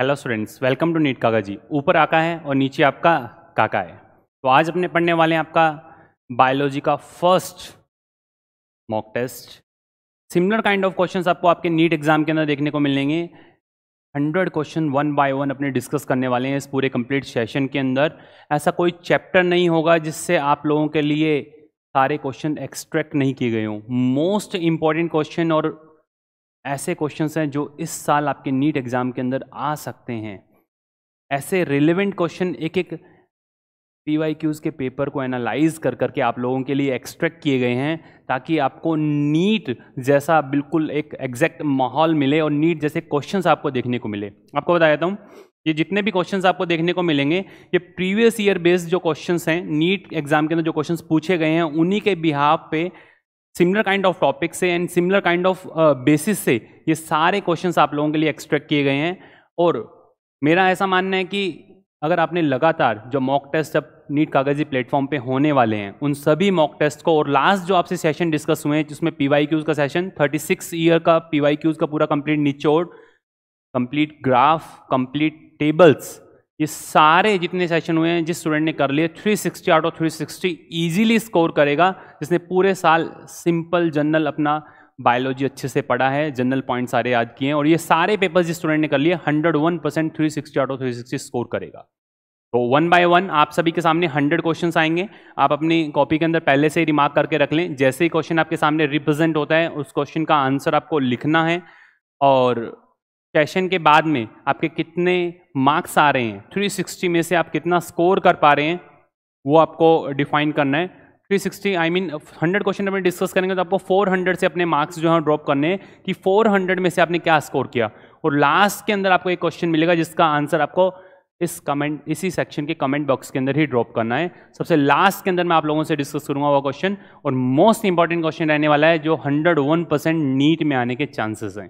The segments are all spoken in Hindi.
Hello students welcome to NEET Kaka ji ऊपर आका है और नीचे आपका काका है तो आज अपने पढ़ने वाले हैं आपका बायोलॉजी का first mock test similar kind of questions आपको आपके नीट एग्जाम के अंदर देखने को मिलेंगे hundred question one by one अपने डिस्कस करने वाले हैं इस पूरे कंप्लीट सेशन के अंदर ऐसा कोई चैप्टर नहीं होगा जिससे आप लोगों के लिए सारे क्वेश्चन एक्सट्रैक्ट नहीं किए गए हों मोस्ट इंपॉर्टेंट क्वेश्चन और ऐसे क्वेश्चंस हैं जो इस साल आपके नीट एग्ज़ाम के अंदर आ सकते हैं ऐसे रिलेवेंट क्वेश्चन एक एक पी वाई क्यूज़ के पेपर को एनालाइज कर करके आप लोगों के लिए एक्सट्रैक्ट किए गए हैं ताकि आपको नीट जैसा बिल्कुल एक एग्जैक्ट माहौल मिले और नीट जैसे क्वेश्चंस आपको देखने को मिले आपको बता देता हूँ ये जितने भी क्वेश्चंस आपको देखने को मिलेंगे ये प्रीवियस ईयर बेस्ड जो क्वेश्चंस हैं नीट एग्जाम के अंदर जो क्वेश्चन पूछे गए हैं उन्हीं के बिहाफ पे सिमिलर काइंड ऑफ टॉपिक से and similar kind of basis से ये सारे क्वेश्चंस आप लोगों के लिए एक्सट्रैक्ट किए गए हैं और मेरा ऐसा मानना है कि अगर आपने लगातार जो मॉक टेस्ट अब नीट कागजी प्लेटफॉर्म पे होने वाले हैं उन सभी मॉक टेस्ट को और लास्ट जो आपसे सेशन डिस्कस हुए हैं जिसमें पी क्यूज़ का सेशन 36 ईयर का पी क्यूज़ का पूरा कंप्लीट निचोड़ कंप्लीट ग्राफ कंप्लीट टेबल्स ये सारे जितने सेशन हुए हैं जिस स्टूडेंट ने कर लिए 360 out of sixty easily score करेगा जिसने पूरे साल सिंपल जनरल अपना बायोलॉजी अच्छे से पढ़ा है जनरल पॉइंट सारे याद किए हैं और ये सारे पेपर्स जिस स्टूडेंट ने कर लिए 101 percent three sixty out of three score करेगा तो वन बाय वन आप सभी के सामने 100 क्वेश्चंस आएंगे आप अपनी कॉपी के अंदर पहले से ही रिमार्क करके रख लें जैसे ही क्वेश्चन आपके सामने रिप्रेजेंट होता है उस क्वेश्चन का आंसर आपको लिखना है और सेशन के बाद में आपके कितने मार्क्स आ रहे हैं 360 में से आप कितना स्कोर कर पा रहे हैं वो आपको डिफाइन करना है 360 आई मीन हंड्रेड क्वेश्चन अपने डिस्कस करेंगे तो आपको 400 से अपने मार्क्स जो है ड्रॉप करने हैं कि 400 में से आपने क्या स्कोर किया और लास्ट के अंदर आपको एक क्वेश्चन मिलेगा जिसका आंसर आपको इस कमेंट इसी सेक्शन के कमेंट बॉक्स के अंदर ही ड्रॉप करना है सबसे लास्ट के अंदर मैं आप लोगों से डिस्कस करूंगा वो क्वेश्चन और मोस्ट इंपॉर्टेंट क्वेश्चन रहने वाला है जो 101 परसेंट नीट में आने के चांसेस हैं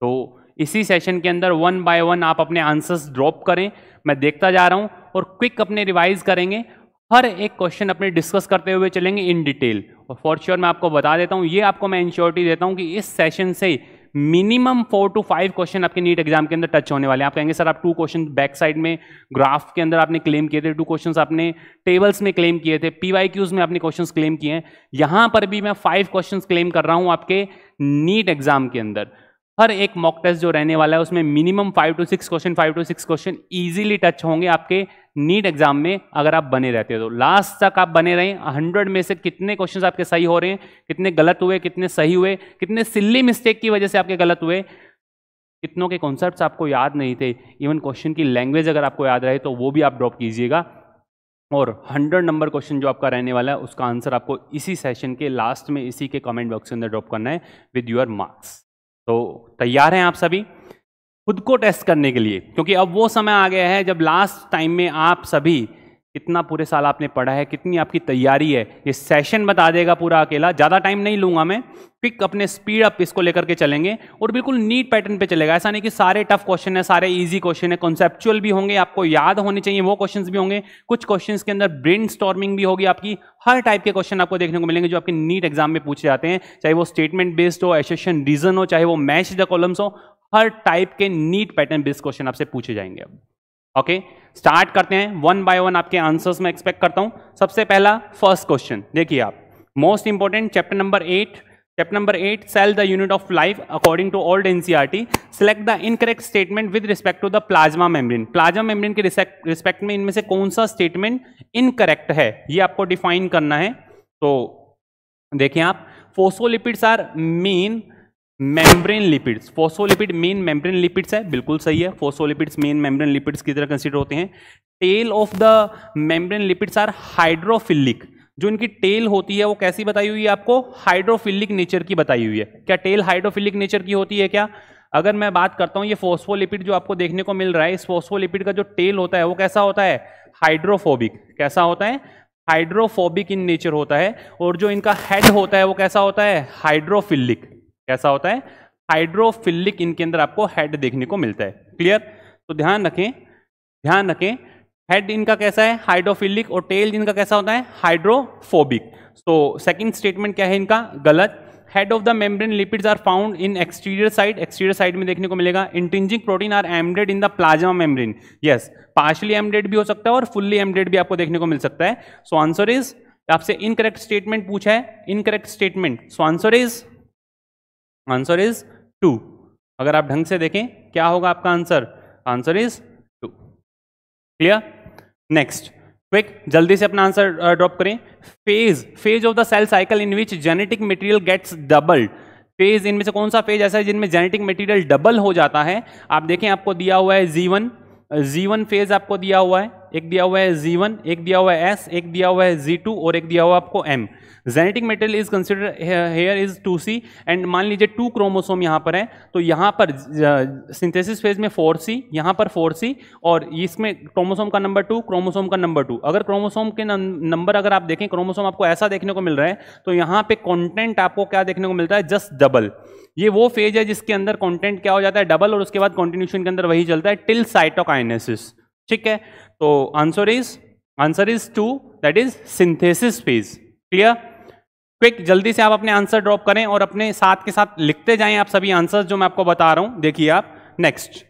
तो इसी सेशन के अंदर वन बाय वन आप अपने आंसर्स ड्रॉप करें मैं देखता जा रहा हूँ और क्विक अपने रिवाइज करेंगे हर एक क्वेश्चन अपने डिस्कस करते हुए चलेंगे इन डिटेल और फॉर श्योर मैं आपको बता देता हूँ ये आपको मैं इंश्योरिटी देता हूँ कि इस सेशन से minimum four to five question आपके नीट एग्जाम के अंदर टच होने वाले हैं आप कहेंगे सर आप टू क्वेश्चन बैक साइड में ग्राफ के अंदर आपने क्लेम किए थे टू क्वेश्चन आपने टेबल्स में क्लेम किए थे पी क्यूज में आपने क्वेश्चन क्लेम किए हैं यहां पर भी मैं फाइव क्वेश्चन क्लेम कर रहा हूँ आपके नीट एग्जाम के अंदर हर एक मॉक टेस्ट जो रहने वाला है उसमें minimum five to six question five to six question easily touch होंगे आपके नीट एग्जाम में अगर आप बने रहते हो तो लास्ट तक आप बने रहें हंड्रेड में से कितने क्वेश्चन आपके सही हो रहे हैं कितने गलत हुए कितने सही हुए कितने सिल्ली मिस्टेक की वजह से आपके गलत हुए कितनों के कॉन्सेप्ट आपको याद नहीं थे इवन क्वेश्चन की लैंग्वेज अगर आपको याद रहे तो वो भी आप ड्रॉप कीजिएगा और हंड्रेड नंबर क्वेश्चन जो आपका रहने वाला है उसका आंसर आपको इसी सेशन के लास्ट में इसी के कमेंट बॉक्स के अंदर ड्रॉप करना है विद योर मार्क्स तो तैयार हैं आप सभी खुद को टेस्ट करने के लिए क्योंकि अब वो समय आ गया है जब लास्ट टाइम में आप सभी कितना पूरे साल आपने पढ़ा है कितनी आपकी तैयारी है ये सेशन बता देगा पूरा अकेला ज़्यादा टाइम नहीं लूँगा मैं पिक अपने स्पीड अप इसको लेकर के चलेंगे और बिल्कुल नीट पैटर्न पे चलेगा ऐसा नहीं कि सारे टफ क्वेश्चन है सारे इजी क्वेश्चन है कॉन्सेप्चुअल भी होंगे आपको याद होने चाहिए वो क्वेश्चंस भी होंगे कुछ क्वेश्चंस के अंदर ब्रेन स्टॉर्मिंग भी होगी आपकी हर टाइप के क्वेश्चन आपको देखने को मिलेंगे जो आपके नीट एग्जाम में पूछे जाते हैं चाहे वो स्टेटमेंट बेस्ड हो एसेशन रीजन हो चाहे वो मैच द कॉलम्स हो हर टाइप के नीट पैटर्न बेस्ड क्वेश्चन आपसे पूछे जाएंगे अब ओके स्टार्ट करते हैं वन बाय वन आपके आंसर्स में एक्सपेक्ट करता हूं सबसे पहला फर्स्ट क्वेश्चन देखिए आप most important chapter number eight chapter number eight cell the unit of life according to old NCERT select the incorrect statement with respect to the plasma membrane plasma membrane के रिस्पेक्ट में इनमें से कौन सा स्टेटमेंट इनकरेक्ट है ये आपको डिफाइन करना है तो देखिए आप phospholipids are main membrane lipids phospholipid main membrane lipids है बिल्कुल सही है फोसोलिपिड्स मेन मेम्ब्रेन लिपिड्स की तरह कंसिडर होते हैं tail of the membrane lipids are hydrophilic जो इनकी टेल होती है वो कैसी बताई हुई है आपको हाइड्रोफिलिक नेचर की बताई हुई है क्या टेल हाइड्रोफिलिक नेचर की होती है क्या अगर मैं बात करता हूँ ये फोस्फोलिपिड जो आपको देखने को मिल रहा है इस फोस्फोलिपिड का जो टेल होता है वो कैसा होता है हाइड्रोफोबिक कैसा होता है हाइड्रोफोबिक इन नेचर होता है और जो इनका हेड होता है वो कैसा होता है हाइड्रोफिलिक कैसा होता है हाइड्रोफिलिक इनके अंदर आपको हेड देखने को मिलता है क्लियर तो ध्यान रखें ध्यान रखें हेड इनका कैसा है हाइड्रोफिलिक और टेल इनका कैसा होता है हाइड्रोफोबिक सो सेकंड स्टेटमेंट क्या है इनका गलत head of the membrane lipids are found in exterior side exterior side में देखने को मिलेगा intrinsic protein are embedded in the plasma membrane yes partially embedded भी हो सकता है और फुल्ली एमडेड भी आपको देखने को मिल सकता है सो आंसर इज आपसे इनकरेक्ट स्टेटमेंट पूछा है incorrect statement so answer is answer is two अगर आप ढंग से देखें क्या होगा आपका answer answer is two clear next quick जल्दी से अपना आंसर ड्रॉप करें phase phase of the cell cycle in which genetic material gets doubled phase इनमें से कौन सा फेज ऐसा है जिनमें जेनेटिक मटेरियल डबल हो जाता है आप देखें आपको दिया हुआ है जीवन जीवन फेज आपको दिया हुआ है एक दिया हुआ है जी वन एक दिया हुआ है एस एक दिया हुआ है जी टू और एक दिया हुआ है आपको M genetic material is consider here is two C and मान लीजिए टू क्रोमोसोम यहाँ पर है तो यहाँ पर सिंथेसिस फेज में फोर सी यहाँ पर फोर सी और इसमें क्रोमोसोम का नंबर टू क्रोमोसोम का नंबर टू अगर क्रोमोसोम के नंबर अगर आप देखें क्रोमोसोम आपको ऐसा देखने को मिल रहा है तो यहाँ पे कॉन्टेंट आपको क्या देखने को मिलता है जस्ट डबल ये वो फेज है जिसके अंदर कॉन्टेंट क्या हो जाता है डबल और उसके बाद कॉन्टिन्यूशन के अंदर वही चलता है टिल साइटोकाइनेसिस ठीक है तो answer is answer is two that is synthesis phase clear quick जल्दी से आप अपने आंसर ड्रॉप करें और अपने साथ के साथ लिखते जाएं आप सभी आंसर्स जो मैं आपको बता रहा हूं देखिए आप next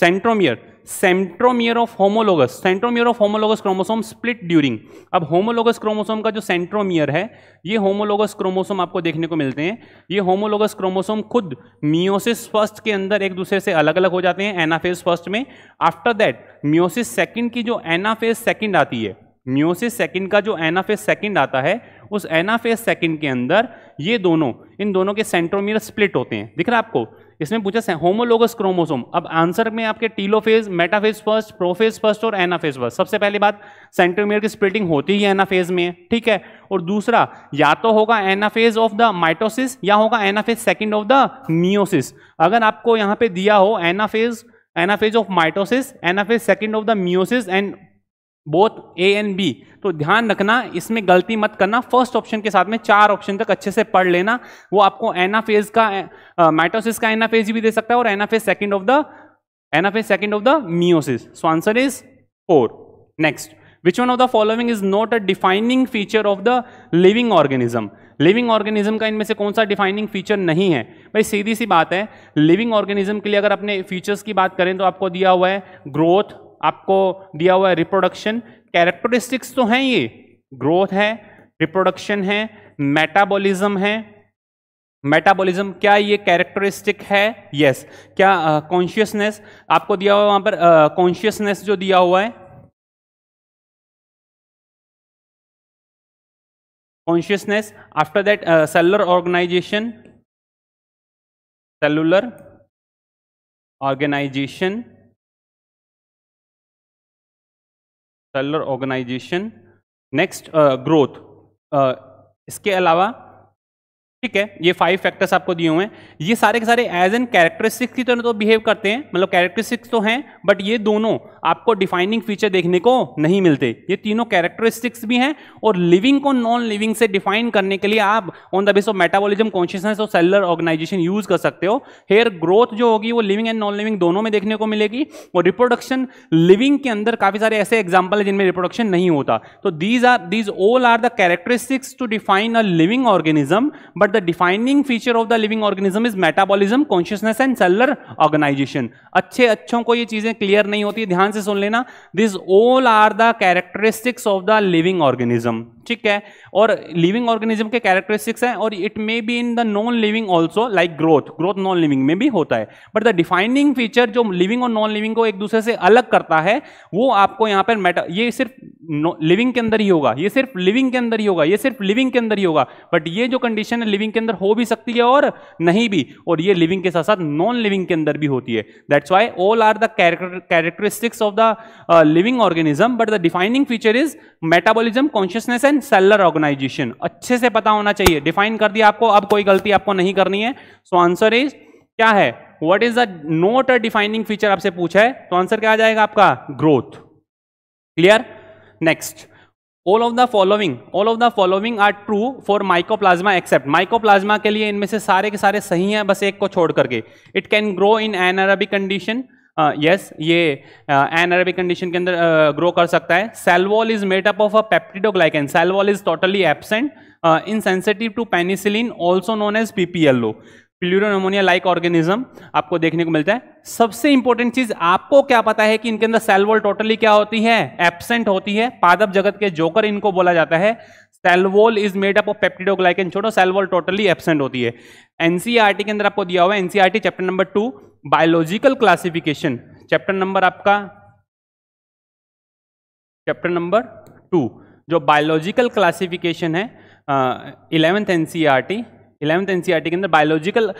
centromere centromere of homologous centromere of homologous chromosome split during अब होमोलोगस क्रोमोसोम का जो सेंट्रोमियर है ये होमोलोगस क्रोमोसोम आपको देखने को मिलते हैं ये होमोलोगस क्रोमोसोम खुद मियोसिस फर्स्ट के अंदर एक दूसरे से अलग अलग हो जाते हैं एनाफेज फर्स्ट में आफ्टर दैट मियोसिस सेकंड की जो एनाफेज सेकंड आती है म्योसिस सेकंड का जो एनाफेज सेकंड आता है उस एनाफेज सेकंड के अंदर ये दोनों इन दोनों के सेंट्रोमियर स्प्लिट होते हैं दिख रहा है आपको इसमें पूछा होमोलोगस क्रोमोसोम अब आंसर में आपके telophase metaphase first prophase first और एनाफेज फर्स्ट सबसे पहली बात सेंट्रोमियर की स्प्लिटिंग होती ही एनाफेज में ठीक है और दूसरा या तो होगा एनाफेज ऑफ द माइटोसिस या होगा anaphase second of the meiosis अगर आपको यहाँ पे दिया हो anaphase anaphase of mitosis anaphase second of the meiosis and both A and B तो ध्यान रखना इसमें गलती मत करना फर्स्ट ऑप्शन के साथ में चार ऑप्शन तक अच्छे से पढ़ लेना वो आपको एनाफेज का माइटोसिस का एनाफेज भी दे सकता है और anaphase second of the anaphase second of the meiosis so answer is four next which one of the following is not a defining feature of the living organism living organism का इनमें से कौन सा डिफाइनिंग फीचर नहीं है भाई सीधी सी बात है लिविंग ऑर्गेनिज्म के लिए अगर अपने फीचर्स की बात करें तो आपको दिया हुआ है ग्रोथ आपको दिया हुआ है रिप्रोडक्शन कैरेक्टरिस्टिक्स तो हैं ये ग्रोथ है रिप्रोडक्शन है मेटाबॉलिज्म है मेटाबॉलिज्म क्या ये कैरेक्टरिस्टिक है यस yes. क्या कॉन्शियसनेस uh, आपको दिया हुआ वहां पर कॉन्शियसनेस uh, जो दिया हुआ है consciousness after that cellular organization cellular organization cellular organization next growth इसके अलावा ठीक है ये फाइव फैक्टर्स आपको दिए हुए हैं ये सारे के सारे एज एन कैरेक्टरिस्टिक्स की तरह तो बिहेव करते हैं मतलब कैरेक्टरिस्टिक्स तो हैं बट ये दोनों आपको डिफाइनिंग फीचर देखने को नहीं मिलते ये तीनों कैरेक्टरिस्टिक्स भी हैं और लिविंग को नॉन लिविंग से डिफाइन करने के लिए आप on the base of metabolism consciousness और सेलर ऑर्गेनाइजेशन यूज कर सकते हो हेयर ग्रोथ जो होगी वो लिविंग एंड नॉन लिविंग दोनों में देखने को मिलेगी और रिप्रोडक्शन लिविंग के अंदर काफी सारे ऐसे एग्जाम्पल है जिनमें रिप्रोडक्शन नहीं होता तो these are these all are the characteristics to define a living organism but the defining feature of the living organism is metabolism consciousness and cellular organization अच्छे अच्छों को ये चीजें क्लियर नहीं होती ध्यान से सुन लेना this all are the characteristics of the living organism ठीक है और लिविंग ऑर्गेनिज्म के कैरेक्टरिस्टिक्स हैं और it may be in the non living also like growth growth non living में भी होता है बट द डिफाइनिंग फीचर जो लिविंग और नॉन लिविंग को एक दूसरे से अलग करता है वो आपको यहाँ पर मैटर ये सिर्फ लिविंग के अंदर ही होगा ये सिर्फ लिविंग के अंदर ही होगा ये सिर्फ लिविंग के अंदर ही होगा बट ये जो कंडीशन है लिविंग के अंदर हो भी सकती है और नहीं भी और ये लिविंग के साथ साथ नॉन लिविंग के अंदर भी होती है that's why all are the characteristics of the living organism but the defining feature is metabolism consciousness and and cellular organization अच्छे से पता होना चाहिए डिफाइन कर दिया आपको अब कोई गलती आपको नहीं करनी है सो आंसर इज क्या है what is the not a defining feature आपसे पूछा है तो आंसर क्या आ जाएगा आपका growth clear next all of the following all of the following are true for mycoplasma except mycoplasma के लिए इनमें से सारे के सारे सही हैं बस एक को छोड़ करके it can grow in anaerobic condition yes uh, ये एन अरेबिक कंडीशन के अंदर ग्रो uh, कर सकता है cell wall is made up of a peptidoglycan cell wall is totally absent in sensitive to penicillin also known as PPLO pleuropneumonia like organism आपको देखने को मिलता है सबसे इंपॉर्टेंट चीज आपको क्या पता है कि इनके अंदर सेलवॉल टोटली क्या होती है एबसेंट होती है पादप जगत के जोकर इनको बोला जाता है cell wall is made up of peptidoglycan छोड़ो सेलवॉल टोटली एबसेंट होती है एनसीआरटी e के अंदर आपको दिया हुआ है NCERT chapter number two biological classification chapter number आपका चैप्टर नंबर टू जो बायोलॉजिकल क्लासिफिकेशन है eleventh N eleventh N e के अंदर बायोलॉजिकल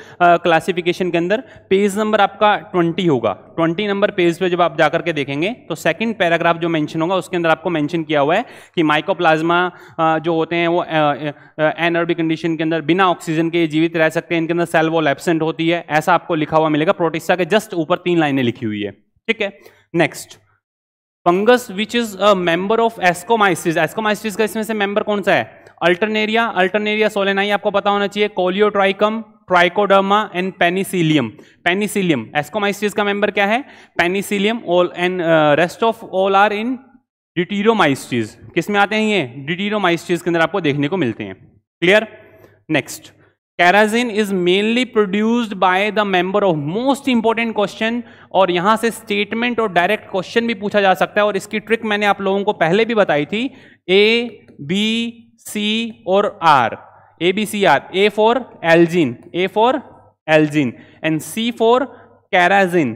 क्लासिफिकेशन के अंदर पेज नंबर आपका ट्वेंटी होगा ट्वेंटी नंबर पेज पे जब आप जाकर के देखेंगे तो सेकंड पैराग्राफ जो मेंशन होगा उसके अंदर आपको मेंशन किया हुआ है कि माइकोप्लाज्मा जो होते हैं वो एनर्बी कंडीशन के अंदर बिना ऑक्सीजन के जीवित रह सकते हैं इनके अंदर सेल वॉल एबसेंट होती है ऐसा आपको लिखा हुआ मिलेगा प्रोटिस्टा के जस्ट ऊपर तीन लाइनें लिखी हुई है ठीक है next fungus which is a member of ascomycetes ascomycetes का इसमें से मेंबर कौन सा है अल्टरनेरिया अल्टरनेरिया सोलेनाई आपको पता होना चाहिए Colletotrichum Trichoderma and Penicillium Penicillium ascomycetes का मेंबर क्या है Penicillium all and rest of all are in deuteromycetes किस में आते हैं ये डिटीरोमाइसिस के अंदर आपको देखने को मिलते हैं clear next carrageenan is mainly produced by the member of most important question और यहां से स्टेटमेंट और डायरेक्ट क्वेश्चन भी पूछा जा सकता है और इसकी ट्रिक मैंने आप लोगों को पहले भी बताई थी ए बी सी और are A B C are A for algin A for algin and C for carrageenan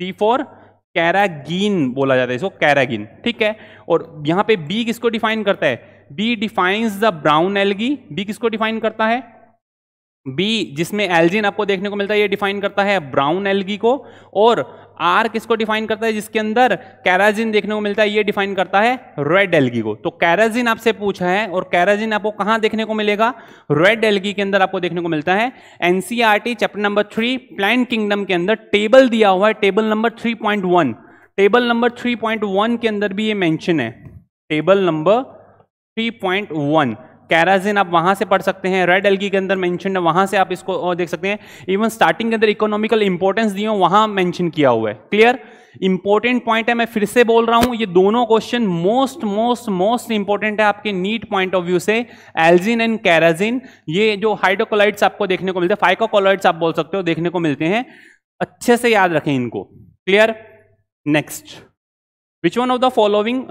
C for carrageenan बोला जाता है इसको कैरागिन ठीक है और यहां पे बी किसको डिफाइन करता है B defines the brown algae B किसको डिफाइन करता है बी जिसमें एल्जिन आपको देखने को मिलता है ये डिफाइन करता है ब्राउन एलगी को और आर किसको डिफाइन करता है जिसके अंदर कैराजिन देखने को मिलता है ये डिफाइन करता है रेड एल्गी को तो कैराजिन आपसे पूछा है और कैराजिन आपको कहां देखने को मिलेगा रेड एल्गी के अंदर आपको देखने को मिलता है NCERT chapter number three plant kingdom के अंदर टेबल दिया हुआ है table number three point one table number three point one के अंदर भी ये मैंशन है table number three point one carrageenan आप वहां से पढ़ सकते हैं रेड एलगी के अंदर मेंशन है वहां से आप इसको देख सकते हैं इवन स्टार्टिंग के अंदर इकोनॉमिकल इंपोर्टेंस दिए हूँ वहाँ मैंशन किया हुआ है क्लियर इंपॉर्टेंट पॉइंट है मैं फिर से बोल रहा हूं ये दोनों question most most most important है आपके नीट पॉइंट ऑफ व्यू से एल्जिन एंड कैराजिन ये जो हाइड्रोकोलाइड्स आपको देखने को मिलते हैं फाइकोकोलाइड्स आप बोल सकते हो देखने को मिलते हैं अच्छे से याद रखें इनको clear next which one of the following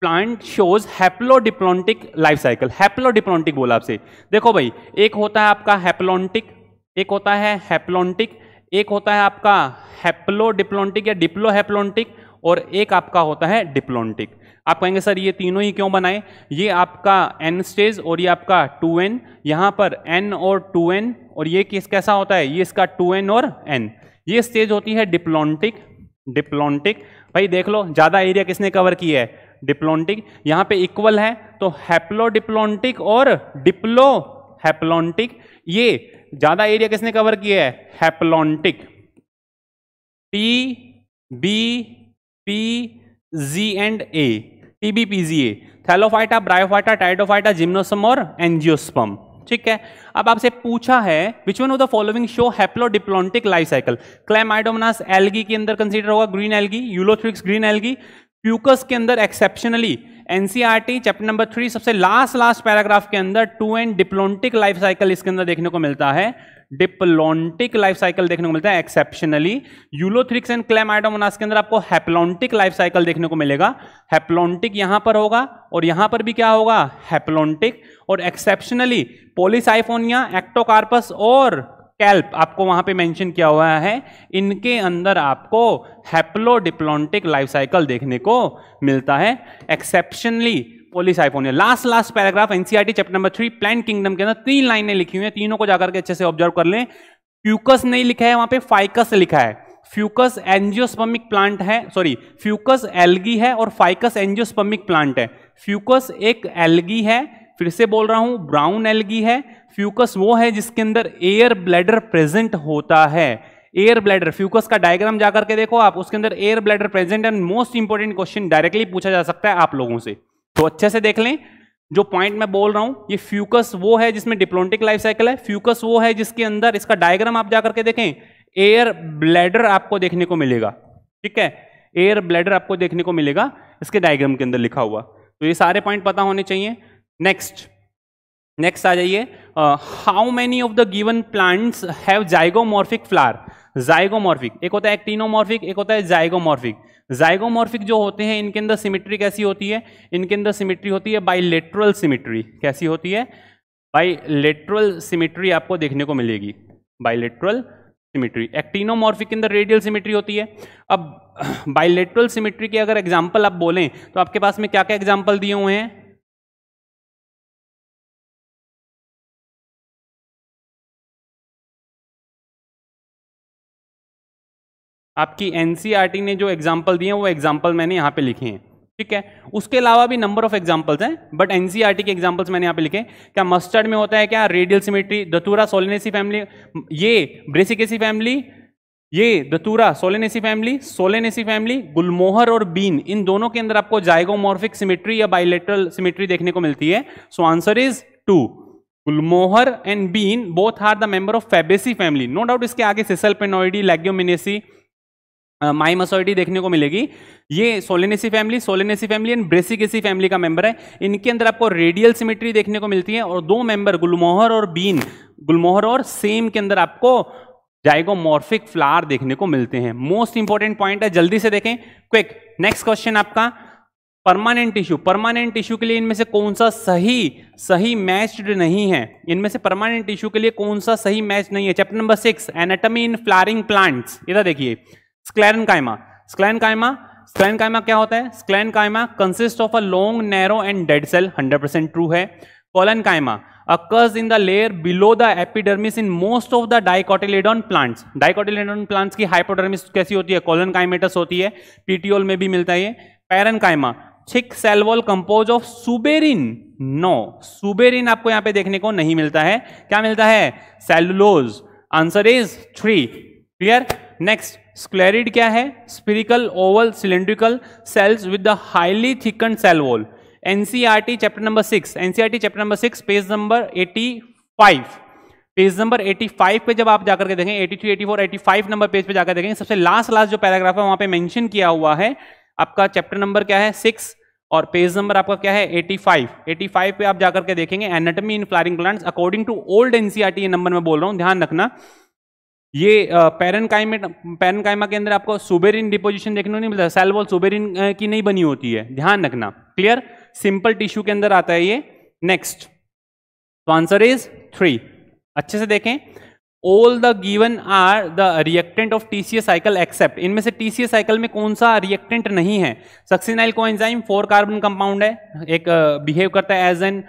plant shows haplodiplontic life cycle haplodiplontic बोला आपसे देखो भाई एक होता है आपका हैप्लोंटिक एक होता है हैप्लोन्टिक एक होता है आपका हैप्लोडिप्लोन्टिक या डिप्लो हैप्लोंटिक और एक आपका होता है डिप्लोंटिक आप कहेंगे सर ये तीनों ही क्यों बनाए ये आपका एन स्टेज और ये आपका टू एन यहाँ पर एन और टू एन और ये किस कैसा होता है ये इसका टू एन और एन ये स्टेज होती है डिप्लोन्टिक डिप्लोंटिक भाई देख लो ज़्यादा एरिया किसने कवर किया है डिप्लोन्टिक यहाँ पे इक्वल है तो हैप्लोडिप्लोन्टिक और डिप्लो हैप्लोन्टिक ये ज्यादा एरिया किसने कवर किया है haplontic T B P G and A T B P G A Thallophyta Bryophyta Pteridophyta gymnosperm और एंजियोस्पम ठीक है अब आपसे पूछा है which one of the following show haplodiplontic life cycle Chlamydomonas algae के अंदर कंसीडर होगा green algae Ulothrix green algae Fucus के अंदर exceptionally NCERT chapter number three सबसे लास्ट लास्ट पैराग्राफ के अंदर two and diplontic life cycle इसके अंदर देखने को मिलता है डिप्लोन्टिक लाइफ साइकिल देखने को मिलता है एक्सेप्शनली यूलोथ्रिक्स एंड क्लेमाइडोमोनास के अंदर आपको हैप्लोन्टिक लाइफ साइकिल देखने को मिलेगा हेप्लोंटिक यहां पर होगा और यहां पर भी क्या होगा हैप्लोन्टिक और एक्सेप्शनली पोलिसाइफोनिया एक्टोकार्पस और कैल्प आपको वहां पे मेंशन किया हुआ है इनके अंदर आपको हैप्लोडिप्लॉन्टिक लाइफ साइकिल देखने को मिलता है exceptionally Polysiphonia last last paragraph NCERT chapter number three plant kingdom के अंदर तीन लाइनें लिखी हुई हैं तीनों को जाकर के अच्छे से ऑब्जर्व कर लें फ्यूकस नहीं लिखा है वहां पे फाइकस लिखा है फ्यूकस एंजियोस्पमिक प्लांट है सॉरी फ्यूकस एल्गी है और फाइकस एंजियोस्पमिक प्लांट है फ्यूकस एक एल्गी है फिर से बोल रहा हूं ब्राउन एलगी है फ्यूकस वो है जिसके अंदर एयर ब्लैडर प्रेजेंट होता है एयर ब्लैडर फ्यूकस का डायग्राम जाकर के देखो आप उसके अंदर air bladder present and most important question directly पूछा जा सकता है आप लोगों से तो अच्छे से देख लें जो पॉइंट मैं बोल रहा हूं ये फ्यूकस वो है जिसमें डिप्लोटिक लाइफ साइकिल है फ्यूकस वो है जिसके अंदर इसका डायग्राम आप जाकर के देखें एयर ब्लैडर आपको देखने को मिलेगा ठीक है एयर ब्लैडर आपको देखने को मिलेगा इसके डायग्राम के अंदर लिखा हुआ तो ये सारे पॉइंट पता होने चाहिए नेक्स्ट नेक्स्ट आ जाइए how many of the given plants have zygomorphic flower zygomorphic एक होता है एक्टिनोमॉर्फिक एक होता है जाइगोमॉर्फिक जाइगोमॉर्फिक जो होते हैं इनके अंदर सिमिट्री कैसी होती है इनके अंदर सिमिट्री होती है बाइलेट्रल सिमिट्री कैसी होती है बाइलेट्रल सिमिट्री आपको देखने को मिलेगी बाइलेट्रल सिमिट्री एक्टिनोमॉर्फिक के अंदर रेडियल सिमिट्री होती है अब बाइलेट्रल सिमिट्री की अगर एग्जाम्पल आप बोलें तो आपके पास में क्या क्या एग्जाम्पल दिए हुए हैं आपकी एन e ने जो एग्जाम्पल दिए हैं वो एग्जाम्पल मैंने यहाँ पे लिखे हैं ठीक है उसके अलावा भी नंबर ऑफ एग्जाम्पल्स हैं बट एनसीईआरटी e के एग्जाम्पल्स मैंने यहाँ पे लिखे क्या मस्टर्ड में होता है क्या radial symmetry Datura Solanaceae family ये ब्रेसिकेसी फैमिली ये Datura Solanaceae family Solanaceae family gulmohar और बीन इन दोनों के अंदर आपको जायगोमोर्फिक सिमेट्री या बाइलेटरल सिमेट्री देखने को मिलती है so answer is two gulmohar and bean both are the member of Fabaceae family no doubt इसके आगे सिसल पेनोइडी लैग्योमिनेसी माई मसोरिटी देखने को मिलेगी ये Solanaceae family Solanaceae family and Brassicaceae family का मेंबर है इनके अंदर आपको रेडियल सिमेट्री देखने को मिलती है और दो मेंबर गुलमोहर और बीन गुलमोहर और सेम के अंदर आपको जाइगोमॉर्फिक फ्लावर देखने को मिलते हैं मोस्ट इंपॉर्टेंट पॉइंट है जल्दी से देखें क्विक नेक्स्ट क्वेश्चन आपका परमानेंट टिश्यू परमानेंट टिश्यू के लिए इनमें से कौन सा सही सही मैच्ड नहीं है इनमें से परमानेंट इश्यू के लिए कौन सा सही मैच नहीं है chapter number six anatomy in flowering plants इधर देखिए स्क्लैन कायमा स्क्लैन कायमा स्क्लैन कायमा क्या होता है sclerenchyma consist of a long narrow and dead cell 100% true है collenchyma occurs in the layer below the epidermis in most of the dicotyledon plants dicotyledon plants की हाइपोडर्मिस कैसी होती है कॉलन कायमेटस होती है पीटीओल में भी मिलता है parenchyma thick cell wall compose of suberin no suberin आपको यहां पे देखने को नहीं मिलता है क्या मिलता है cellulose answer is three clear next sclereid क्या है spherical oval cylindrical cells with the highly thicken cell wall NCERT chapter number six NCERT chapter number six page number eighty five page number five पे जब आप जाकर के देखें four eighty five number page पे जाकर देखेंगे सबसे लास्ट लास्ट जो पैराग्राफ है वहां पर मैंशन किया हुआ है आपका चैप्टर नंबर क्या है सिक्स और पेज नंबर आपका क्या है 85 85 पे आप जाकर के देखेंगे anatomy in flowering plants according to old NCERT number में बोल रहा हूँ ध्यान रखना ये पैरनकाइमेट कायमा के अंदर आपको सुबेरिन डिपोजिशन देखने को नहीं मिलता सेल वॉल सुबेरिन की नहीं बनी होती है ध्यान रखना क्लियर सिंपल टिश्यू के अंदर आता है ये नेक्स्ट तो आंसर इज थ्री अच्छे से देखें all the given are the reactant of T C A cycle except इनमें से टीसीए साइकिल में कौन सा रिएक्टेंट नहीं है succinyl coenzyme four carbon compound है एक बिहेव uh, करता है as an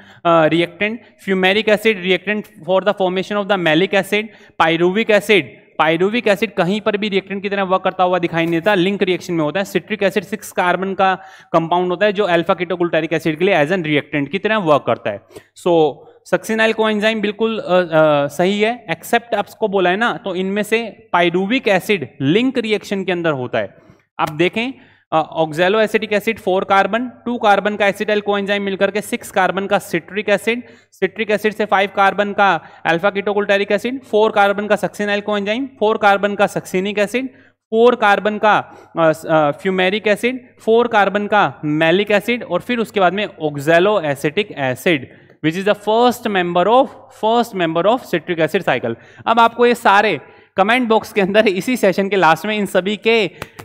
reactant fumaric acid reactant for the formation of the malic acid pyruvic acid pyruvic acid कहीं पर भी रिएक्टेंट की तरह वर्क करता हुआ दिखाई नहीं देता लिंक रिएक्शन में होता है सिट्रिक एसिड सिक्स कार्बन का कंपाउंड होता है जो अल्फा किटोगुलटेरिक एसिड के लिए एज एन रिएक्टेंट की तरह वर्क करता है सो so, सक्सिनाइल कोएंजाइम बिल्कुल आ, आ, सही है एक्सेप्ट आपको बोला है ना तो इनमें से पाइडुविक एसिड लिंक रिएक्शन के अंदर होता है आप देखें oxaloacetic acid four carbon two carbon का एसिडाइल कोएंजाइम मिलकर के सिक्स कार्बन का सिट्रिक एसिड सिट्रिक एसिड से फाइव कार्बन का alpha ketoglutaric acid four carbon का सक्सिनाइल कोएंजाइम फोर कार्बन का सक्सिनिक एसिड फोर कार्बन का फ्यूमेरिक एसिड फोर कार्बन का मैलिक एसिड और फिर उसके बाद में oxaloacetic acid which is the first member of first member of citric acid cycle अब आपको ये सारे कमेंट बॉक्स के अंदर इसी सेशन के लास्ट में इन सभी के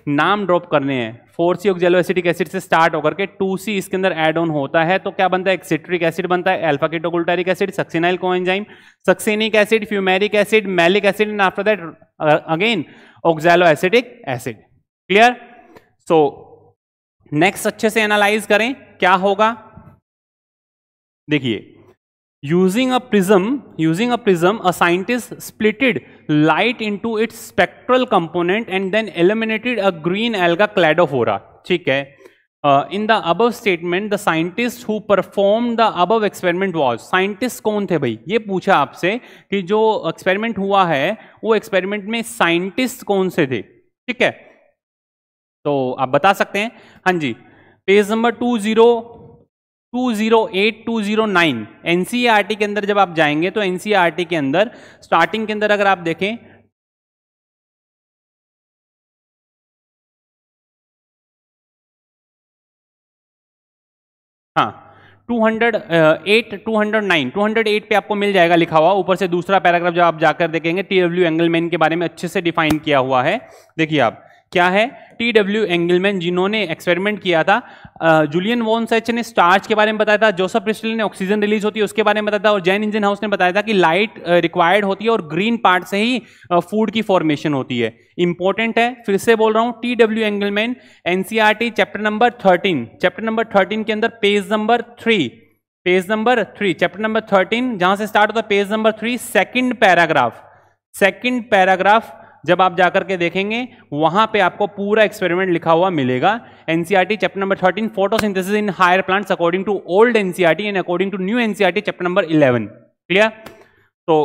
नाम ड्रॉप करने हैं four C oxaloacetic acid से स्टार्ट होकर के टू सी इसके अंदर एड ऑन होता है तो क्या बनता है एक्सिट्रिक एसिड बनता है alpha ketoglutaric acid succinyl coenzyme succinic acid fumaric acid malic acid and after that again oxaloacetic acid clear so next अच्छे से एनालाइज करें क्या होगा देखिए using a prism using a prism a scientist splitted light into its spectral component and then eliminated a green alga Cladophora ठीक है in the above statement the scientist who perform the above experiment was scientist कौन थे भाई ये पूछा आपसे कि जो एक्सपेरिमेंट हुआ है वो एक्सपेरिमेंट में साइंटिस्ट कौन से थे ठीक है तो आप बता सकते हैं हाँ जी page number two zero 208209 NCERT के अंदर जब आप जाएंगे तो एनसीईआरटी के अंदर स्टार्टिंग के अंदर अगर आप देखें हाँ 208, 209, 208 पे आपको मिल जाएगा लिखा हुआ ऊपर से दूसरा पैराग्राफ जब आप जाकर देखेंगे टी डब्ल्यू एंगलमैन के बारे में अच्छे से डिफाइन किया हुआ है देखिए आप क्या है टी डब्ल्यू एंगलमैन जिन्होंने एक्सपेरिमेंट किया था जूलियन वॉन सच ने स्टार्च के बारे में बताया था जोसफ प्रिस्टल ने ऑक्सीजन रिलीज होती है उसके बारे में बताया था और जैन इंजन हाउस ने बताया था कि लाइट रिक्वायर्ड होती है और ग्रीन पार्ट से ही फूड की फॉर्मेशन होती है इंपॉर्टेंट है फिर से बोल रहा हूँ T W Engelmann NCERT chapter number thirteen chapter number thirteen के अंदर page number three page number three chapter number thirteen जहां से स्टार्ट होता है page number three second paragraph second paragraph जब आप जाकर के देखेंगे वहाँ पे आपको पूरा एक्सपेरिमेंट लिखा हुआ मिलेगा NCERT chapter number thirteen photosynthesis in higher plants according to old NCERT and according to new NCERT chapter number eleven clear तो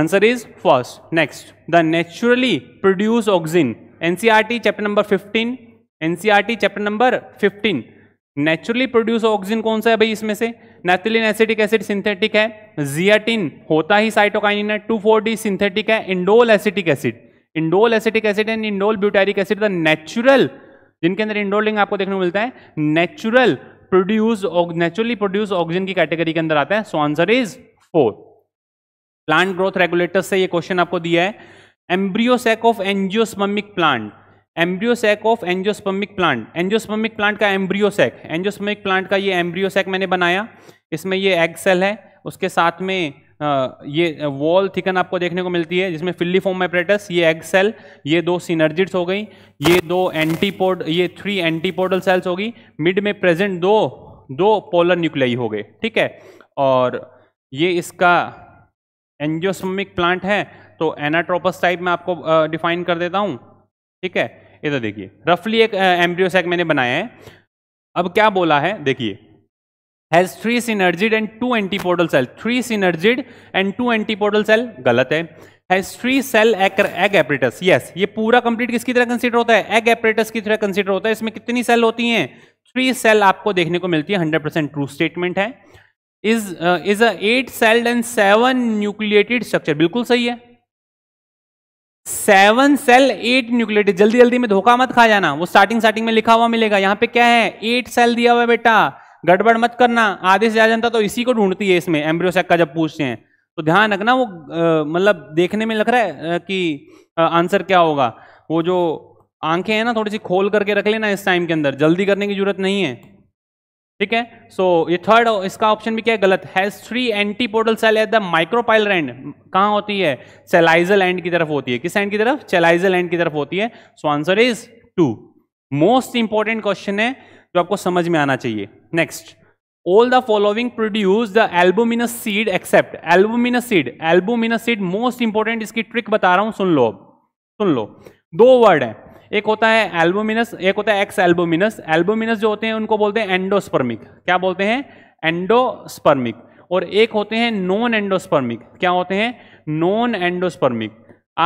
answer is first next the naturally produce oxygen NCERT chapter number fifteen NCERT chapter number fifteen naturally produce oxygen कौन सा है भाई इसमें से नैथिलीन एसिडिक एसिड सिंथेटिक है जियाटिन होता ही साइटोकाइनिन है टू फोर डी सिंथेटिक है indole acetic acid indole acetic acid and indole butyric acid the natural जिनके अंदर इंडोलिंग आपको देखने को मिलता है natural produce naturally produce oxygen की कैटेगरी के अंदर आता है so answer is four plant growth regulator से ये क्वेश्चन आपको दिया है embryo sac of angiospermic plant embryo sac of angiospermic plant angiospermic plant का एम्ब्रियोसैक एंजियोस्पर्मिक प्लांट का ये एम्ब्रियोसैक मैंने बनाया इसमें ये एग सेल है उसके साथ में ये वॉल थिकन आपको देखने को मिलती है जिसमें फॉर्म एपरेटस ये एग सेल ये दो सीनर्जिट्स हो गई ये दो एंटीपोड ये थ्री एंटीपोडल सेल्स हो गई मिड में प्रेजेंट दो दो पोलर न्यूक्लियाई हो गए ठीक है और ये इसका एंजियोस्मिक प्लांट है तो एनाट्रोपस टाइप में आपको डिफाइन कर देता हूँ ठीक है इधर देखिए रफली एक एम्ब्रियो सैक मैंने बनाया है अब क्या बोला है देखिए has three synergid and two antipodal cell three synergid and two antipodal cell गलत है हैज थ्री सेल एक एग एपरेटस यस ये पूरा कंप्लीट किसकी तरह कंसिडर होता है एग एपरेटस की तरह कंसिडर होता है इसमें कितनी सेल होती हैं थ्री सेल आपको देखने को मिलती है हंड्रेड परसेंट ट्रू स्टेटमेंट है is is a eight celled and seven nucleated structure बिल्कुल सही है सेवन सेल एट न्यूक्लियट जल्दी जल्दी में धोखा मत खा जाना वो स्टार्टिंग स्टार्टिंग में लिखा हुआ मिलेगा यहाँ पे क्या है एट सेल दिया हुआ है बेटा गड़बड़ मत करना आधे से ज्यादा जनता तो इसी को ढूंढती है इसमें एम्ब्रियोसेक का जब पूछते हैं तो ध्यान रखना वो मतलब देखने में लग रहा है कि आ, आंसर क्या होगा वो जो आंखें हैं ना थोड़ी सी खोल करके रख लेना इस टाइम के अंदर जल्दी करने की जरूरत नहीं है ठीक है सो so, ये थर्ड इसका ऑप्शन भी क्या है गलत has three antipodal cell at the micropyle and कहाँ होती है सेलाइजल एंड की तरफ होती है किस एंड की तरफ सेलाइजल एंड की तरफ होती है so answer is two most important question है जो आपको समझ में आना चाहिए next all the following produce the albuminous seed except albuminous seed albuminous seed most important इसकी ट्रिक बता रहा हूं सुन लो अब सुन लो दो वर्ड है एक होता है एल्बोमिनस एक होता है एक्स एल्बोमिनस एल्बोमिनस जो होते हैं उनको बोलते हैं एंडोस्पर्मिक क्या बोलते हैं एंडोस्पर्मिक और एक होते हैं नॉन एंडोस्पर्मिक क्या होते हैं नॉन एंडोस्पर्मिक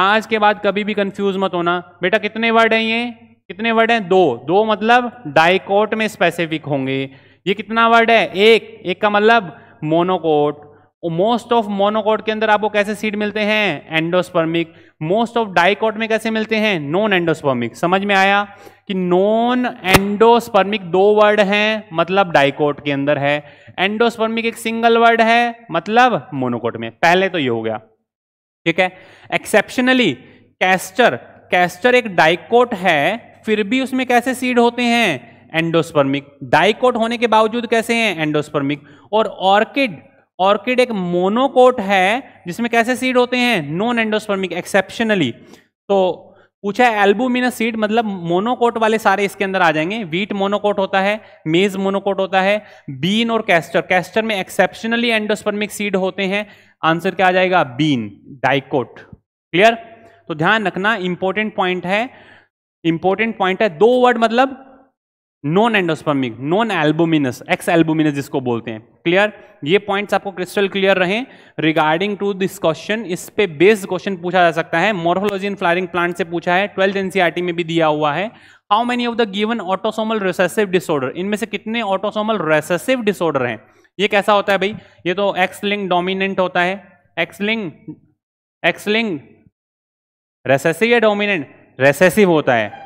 आज के बाद कभी भी कंफ्यूज मत होना बेटा कितने वर्ड हैं ये कितने वर्ड हैं दो दो मतलब डाइकोट में स्पेसिफिक होंगे ये कितना वर्ड है एक एक का मतलब मोनोकोट मोस्ट ऑफ मोनोकोट के अंदर आपको कैसे सीड मिलते हैं एंडोस्पर्मिक मोस्ट ऑफ डाइकोट में कैसे मिलते हैं नॉन एंडोस्पर्मिक समझ में आया कि नॉन एंडोस्पर्मिक दो वर्ड हैं मतलब डाइकोट के अंदर है एंडोस्पर्मिक एक सिंगल वर्ड है मतलब मोनोकोट में पहले तो ये हो गया ठीक है एक्सेप्शनली कैस्टर कैस्टर एक डाइकोट है फिर भी उसमें कैसे सीड होते हैं एंडोस्पर्मिक डाइकोट होने के बावजूद कैसे हैं एंडोस्पर्मिक और ऑर्किड ऑर्किड एक मोनोकोट है जिसमें कैसे सीड होते हैं नॉन एंडोस्पर्मिक एक्सेप्शनली तो पूछा है एल्बुमिना सीड मतलब मोनोकोट वाले सारे इसके अंदर आ जाएंगे वीट मोनोकोट होता है मेज मोनोकोट होता है बीन और कैस्टर कैस्टर में एक्सेप्शनली एंडोस्पर्मिक सीड होते हैं आंसर क्या आ जाएगा बीन डाइकोट क्लियर तो ध्यान रखना इंपॉर्टेंट पॉइंट है इंपॉर्टेंट पॉइंट है दो वर्ड मतलब non endospermic non albuminous exalbuminous जिसको बोलते हैं क्लियर ये पॉइंट्स आपको क्रिस्टल क्लियर रहे रिगार्डिंग टू दिस क्वेश्चन इस पे बेस्ड क्वेश्चन पूछा जा सकता है मोरफोलॉजी इन फ्लावरिंग प्लांट से पूछा है ट्वेल्थ एनसीआरटी e में भी दिया हुआ है how many of the given autosomal recessive disorder इनमें से कितने ऑटोसोमल रेसेसिव डिसऑर्डर हैं ये कैसा होता है भाई ये तो एक्स लिंक डोमिनेंट होता है X link X link recessive या डोमिनेंट रेसेसिव होता है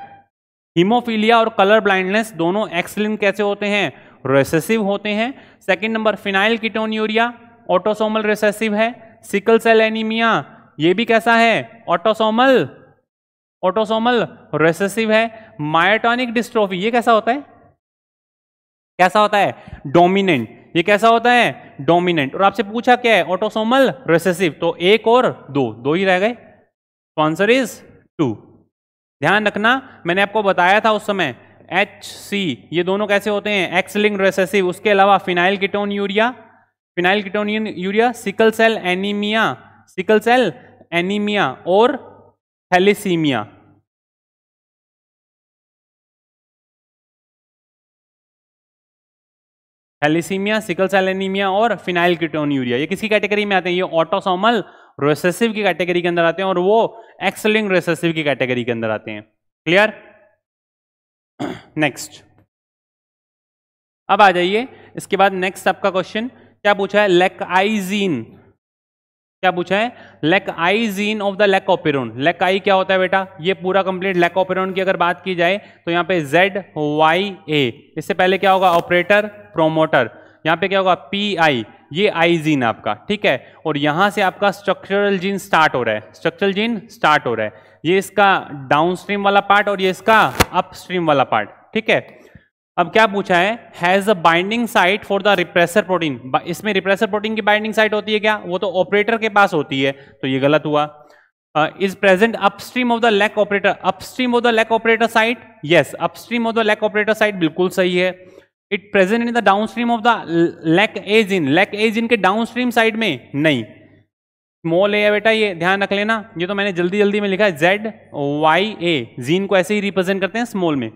हीमोफीलिया और कलर ब्लाइंडनेस दोनों एक्सलिन कैसे होते हैं रेसेसिव होते हैं second number phenyl urea autosomal recessive है सिकल सेल एनीमिया ये भी कैसा है ऑटोसोमल ऑटोसोमल रेसेसिव है मायाटोनिक डिस्ट्रोफी ये कैसा होता है कैसा होता है डोमिनेंट ये कैसा होता है डोमिनेंट और आपसे पूछा क्या है ऑटोसोमल रेसेसिव तो एक और दो दो ही रह गए आंसर इज टू ध्यान रखना मैंने आपको बताया था उस समय एच सी ये दोनों कैसे होते हैं एक्स रेसेसिव उसके अलावा phenylketonuria phenylketonuria sickle cell anaemia sickle cell anaemia और thalassaemia thalassaemia sickle cell anaemia और फिनाइल किटोन यूरिया ये किसकी कैटेगरी में आते हैं ये ऑटोसोमल रेसेसिव की कैटेगरी के अंदर आते हैं और वो एक्सलिंग रेसेसिव की कैटेगरी के अंदर आते हैं क्लियर नेक्स्ट अब आ जाइए इसके बाद नेक्स्ट आपका क्वेश्चन क्या पूछा है लेक आईजीन क्या पूछा है lac i gene of the lac lac operon lac I क्या होता है बेटा ये पूरा कंप्लीट लेक लेकोपेरोन की अगर बात की जाए तो यहां पे जेड वाई ए इससे पहले क्या होगा ऑपरेटर प्रोमोटर यहां पे क्या होगा पी आई ये आई जीन आपका ठीक है और यहाँ से आपका स्ट्रक्चरल जीन स्टार्ट हो रहा है स्ट्रक्चरल जीन स्टार्ट हो रहा है ये इसका डाउन स्ट्रीम वाला पार्ट और ये इसका अपस्ट्रीम वाला पार्ट ठीक है अब क्या पूछा है has a binding site for the repressor protein इसमें रिप्रेसर प्रोटीन की बाइंडिंग साइट होती है क्या वो तो ऑपरेटर के पास होती है तो ये गलत हुआ is present upstream of the lac operator upstream of the lac operator site yes upstream of the lac operator site बिल्कुल सही है it present in the downstream of the lac as in lac as in के डाउन स्ट्रीम साइड में नहीं स्मॉल ए है बेटा ये ध्यान रख लेना ये तो मैंने जल्दी जल्दी में लिखा है जेड वाई ए जीन को ऐसे ही रिप्रेजेंट करते हैं स्मॉल में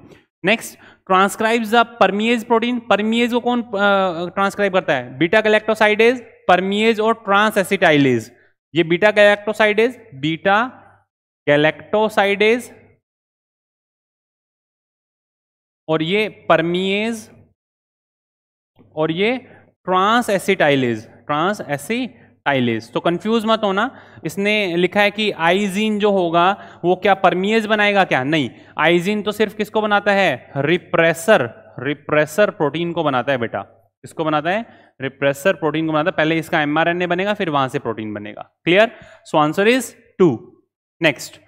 next transcribe the permease protein permease को कौन ट्रांसक्राइब करता है बीटा कलेक्ट्रोसाइडेज परमिएज और ट्रांस एसिटाइलेज ये बीटा कलेक्ट्रोसाइडेज बीटा कैलेक्टोसाइडेज और ये परमिएज और ये ट्रांस एसिटाइलेज ट्रांस एसिटाइलेज तो कंफ्यूज मत होना इसने लिखा है कि आइजीन जो होगा वो क्या परमियज बनाएगा क्या नहीं आइजीन तो सिर्फ किसको बनाता है रिप्रेसर रिप्रेसर प्रोटीन को बनाता है बेटा इसको बनाता है रिप्रेसर प्रोटीन को बनाता है पहले इसका एमआरएनए बनेगा फिर वहां से प्रोटीन बनेगा clear so answer is two next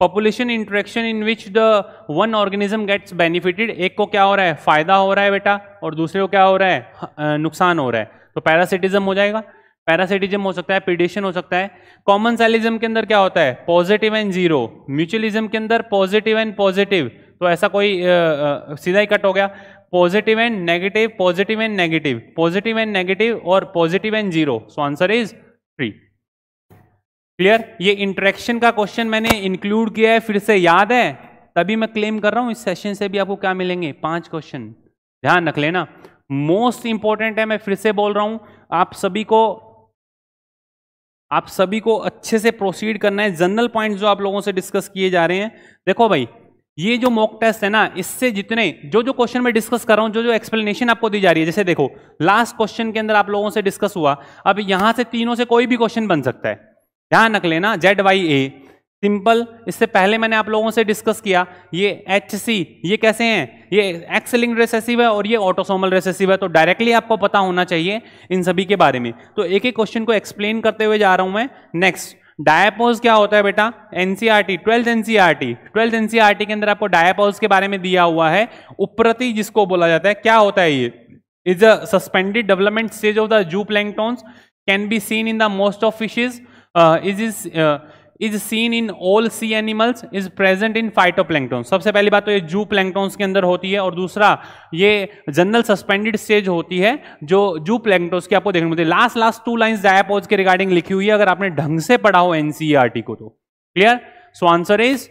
population interaction in which the one organism gets benefited एक को क्या हो रहा है फायदा हो रहा है बेटा और दूसरे को क्या हो रहा है नुकसान हो रहा है तो पैरासिटिज्म हो जाएगा पैरासिटिज्म हो सकता है पीडिशन हो सकता है कॉमन सेलिज्म के अंदर क्या होता है पॉजिटिव एंड जीरो म्यूचुअलिज्म के अंदर पॉजिटिव एंड पॉजिटिव तो ऐसा कोई आ, आ, सीधा ही कट हो गया positive and negative positive and negative positive and negative और positive and zero so answer is three clear ये इंट्रैक्शन का क्वेश्चन मैंने इंक्लूड किया है फिर से याद है तभी मैं क्लेम कर रहा हूं इस सेशन से भी आपको क्या मिलेंगे पांच क्वेश्चन ध्यान रख लेना मोस्ट इंपॉर्टेंट है मैं फिर से बोल रहा हूं आप सभी को आप सभी को अच्छे से प्रोसीड करना है जनरल पॉइंट जो आप लोगों से डिस्कस किए जा रहे हैं देखो भाई ये जो मॉक टेस्ट है ना इससे जितने जो जो क्वेश्चन मैं डिस्कस कर रहा हूं जो जो एक्सप्लेनेशन आपको दी जा रही है जैसे देखो लास्ट क्वेश्चन के अंदर आप लोगों से डिस्कस हुआ अब यहां से तीनों से कोई भी क्वेश्चन बन सकता है ध्यान रख लेना जेड वाई ए सिंपल इससे पहले मैंने आप लोगों से डिस्कस किया ये एच सी ये कैसे हैं ये एक्सलिंग रेसेसिव है और ये ऑटोसोमल रेसेसिव है तो डायरेक्टली आपको पता होना चाहिए इन सभी के बारे में तो एक एक क्वेश्चन को एक्सप्लेन करते हुए जा रहा हूं मैं नेक्स्ट डायपोज क्या होता है बेटा NCERT twelfth NCERT twelfth NCERT के अंदर आपको डायपोज के बारे में दिया हुआ है उप्रति जिसको बोला जाता है क्या होता है ये is a suspended development stage of the zooplanktons can be seen in the most of fishes is is is seen in all sea animals is present in plankton सबसे पहली बात तो ये जू प्लैंगटोन्स के अंदर होती है और दूसरा ये जनरल सस्पेंडेड स्टेज होती है जो जू प्लैंगटोन्स की आपको देखने last last two lines diapause के रिगार्डिंग लिखी हुई है अगर आपने ढंग से पढ़ा हो एनसीईआरटी e को तो क्लियर सो आंसर इज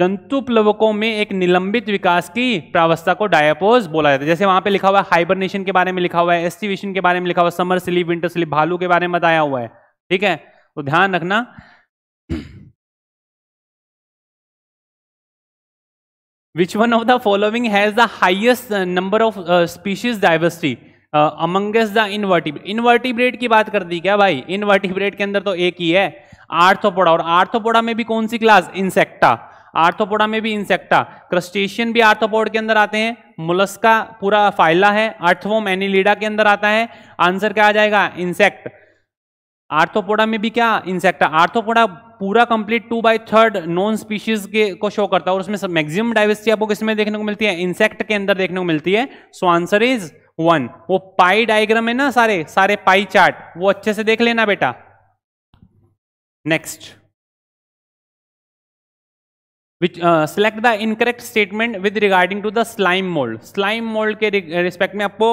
जंतु प्लवकों में एक निलंबित विकास की प्रावस्था को डायापोज बोला जाता है जैसे वहां पे लिखा हुआ है हाइबरनेशन के बारे में लिखा हुआ है एस्टिवेशन के बारे में लिखा हुआ है समर स्लीप विंटर स्लीप भालू के बारे में बताया हुआ है ठीक है तो ध्यान रखना which one of the following has the highest number of species diversity amongst the amongst invertebrate की बात कर दी क्या भाई इनवर्टिब्रेट के अंदर तो एक ही है आर्थोपोडा और आर्थोपोडा में भी कौन सी क्लास इंसेक्टा आर्थोपोडा में भी इंसेक्टा क्रस्टेशियन भी आर्थोपोड के अंदर आते हैं मुलस्का पूरा फाइला है अर्थवोम एनिलीडा के अंदर आता है आंसर क्या आ जाएगा इंसेक्ट आर्थोपोडा में भी क्या इंसेक्ट आर्थोपोडा पूरा complete two by third known species के को शो करता है और उसमें मैक्सिमम डाइवर्सिटी आपको किसमें देखने को मिलती है इंसेक्ट के अंदर देखने को मिलती है सो आंसर इज वन वो पाई डायग्राम है ना सारे सारे पाई चार्ट वो अच्छे से देख लेना बेटा next which uh, select the incorrect statement with regarding to the slime mold slime mold के रिस्पेक्ट में आपको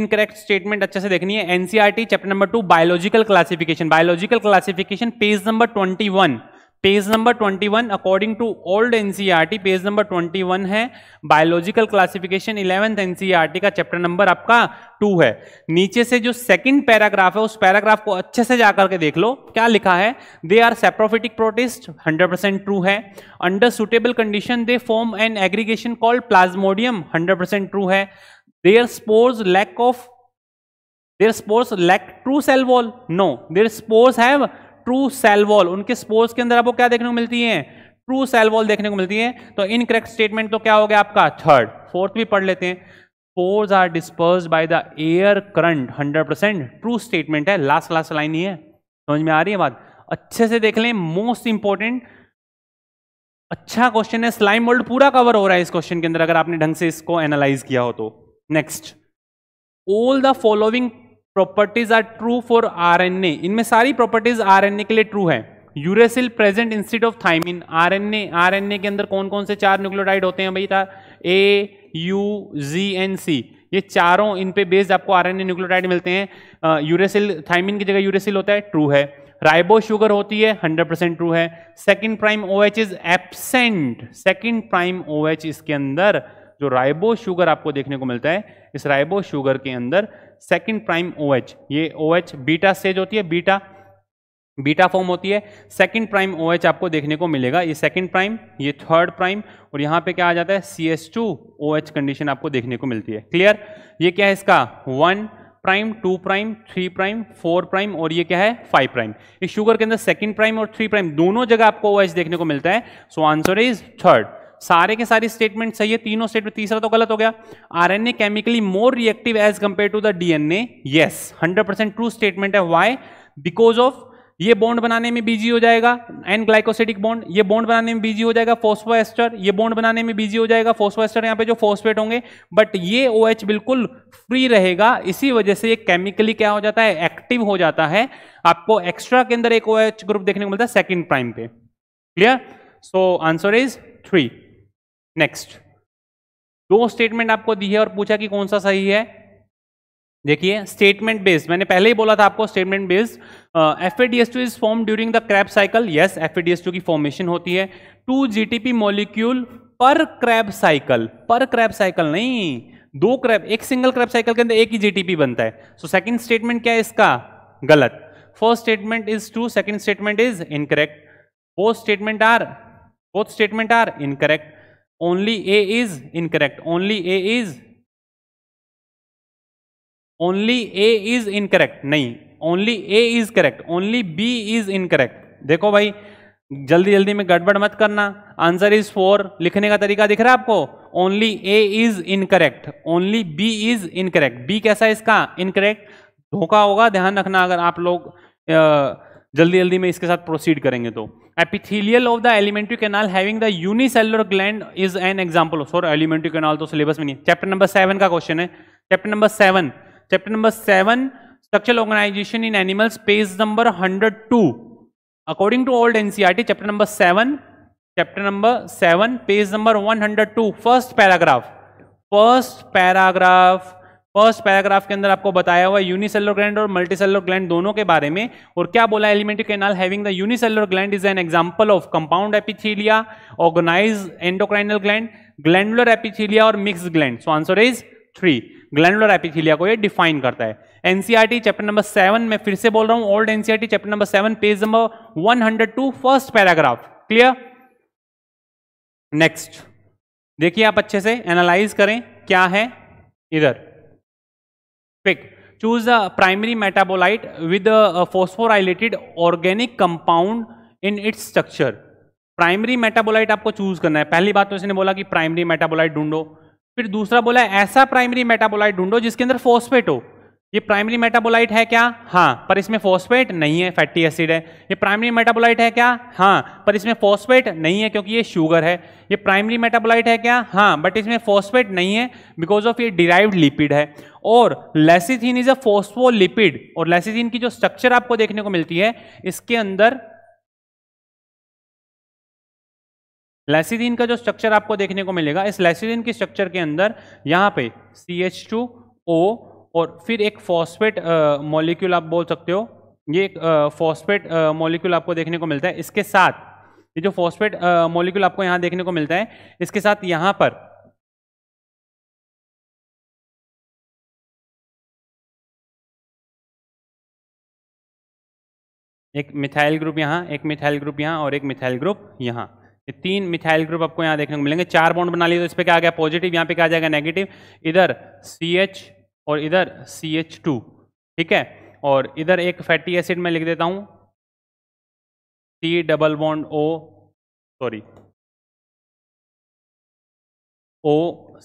incorrect statement अच्छे से देखनी है NCERT chapter number two biological classification biological classification page number twenty one page number 21 according to old NCERT page number 21 है बायोलॉजिकल क्लासिफिकेशन इलेवेंथ एनसीईआरटी का चैप्टर नंबर आपका टू है नीचे से जो सेकंड पैराग्राफ है उस पैराग्राफ को अच्छे से जाकर के देख लो क्या लिखा है they are saprophytic protist 100% percent true है under suitable condition they form an aggregation called plasmodium hundred percent true है their spores lack of their spores lack true cell wall no their spores have true cell wall उनके स्पोर्ट्स के अंदर आपको क्या देखने को मिलती है ट्रू सेल वॉल देखने को मिलती है तो इनकरेक्ट स्टेटमेंट तो क्या हो गया आपका थर्ड फोर्थ भी पढ़ लेते हैं spores are dispersed by the air current 100 percent true statement है लास्ट लास्ट लाइन ही है समझ में आ रही है बात अच्छे से देख लें मोस्ट इंपॉर्टेंट अच्छा क्वेश्चन है स्लाइम वर्ल्ड पूरा कवर हो रहा है इस क्वेश्चन के अंदर अगर आपने ढंग से इसको एनालाइज किया हो तो next all the following properties are true for RNA इनमें सारी प्रॉपर्टीज आरएनए के लिए ट्रू है uracil present instead of thymine RNA RNA के अंदर कौन कौन से चार न्यूक्लियोटाइड होते हैं भाई था ए यू जी एन सी ये चारों इन पे बेस्ड आपको आरएनए न्यूक्लियोटाइड मिलते हैं यूरेसिल थाइमिन की जगह यूरेसिल होता है ट्रू है राइबो शुगर होती है 100 परसेंट ट्रू है second prime O H is absent second prime O H इसके अंदर जो राइबो शुगर आपको देखने को मिलता है इस राइबो शुगर के अंदर सेकेंड प्राइम ओ एच ये ओ एच बीटा स्टेज होती है बीटा बीटा फॉर्म होती है सेकेंड प्राइम ओ एच आपको देखने को मिलेगा ये सेकेंड प्राइम ये थर्ड प्राइम और यहाँ पे क्या आ जाता है C S two O H condition आपको देखने को मिलती है क्लियर ये क्या है इसका one prime two prime three prime four prime और ये क्या है फाइव प्राइम इस शुगर के अंदर सेकेंड प्राइम और थ्री प्राइम दोनों जगह आपको ओ एच देखने को मिलता है सो आंसर इज थर्ड सारे के सारे स्टेटमेंट सही है तीनों स्टेटमेंट तीसरा तो गलत हो गया R N A chemically more reactive as compare to the DNA yes 100 percent true statement है वाई बिकॉज ऑफ ये बॉन्ड बनाने में बिजी हो जाएगा एंड ग्लाइकोसिटिक बॉन्ड ये बॉन्ड बनाने में बिजी हो जाएगा फोस्फोएस्टर ये बॉन्ड बनाने में बिजी हो जाएगा फोस्फोएस्टर यहाँ पे जो फोस्फेट होंगे बट ये ओ OH बिल्कुल फ्री रहेगा इसी वजह से ये केमिकली क्या हो जाता है एक्टिव हो जाता है आपको एक्स्ट्रा के अंदर एक ओ OH ग्रुप देखने को मिलता है सेकेंड प्राइम पे clear so answer is three next दो स्टेटमेंट आपको दी है और पूछा कि कौन सा सही है देखिए स्टेटमेंट बेस्ड मैंने पहले ही बोला था आपको statement based F two is form during the Krebs cycle yes F two की फॉर्मेशन होती है two G T P molecule पर क्रैप साइकिल पर क्रैप साइकिल नहीं दो क्रैप एक सिंगल क्रैप साइकिल के अंदर एक ही जीटीपी बनता है सो सेकेंड स्टेटमेंट क्या है इसका गलत first statement is true second statement is incorrect fourth statement are fourth statement are incorrect only a is incorrect only a is only a is incorrect नहीं only a is correct only b is incorrect देखो भाई जल्दी जल्दी में गड़बड़ मत करना आंसर इज फोर लिखने का तरीका दिख रहा है आपको only A is incorrect only B is incorrect B कैसा है इसका इनकरेक्ट धोखा होगा ध्यान रखना अगर आप लोग आ, जल्दी जल्दी में इसके साथ प्रोसीड करेंगे तो epithelial of the alimentary canal having the unicellular gland is an example of sorry alimentary canal तो सिलेबस में नहीं चैप्टर नंबर सेवन का क्वेश्चन है chapter number seven chapter number seven structural organisation in animals page number hundred two according to old NCERT chapter number seven chapter number seven page number one hundred two first paragraph first paragraph first paragraph के अंदर आपको बताया हुआ यूनिसेलर ग्लैंड और मल्टीसेलर ग्लैंड दोनों के बारे में और क्या बोला alimentary canal having the unicellular gland is an example of compound epithelia organise endocrinal gland glandular epithelia और mix gland so answer is three glandular epithelia को यह डिफाइन करता है एनसीआरटी चैप्टर नंबर सेवन में फिर से बोल रहा हूँ old NCERT chapter number seven page number one hundred two first paragraph clear next देखिए आप अच्छे से एनालाइज करें क्या है इधर pick choose the primary metabolite with a phosphorylated organic compound in its structure primary metabolite आपको चूज करना है पहली बात तो इसने बोला कि प्राइमरी मेटाबोलाइट ढूंढो फिर दूसरा बोला ऐसा प्राइमरी मेटाबोलाइट ढूंढो जिसके अंदर फॉस्फेट हो ये प्राइमरी मेटाबोलाइट है क्या हाँ पर इसमें फॉस्फेट नहीं है फैटी एसिड है ये प्राइमरी मेटाबोलाइट है क्या हाँ पर इसमें फॉस्फेट नहीं है क्योंकि ये शुगर है ये प्राइमरी मेटाबोलाइट है क्या हाँ बट इसमें फॉस्फेट नहीं है बिकॉज ऑफ ये डिराइव्ड लिपिड है और लेसिथीन इज अ फोस्फोलिपिड और लेसिथीन की जो स्ट्रक्चर आपको देखने को मिलती है इसके अंदर लेसिथीन का जो स्ट्रक्चर आपको देखने को मिलेगा इस लेसिथीन की स्ट्रक्चर के अंदर यहाँ पे सी एच टू ओ और फिर एक फॉस्फेट मॉलिक्यूल आप बोल सकते हो ये एक फॉस्फेट मॉलिक्यूल आपको देखने को मिलता है इसके साथ ये जो फॉस्फेट मॉलिक्यूल आपको यहाँ देखने को मिलता है इसके साथ यहाँ पर एक मिथाइल ग्रुप यहाँ एक मिथाइल ग्रुप यहाँ और एक मिथाइल ग्रुप यहाँ ये तीन मिथाइल ग्रुप आपको यहाँ देखने को मिलेंगे चार बॉन्ड बना लिए तो इस पर क्या आ गया पॉजिटिव यहाँ पे क्या आ जाएगा नेगेटिव इधर सी एच और इधर सी एच टू ठीक है और इधर एक फैटी एसिड में लिख देता हूँ C double bond O sorry O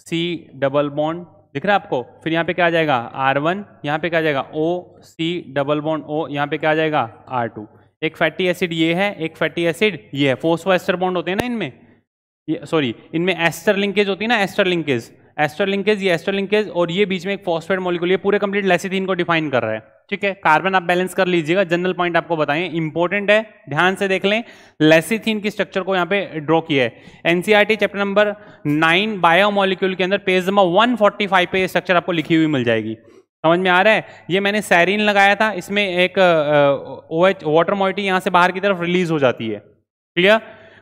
C double bond दिख रहा है आपको फिर यहाँ पे क्या आ जाएगा आर वन यहाँ पे क्या आ जाएगा ओ सी डबल बॉन्ड ओ यहाँ पे क्या आ जाएगा आर टू एक फैटी एसिड ये है एक फैटी एसिड ये है फोस्फो एस्टर बॉन्ड होते हैं ना इनमें ये सॉरी इनमें एस्टर लिंकेज होती है ना एस्टर लिंकेज एस्टर लिंकेज ये एस्टर लिंकेज और ये बीच में एक फॉस्फेट मॉलिक्यूल ये पूरे कंप्लीट लेसिथिन को डिफाइन कर रहा है ठीक है कार्बन आप बैलेंस कर लीजिएगा जनरल पॉइंट आपको बताएं इंपॉर्टेंट है ध्यान से देख लें लेसिथीन की स्ट्रक्चर को यहाँ पे ड्रॉ किया है NCERT chapter number nine biomolecule के अंदर पेज नंबर फाइव पे स्ट्रक्चर आपको लिखी हुई मिल जाएगी समझ में आ रहा है ये मैंने सैरिन लगाया था इसमें एक ओ एच वाटर मॉइटी यहाँ से बाहर की तरफ रिलीज हो जाती है क्लियर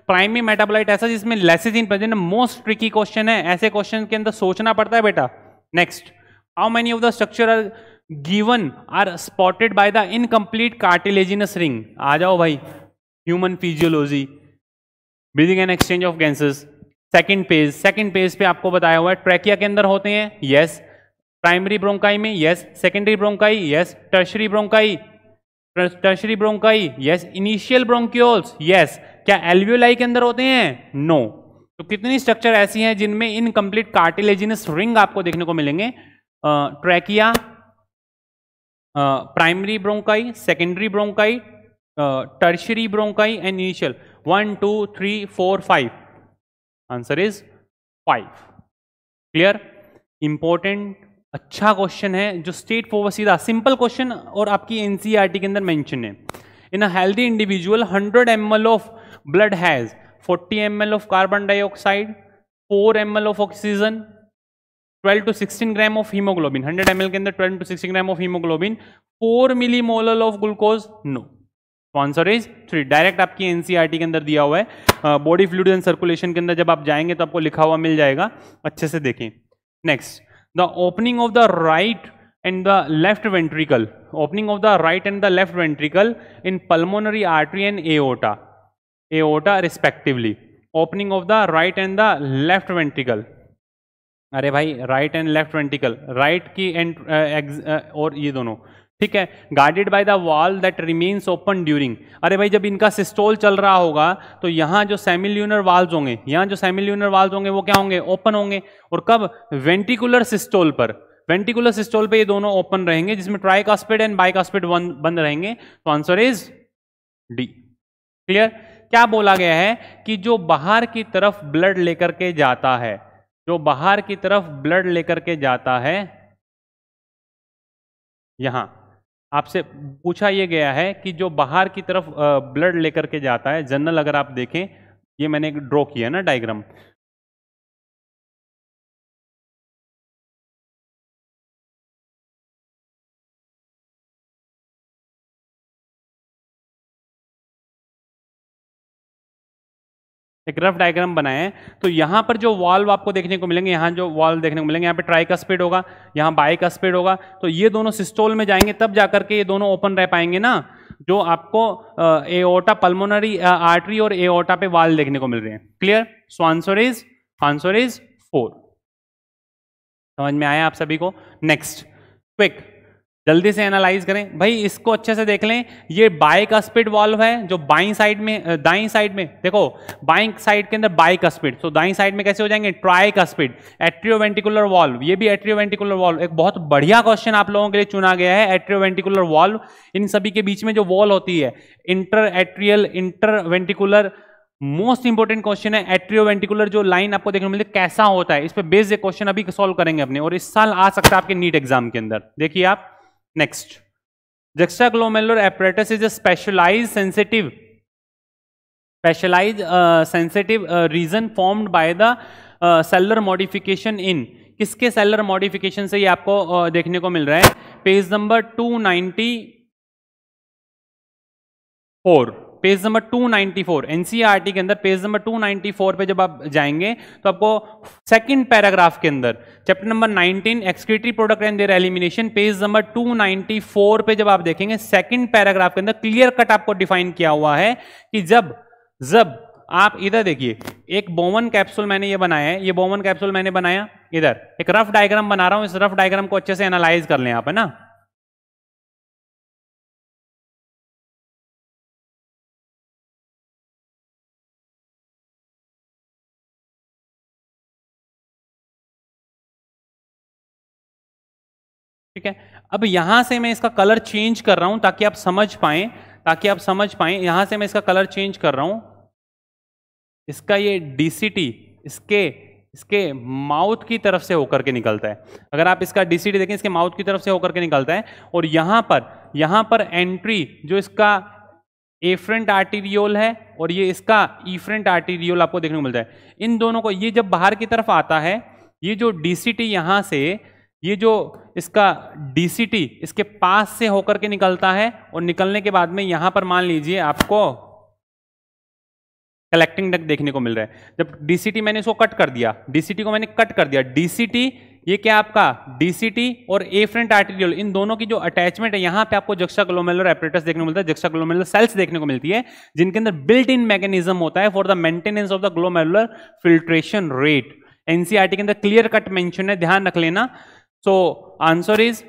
प्राइमरी मेटाबोलाइट ऐसा जिसमें lecithin present most tricky question है ऐसे क्वेश्चन के अंदर सोचना पड़ता है बेटा next how many of the structure given are spotted by the incomplete cartilaginous ring आ जाओ भाई human physiology breathing and exchange of gases second page second page पे आपको बताया हुआ है ट्रैकिया के अंदर होते हैं यस प्राइमरी ब्रोंकाई में yes secondary bronchi yes tertiary bronchi tertiary bronchi yes initial bronchioles yes क्या एल्वियोलाई के अंदर होते हैं नो no. तो कितनी स्ट्रक्चर ऐसी हैं जिनमें इनकम्प्लीट कार्टिलेजिनस रिंग आपको देखने को मिलेंगे trachea primary bronchi secondary bronchi tertiary bronchi and initial one two three four five answer is five clear important अच्छा क्वेश्चन है जो स्टेट फॉरवर्ड सीधा सिंपल क्वेश्चन और आपकी एनसीईआरटी e के अंदर मेंशन है in a healthy individual 100 M of blood has 40 M of carbon dioxide 4 M of oxygen 12 to 16 gram of haemoglobin 100 M के अंदर 12 to 16 gram of haemoglobin 4 millimolal of glucose no answer is three direct आपकी एनसीईआरटी e के अंदर दिया हुआ है बॉडी फ्लूड एंड सर्कुलेशन के अंदर जब आप जाएंगे तो आपको लिखा हुआ मिल जाएगा अच्छे से देखें next the opening of the right and the left ventricle opening of the right and the left ventricle in pulmonary artery and aorta aorta respectively opening of the right and the left ventricle अरे भाई right and left ventricle right की एंड और ये दोनों ठीक है guarded by the wall that remains open during अरे भाई जब इनका सिस्टोल चल रहा होगा तो यहाँ जो सेमिल्यूनर वाल्स होंगे यहाँ जो सेमिल्यूनर वाल्स होंगे वो क्या होंगे ओपन होंगे और कब वेंटिकुलर सिस्टोल पर वेंटिकुलर सिस्टोल पे ये दोनों ओपन रहेंगे जिसमें ट्राइकॉस्पेड एंड बाइकॉस्पेड बंद रहेंगे तो आंसर इज डी क्लियर क्या बोला गया है कि जो बाहर की तरफ ब्लड लेकर के जाता है जो बाहर की तरफ ब्लड लेकर के जाता है यहां आपसे पूछा यह गया है कि जो बाहर की तरफ ब्लड लेकर के जाता है जनरल अगर आप देखें ये मैंने एक ड्रॉ किया ना डायग्राम एक रफ डायग्राम बनाए तो यहाँ पर जो वॉल्व आपको देखने को मिलेंगे यहाँ जो वॉल्व देखने को मिलेंगे यहाँ पे ट्राई का स्पीड होगा यहाँ बाई का स्पीड होगा तो ये दोनों सिस्टोल में जाएंगे तब जाकर के ये दोनों ओपन रह पाएंगे ना जो आपको एओटा पल्मोनरी आर्टरी और एओटा पे वाल देखने को मिल रहे हैं clear so answer is answer is four समझ में आया आप सभी को नेक्स्ट क्विक जल्दी से एनालाइज करें भाई इसको अच्छे से देख लें ये बाई का स्पीड वॉल्व है जो बाई साइड में दाई साइड में देखो बाई साइड के अंदर बाई का स्पीड तो दाई साइड में कैसे हो जाएंगे ट्राई का स्पीड एट्रियोवेंटिकुलर वॉल्व ये भी एट्रियोवेंटिकुलर वॉल्व एक बहुत बढ़िया क्वेश्चन आप लोगों के लिए चुना गया है एट्रियोवेंटिकुलर वॉल्व इन सभी के बीच में जो वॉल होती है inter atrial interventricular most important question है एट्रियोवेंटिकुलर जो लाइन आपको देखने को मिलती है कैसा होता है इस पर बेस्ड क्वेश्चन अभी सॉल्व करेंगे अपने और इस साल आ सकता है आपके नीट एग्जाम के अंदर देखिए आप next juxtaglomerular apparatus is a specialise sensitive specialise sensitive region formed by the cellular modification in किसके सेलर मॉडिफिकेशन से ये आपको uh, देखने को मिल रहा है page number two ninety four page number 294 NCERT e के अंदर पेज नंबर 294 पे जब आप जाएंगे तो आपको सेकंड पैराग्राफ के अंदर chapter number 19 excretory product and their elimination page number 294 पे जब आप देखेंगे सेकंड पैराग्राफ के अंदर क्लियर कट आपको डिफाइन किया हुआ है कि जब जब आप इधर देखिए एक बोवन कैप्सूल मैंने ये बनाया है ये बोवन कैप्सूल मैंने बनाया इधर एक रफ डायग्राम बना रहा हूं इस रफ डायग्राम को अच्छे से एनालाइज कर लें आप है ना अब यहां से मैं इसका कलर चेंज कर रहा हूं ताकि आप समझ पाए ताकि आप समझ पाए यहां से मैं इसका कलर चेंज कर रहा हूं इसका ये डीसीटी इसके इसके माउथ की तरफ से होकर के निकलता है अगर आप इसका डीसीटी देखें इसके माउथ की तरफ से होकर के निकलता है और यहां पर यहां पर एंट्री जो इसका एफ्रेंट आर्टीरियोल है और ये इसका ईफ्रेंट आर्टीरियोल आपको देखने को मिलता है इन दोनों को ये जब बाहर की तरफ आता है ये जो डीसीटी यहां से ये जो इसका डीसीटी इसके पास से होकर के निकलता है और निकलने के बाद में यहां पर मान लीजिए आपको कलेक्टिंग डक देखने को मिल रहा है जब डीसीटी मैंने इसको कट कर दिया डीसीटी को मैंने कट कर दिया डीसीटी ये क्या आपका डीसीटी और ए फ्रंट आर्टिकल इन दोनों की जो अटैचमेंट है यहां पे आपको जक्सा ग्लोमेलर एपरेटस देखने को मिलता है जक्सा ग्लोमेलर सेल्स देखने को मिलती है जिनके अंदर बिल्ट इन मैकेनिज्म होता है for the maintenance of the glomerular filtration rate NCERT के अंदर क्लियर कट मेंशन है ध्यान रख लेना so answer is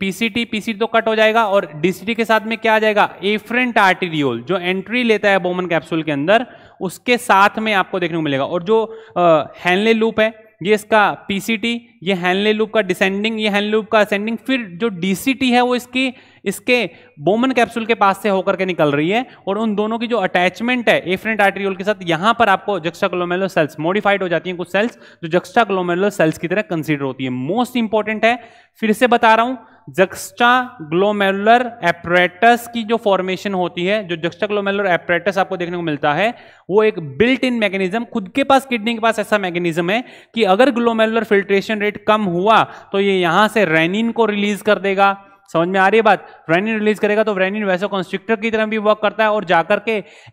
PCT PCT तो कट हो जाएगा और डीसीटी के साथ में क्या आ जाएगा एफ्रेंट आर्टिरियोल जो एंट्री लेता है बोमन कैप्सूल के अंदर उसके साथ में आपको देखने को मिलेगा और जो uh, लूप है ये इसका पीसीटी ये हैंडले लूप का डिसेंडिंग ये हैंडले लूप का असेंडिंग फिर जो डीसीटी है वो इसकी इसके बोमन कैप्सूल के पास से होकर के निकल रही है और उन दोनों की जो अटैचमेंट है एफरेंट आर्ट्रियोल के साथ यहां पर आपको जक्स्टा सेल्स मॉडिफाइड हो जाती हैं कुछ सेल्स जो जक्स्टा सेल्स की तरह कंसिडर होती है मोस्ट इंपॉर्टेंट है फिर से बता रहा हूं जक्स्टा ग्लोमेलर एपरेटस की जो फॉर्मेशन होती है जो जक्स्टा ग्लोमेलर एपरेटस आपको देखने को मिलता है वो एक बिल्ट इन मैकेनिज्म खुद के पास किडनी के पास ऐसा मैकेनिज्म है कि अगर ग्लोमेलर फिल्ट्रेशन रेट कम हुआ तो ये यहां से रेनिन को रिलीज कर देगा समझ में आ रही है बात रेनिन रिलीज करेगा तो वेनिन वैसे कॉन्स्ट्रिक्टर की तरह भी वर्क करता है और जाकर के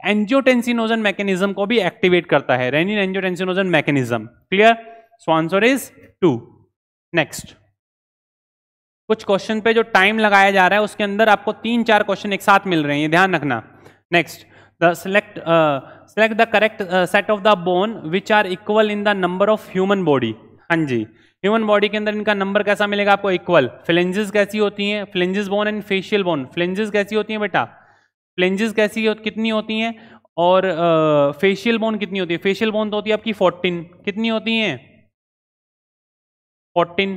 एंजियोटेंसिनोजन मैकेनिज्म को भी एक्टिवेट करता है renin angiotensinogen mechanism clear so answer is two next कुछ क्वेश्चन पे जो टाइम लगाया जा रहा है उसके अंदर आपको तीन चार क्वेश्चन एक साथ मिल रहे हैं ध्यान रखना next the select select the correct set of the bone which are equal in the number of human body हाँ जी ह्यूमन बॉडी के अंदर इनका नंबर कैसा मिलेगा आपको इक्वल फ्लेंजेस कैसी होती हैं phalanges bone and facial bone phalanges कैसी होती हैं बेटा फ्लेंजेस कैसी हो, कितनी होती हैं और फेशियल uh, बोन कितनी होती है फेशियल बोन तो होती है आपकी फोर्टीन कितनी होती हैं फोर्टीन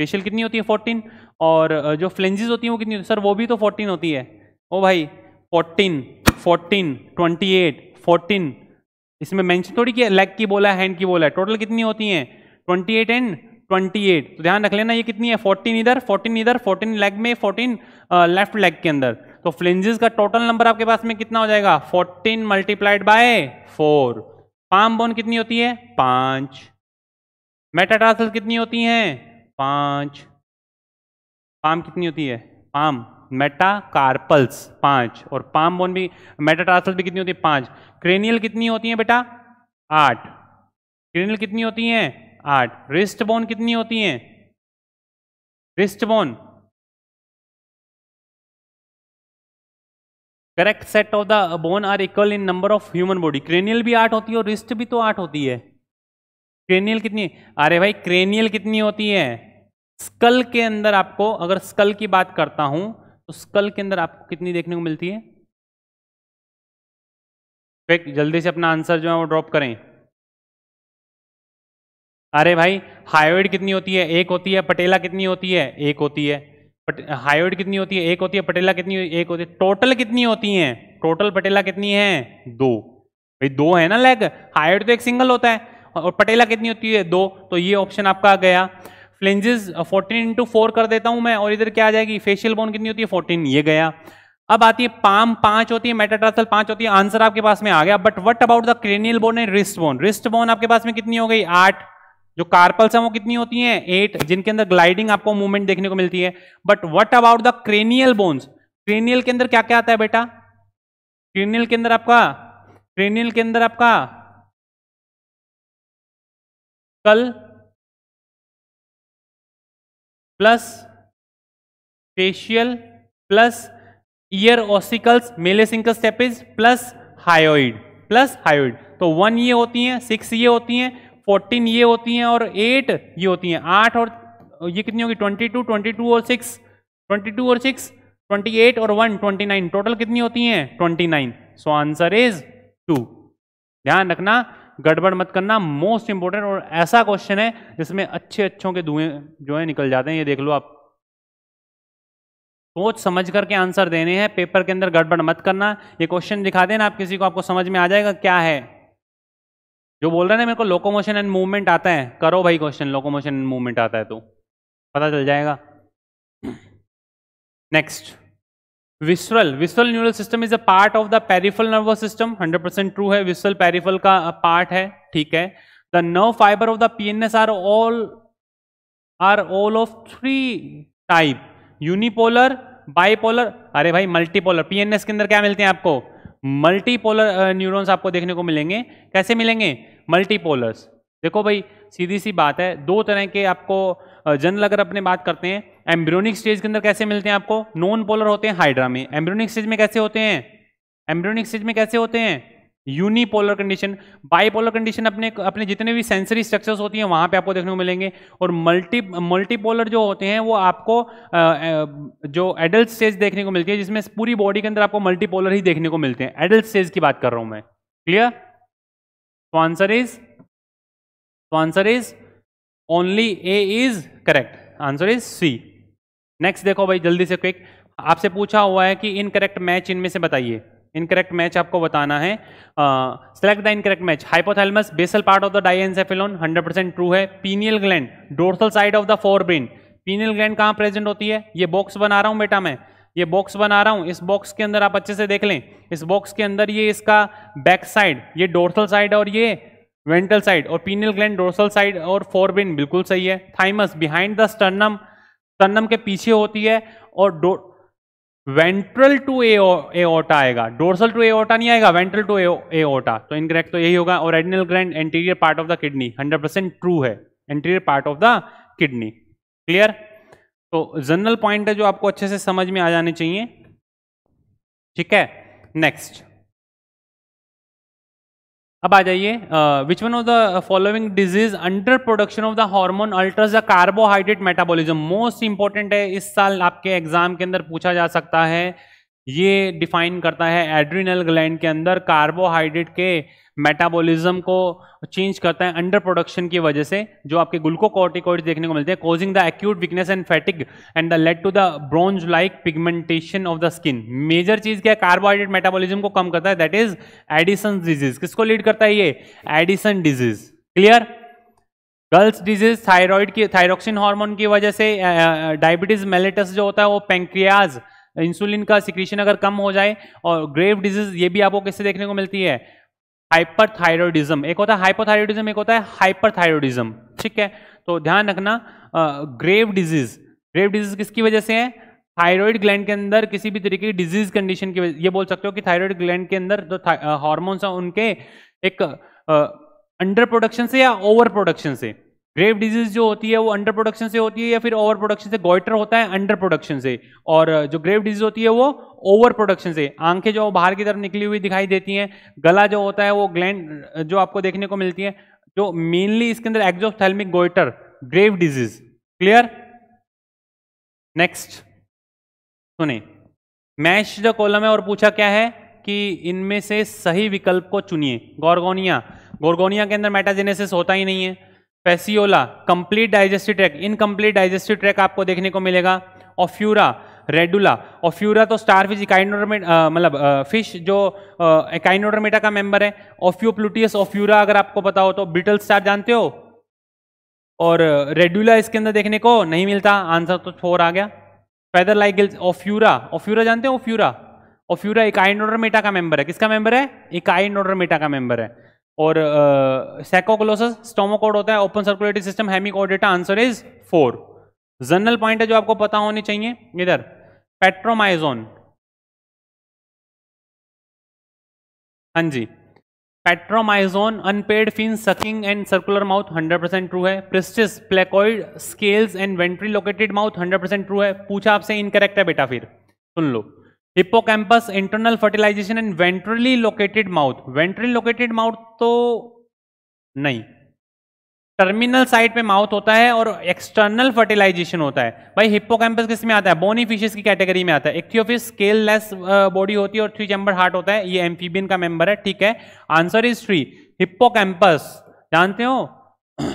फेशियल कितनी होती है फोर्टीन और uh, जो फ्लेंजेस होती हैं वो कितनी होती है सर वो भी तो फोर्टीन होती है ओ भाई fourteen fourteen twenty eight fourteen इसमें मेंशन थोड़ी किया लेग की बोला हैंड की बोला टोटल कितनी होती हैं twenty eight and twenty eight तो ध्यान रख लेना ये कितनी है फोर्टीन इधर फोर्टीन इधर फोर्टीन लेग में फोर्टीन लेफ्ट लेग के अंदर तो फ्लेंजेस का टोटल नंबर आपके पास में कितना हो जाएगा fourteen multiplied by four palm bone कितनी होती है पांच मेटाटासल कितनी होती हैं पांच पाम कितनी होती है पाम मेटा कार्पल्स पांच और पाम बोन भी मेटाटासल भी कितनी होती है पांच क्रेनियल कितनी होती है बेटा आठ क्रेनियल कितनी होती है आठ रिस्ट बोन कितनी होती है wrist bone correct set of the bone are equal in number of human body cranial भी आठ होती है और रिस्ट भी तो आठ होती है क्रेनियल कितनी अरे भाई क्रेनियल कितनी होती है स्कल के अंदर आपको अगर स्कल की बात करता हूं तो स्कल के अंदर आपको कितनी देखने को मिलती है जल्दी से अपना आंसर जो है वो ड्रॉप करें अरे भाई हायोइड कितनी होती है एक होती है पटेला कितनी होती है एक होती है हायोइड कितनी होती है एक होती है पटेला कितनी एक होती है टोटल कितनी होती है टोटल पटेला कितनी है दो भाई दो है ना लेग हायोइड तो एक सिंगल होता है और पटेला कितनी होती है दो तो ये ऑप्शन आपका आ गया फ्लेंजेस फोर्टीन इंटू फोर कर देता हूं मैं और इधर क्या आ जाएगी फेशियल बोन कितनी होती है फोर्टीन ये गया अब आती है पाम पांच होती है मेटाट्रासल पांच होती है आंसर आपके पास में आ गया but what about the cranial bone and wrist bone wrist bone आपके पास में कितनी हो गई आठ जो कार्पल्स हैं वो कितनी होती हैं एट जिनके अंदर ग्लाइडिंग आपको मूवमेंट देखने को मिलती है but what about the cranial bones cranial के अंदर क्या क्या आता है बेटा क्रेनियल के अंदर आपका क्रेनियल के अंदर आपका कल plus facial plus ear ossicles malleus incus stapes plus hyoid plus hyoid तो वन ये होती हैं सिक्स ये होती हैं फोर्टीन ये होती हैं और एट ये होती हैं आठ और ये कितनी होगी ट्वेंटी टू ट्वेंटी टू और सिक्स ट्वेंटी टू और सिक्स ट्वेंटी एट और वन ट्वेंटी नाइन टोटल कितनी होती हैं twenty nine so answer is two ध्यान रखना गड़बड़ मत करना मोस्ट इंपॉर्टेंट और ऐसा क्वेश्चन है जिसमें अच्छे अच्छों के धुएं जो है निकल जाते हैं ये देख लो आप सोच समझ करके आंसर देने हैं पेपर के अंदर गड़बड़ मत करना ये क्वेश्चन दिखा देना आप किसी को आपको समझ में आ जाएगा क्या है जो बोल रहा है ना मेरे को लोकोमोशन एंड मूवमेंट आता है करो भाई क्वेश्चन लोकोमोशन एंड मूवमेंट आता है तो पता चल जाएगा next visceral visceral neural system is a part of the peripheral nervous system 100% percent true है विस्वल पेरिफल का पार्ट है ठीक है the nerve fibre of the PNS are all are all of three type unipolar bipolar अरे भाई मल्टीपोलर पीएनएस के अंदर क्या मिलते हैं आपको मल्टीपोलर न्यूरॉन्स uh, आपको देखने को मिलेंगे कैसे मिलेंगे मल्टीपोलर्स देखो भाई सीधी सी बात है दो तरह के आपको uh, जनरल अगर अपने बात करते हैं एम्ब्रियोनिक स्टेज के अंदर कैसे मिलते हैं आपको नॉन पोलर होते हैं हाइड्रा में एम्ब्रियोनिक स्टेज में कैसे होते हैं एम्ब्रियोनिक स्टेज में कैसे होते हैं यूनिपोलर कंडीशन बाईपोलर कंडीशन अपने अपने जितने भी सेंसरी स्ट्रक्चर्स होती हैं वहां पे आपको देखने को मिलेंगे और मल्टी मल्टीपोलर जो होते हैं वो आपको आ, जो एडल्ट स्टेज देखने को मिलती है जिसमें पूरी बॉडी के अंदर आपको मल्टीपोलर ही देखने को मिलते हैं एडल्ट स्टेज की बात कर रहा हूं मैं क्लियर तो आंसर इज तो answer is only A is correct answer is C next देखो भाई जल्दी से क्विक आपसे पूछा हुआ है कि इनकरेक्ट मैच इनमें से बताइए इनकरेक्ट मैच आपको बताना है select the incorrect match hypothalamus basal part of the diencephalon 100 percent true है pineal gland dorsal side of the forebrain pineal gland कहाँ प्रेजेंट होती है ये बॉक्स बना रहा हूँ बेटा मैं ये बॉक्स बना रहा हूँ इस बॉक्स के अंदर आप अच्छे से देख लें इस बॉक्स के अंदर ये इसका बैक साइड ये डोर्सल साइड और ये वेंटल साइड और पीनियल ग्लैंड डोर्सल साइड और फोर फोरब्रेन बिल्कुल सही है thymus behind the sternum sternum के पीछे होती है और वेंट्रल टू एओटा आएगा डोर्सल टू एओटा नहीं आएगा वेंट्रल टू एओटा तो इनकरेक्ट तो यही होगा और adrenal gland anterior part of the kidney 100 percent true है anterior part of the kidney clear तो जनरल पॉइंट है जो आपको अच्छे से समझ में आ जाने चाहिए ठीक है नेक्स्ट अब आ जाइए which one of the following disease under production of the hormone alters the carbohydrate metabolism most important है इस साल आपके एग्जाम के अंदर पूछा जा सकता है ये डिफाइन करता है एड्रिनल ग्लैंड के अंदर कार्बोहाइड्रेट के मेटाबॉलिज्म को चेंज करता है अंडर प्रोडक्शन की वजह से जो आपके ग्लूकोकॉर्टिकॉइड देखने को मिलते हैं causing the acute weakness and fatigue and the lead to the bronze like pigmentation of the skin major चीज क्या कार्बोहाइड्रेट मेटाबॉलिज्म को कम करता है दैट इज एडिसन डिजीज किसको लीड करता है ये Addison disease clear Graves disease thyroid की थायरोक्सिन हार्मोन की वजह से डायबिटीज मेलेटस जो होता है वो पेंक्रियाज इंसुलिन का सिक्रीशन अगर कम हो जाए और ग्रेव डिजीज ये भी आपको किससे देखने को मिलती है हाइपरथायरोडिज्म एक होता है हाइपोथायरोडिज्म एक होता है हाइपरथायरोडिज्म ठीक है तो ध्यान रखना ग्रेव डिजीज ग्रेव डिजीज किसकी वजह से है थायराइड ग्लैंड के अंदर किसी भी तरीके की डिजीज कंडीशन की वजह ये बोल सकते हो कि थायराइड ग्लैंड के अंदर जो हार्मोन्स हैं उनके एक अंडर प्रोडक्शन से या ओवर प्रोडक्शन से ग्रेव डिजीज जो होती है वो अंडर प्रोडक्शन से होती है या फिर ओवर प्रोडक्शन से गोइटर होता है अंडर प्रोडक्शन से और जो ग्रेव डिजीज होती है वो ओवर प्रोडक्शन से आंखें जो बाहर की तरफ निकली हुई दिखाई देती हैं गला जो होता है वो ग्लैंड जो आपको देखने को मिलती है जो मेनली इसके अंदर exophthalmic goitre Graves disease clear next सुने मैश जो कॉलम है और पूछा क्या है कि इनमें से सही विकल्प को चुनिए गोरगोनिया गोरगोनिया के अंदर मेटाजेनेसिस होता ही नहीं है Fasciola complete digestive tract incomplete digestive tract आपको देखने को मिलेगा ऑफ्यूरा रेडुला ऑफ्यूरा तो स्टार फिश इकाइनोडर्मेट मतलब फिश जो इकाइनोडर्मेटा का मेंबर है ऑफ्यू प्लूटियस ऑफ्यूरा अगर आपको पता हो तो बिटल स्टार जानते हो और रेडुला इसके अंदर देखने को नहीं मिलता आंसर तो फोर आ गया feather like gills Ophiura Ophiura जानते हो ऑफ्यूरा ऑफ्यूरा इकाइनोडर्मेटा का मेंबर है किसका मेंबर है इकाइनोडर्मेटा का मेंबर है और सेकोकोलोसस स्टोमोकोड होता है open circulatory system Hemichordata answer is four general point है जो आपको पता होनी चाहिए इधर पेट्रोमाइजोन हाँ जी Petromyzon unpaired fin sucking and circular mouth 100% percent true है Pristis placoid scales and ventrally located mouth 100% percent true है पूछा आपसे इनकरेक्ट है बेटा फिर सुन लो Hippocampus internal fertilisation and ventrally located mouth ventrally located mouth तो नहीं टर्मिनल साइड पे माउथ होता है और एक्सटर्नल फर्टिलाइजेशन होता है भाई हिप्पोकैम्पस किस में आता है बोनी फिशेस की कैटेगरी में आता है एक्थियोफिस स्केल लेस बॉडी होती है और थ्री चैम्बर हार्ट होता है ये एम्फीबियन का मेंबर है ठीक है आंसर इज थ्री हिप्पोकैम्पस जानते हो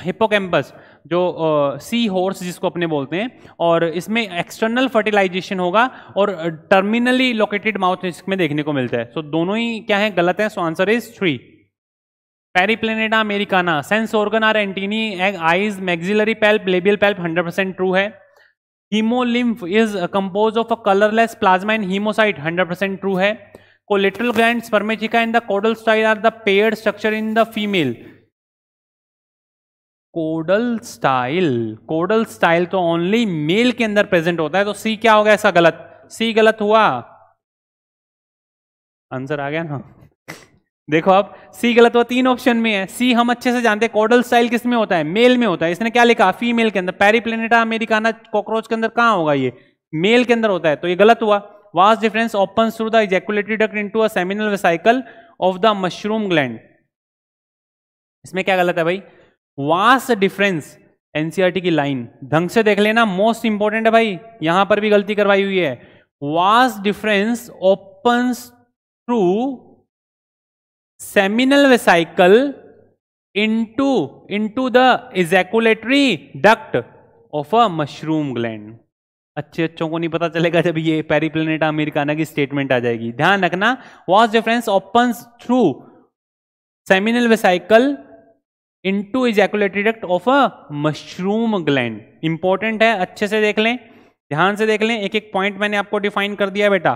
हिप्पोकैम्पस जो सी हॉर्स जिसको अपने बोलते हैं और इसमें एक्सटर्नल फर्टिलाइजेशन होगा और टर्मिनली लोकेटेड माउथ इसमें देखने को मिलता है सो so, दोनों ही क्या है गलत है so answer is three periplaneta americana sense organ are antennae एग eyes maxillary palp labial palp 100% percent true है haemolymph is compose of a colourless plasma and haemocyte 100% percent true है collateral gland spermatheca in the caudal style are the pair structure in the female caudal style caudal style तो ओनली मेल के अंदर प्रेजेंट होता है तो सी क्या होगा ऐसा गलत सी गलत हुआ आंसर आ गया ना देखो आप सी गलत हुआ तीन ऑप्शन में है सी हम अच्छे से जानते हैं कोडल स्टाइल किस में होता है मेल में होता है इसने क्या लिखा फीमेल के अंदर पेरीप्लेनेटा अमेरिकाना कॉकरोच के अंदर कहां होगा ये मेल के अंदर होता है तो ये गलत हुआ vas deferens open through the ejaculatory duct to a seminal of the mushroom gland इसमें क्या गलत है भाई वास्ट डिफरेंस एनसीआरटी की लाइन ढंग से देख लेना मोस्ट इंपॉर्टेंट है भाई यहां पर भी गलती करवाई हुई है vas deferens open through seminal vesicle into into the ejaculatory duct of a mushroom gland अच्छे अच्छों को नहीं पता चलेगा जब ये पेरीप्लेनेट अमेरिकाना की स्टेटमेंट आ जाएगी ध्यान रखना vas deferens open through seminal vesicle into ejaculatory duct of a mushroom gland important है अच्छे से देख लें ध्यान से देख लें एक एक पॉइंट मैंने आपको डिफाइन कर दिया बेटा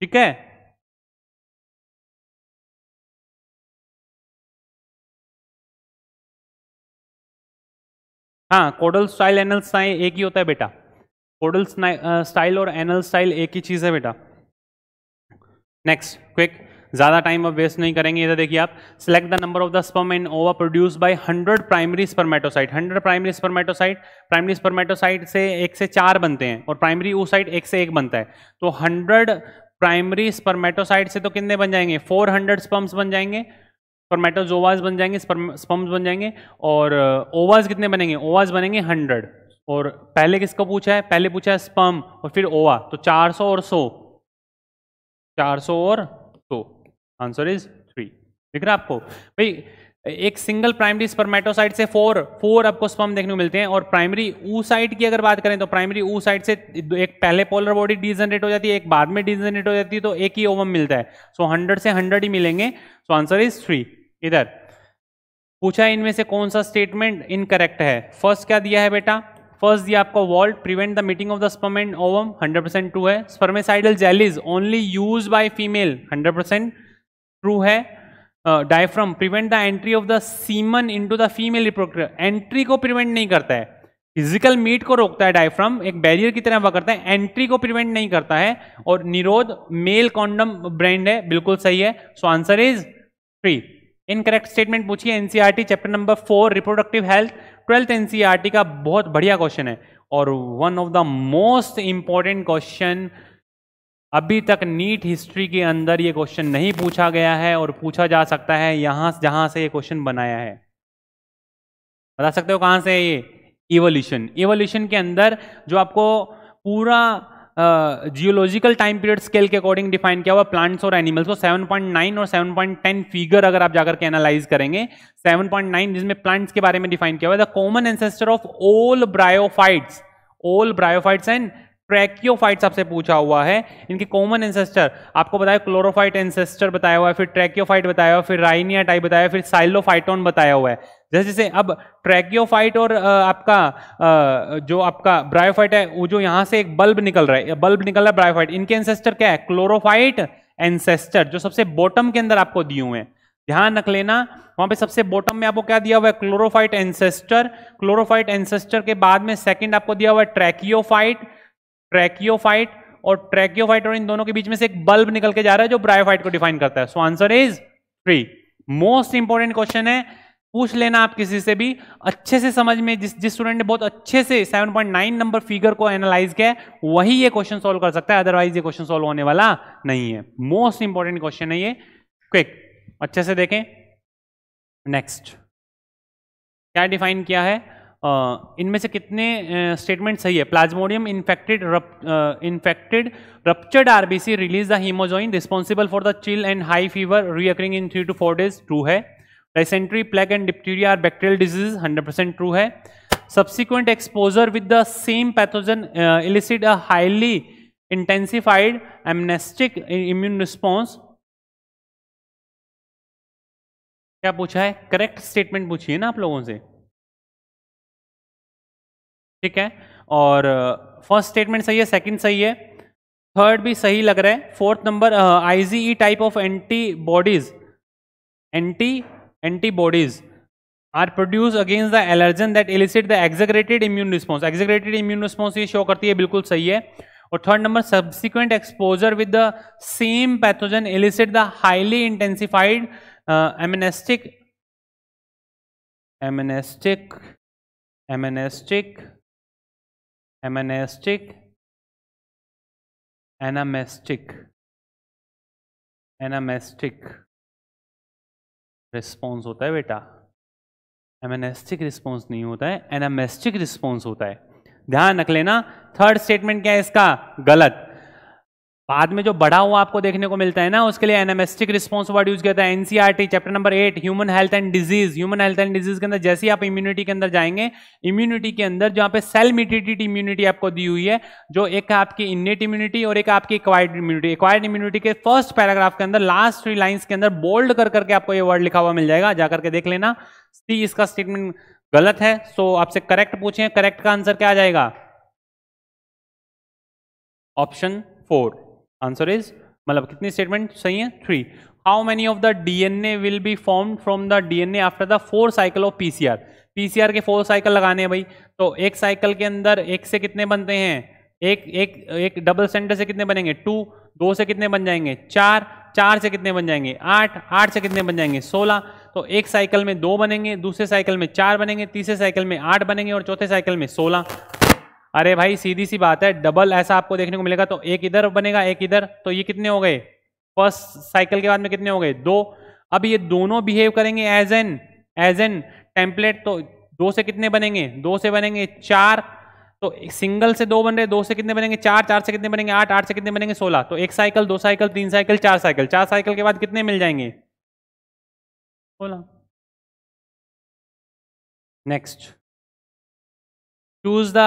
ठीक है हाँ कोडल स्टाइल एनल स्टाइल एक ही होता है बेटा कोडल स्टाइल और एनल स्टाइल एक ही चीज है बेटा नेक्स्ट क्विक ज़्यादा टाइम अब वेस्ट नहीं करेंगे इधर देखिए आप select the number of the sperm in ova produce by 100 primary spermatocyte 100 primary spermatocyte primary spermatocyte से एक से चार बनते हैं और प्राइमरी साइड एक से एक बनता है तो 100 प्राइमरी स्पर्मेटोसाइट से तो कितने बन जाएंगे 400 हंड्रेड स्पम्स बन जाएंगे स्पर्मेटोजोवाज बन जाएंगे स्पम्स बन जाएंगे और ओवाज uh, कितने बनेंगे ओवाज बनेंगे हंड्रेड और पहले किसको पूछा है पहले पूछा है स्पम और फिर ओवा तो 400 और 100 400 और आंसर इज थ्री दिख रहा है आपको भाई एक सिंगल प्राइमरी स्पर्मेटोसाइट से फोर फोर आपको स्पर्म देखने को मिलते हैं और प्राइमरी ऊ साइट की अगर बात करें तो प्राइमरी ऊ साइट से एक पहले पोलर बॉडी डिजनरेट हो जाती है एक बाद में डिजनरेट हो जाती है तो एक ही ओवम मिलता है सो so, हंड्रेड से हंड्रेड ही मिलेंगे सो आंसर इज थ्री इधर पूछा इनमें से कौन सा स्टेटमेंट इनकरेक्ट है फर्स्ट क्या दिया है बेटा फर्स्ट दिया आपको vault prevent the meeting of the sperm and ovum hundred percent true है spermicidal jellies only use by female hundred percent true है diaphragm prevent the entry of the semen into the female reproductive entry को प्रिवेंट नहीं करता है फिजिकल मीट को रोकता है डायफ्राम एक बैरियर की तरह पकड़ता है एंट्री को प्रिवेंट नहीं करता है और निरोध मेल कॉन्डम ब्रांड है बिल्कुल सही है so answer is three incorrect statement पूछिए NCERT chapter number four reproductive health twelfth NCERT का बहुत बढ़िया क्वेश्चन है और one of the most important question अभी तक नीट हिस्ट्री के अंदर ये क्वेश्चन नहीं पूछा गया है और पूछा जा सकता है यहां जहां से ये क्वेश्चन बनाया है बता सकते हो कहां से है ये इवोल्यूशन इवोल्यूशन के अंदर जो आपको पूरा जियोलॉजिकल टाइम पीरियड स्केल के अकॉर्डिंग डिफाइन किया हुआ प्लांट्स और एनिमल्स को 7.9 और 7.10 फिगर अगर आप जाकर के एनालाइज करेंगे 7.9 जिसमें प्लांट्स के बारे में डिफाइन किया हुआ है the common ancestor of all bryophytes all bryophytes and tracheophyte आपसे पूछा हुआ है इनके कॉमन एंसेस्टर आपको बताया क्लोरोफाइट एंसेस्टर बताया हुआ है फिर ट्रैक्योफाइट बताया हुआ है फिर राइनिया टाइप बताया फिर साइलोफाइटोन बताया हुआ है जैसे जैसे अब ट्रैक्योफाइट और आपका जो आपका ब्रायोफाइट है वो जो यहाँ से एक बल्ब निकल रहा है बल्ब निकल रहा है ब्रायोफाइट इनके एंसेस्टर क्या है क्लोरोफाइट एंसेस्टर जो सबसे बॉटम के अंदर आपको दिए हुए हैं ध्यान रख लेना वहां पे सबसे बॉटम में आपको क्या दिया हुआ है क्लोरोफाइट एंसेस्टर क्लोरोफाइट एंसेस्टर के बाद में सेकंड आपको दिया हुआ है ट्रैकियोफाइट ट्रैकियोफाइट और ट्रैकियोफाइट और इन दोनों के बीच में से एक बल्ब निकल के जा रहा है जो ब्रायोफाइट को डिफाइन करता है so answer is three most important question है पूछ लेना आप किसी से भी अच्छे से समझ में जिस जिस स्टूडेंट ने बहुत अच्छे से 7.9 नंबर फिगर को एनालाइज किया वही ये क्वेश्चन सोल्व कर सकता है अदरवाइज ये क्वेश्चन सोल्व होने वाला नहीं है मोस्ट इंपॉर्टेंट क्वेश्चन है ये क्विक अच्छे से देखें नेक्स्ट क्या डिफाइन किया है इनमें से कितने स्टेटमेंट सही है plasmodium infected infected ruptured RBC release the haemozoin responsible for the chill and high fever recurring in three to four days true है dysentery plague and diphtheria are bacterial disease hundred percent true है subsequent exposure with the same pathogen elicit a highly intensified amnestic immune response क्या पूछा है करेक्ट स्टेटमेंट पूछिए ना आप लोगों से ठीक है और फर्स्ट स्टेटमेंट सही है सेकंड सही है थर्ड भी सही लग रहा है fourth number IgE type of antibodies anti antibodies are produce against the allergen that elicit the exaggerated immune response exaggerated immune response ये शो करती है बिल्कुल सही है और third number subsequent exposure with the same pathogen elicit the highly intensified amnestic amnestic amnestic amnestic anamnestic anamnestic response होता है बेटा एमेनेस्टिक रिस्पॉन्स नहीं होता है एनामेस्टिक रिस्पॉन्स होता है ध्यान रख लेना थर्ड स्टेटमेंट क्या है इसका गलत बाद में जो बड़ा हुआ आपको देखने को मिलता है ना उसके लिए एनामेस्टिक रिस्पॉन्स वर्ड यूज किया था NCERT chapter number eight human health and disease human health and disease के अंदर जैसे ही आप इम्यूनिटी के अंदर जाएंगे इम्यूनिटी के अंदर जहाँ पे सेल मिटेटेड इम्यूनिटी आपको दी हुई है जो एक आपकी इन्नेट इम्यूनिटी और एक आपकी एक्वायर्ड इम्यूनिटी एक्वायर्ड इम्यूनिटी के फर्स्ट पैराग्राफ के अंदर लास्ट थ्री लाइन्स के अंदर बोल्ड कर करके आपको ये वर्ड लिखा हुआ मिल जाएगा जाकर के देख लेना सी इसका स्टेटमेंट गलत है सो आपसे करेक्ट पूछे करेक्ट का आंसर क्या आ जाएगा ऑप्शन फोर आंसर इज मतलब कितनी स्टेटमेंट सही है three how many of the DNA will be form from the DNA after the four cycle of PCR PCR के फोर साइकिल लगाने हैं भाई तो एक साइकिल के अंदर एक से कितने बनते हैं एक एक एक डबल सेंटर से कितने बनेंगे टू दो से कितने बन जाएंगे चार चार से कितने बन जाएंगे आठ आठ से कितने बन जाएंगे सोलह तो एक साइकिल में दो बनेंगे दूसरे साइकिल में चार बनेंगे तीसरे साइकिल में आठ बनेंगे और चौथे साइकिल में सोलह अरे भाई सीधी सी बात है डबल ऐसा आपको देखने को मिलेगा तो एक इधर बनेगा एक इधर तो ये कितने हो गए फर्स्ट साइकिल के बाद में कितने हो गए दो अब ये दोनों बिहेव करेंगे as an as an template तो दो से कितने बनेंगे दो से बनेंगे चार तो सिंगल से दो बन रहे दो से कितने बनेंगे चार चार से कितने बनेंगे आठ आठ से कितने बनेंगे सोलह तो एक साइकिल दो साइकिल तीन साइकिल चार साइकिल चार साइकिल के बाद कितने मिल जाएंगे सोलह next choose the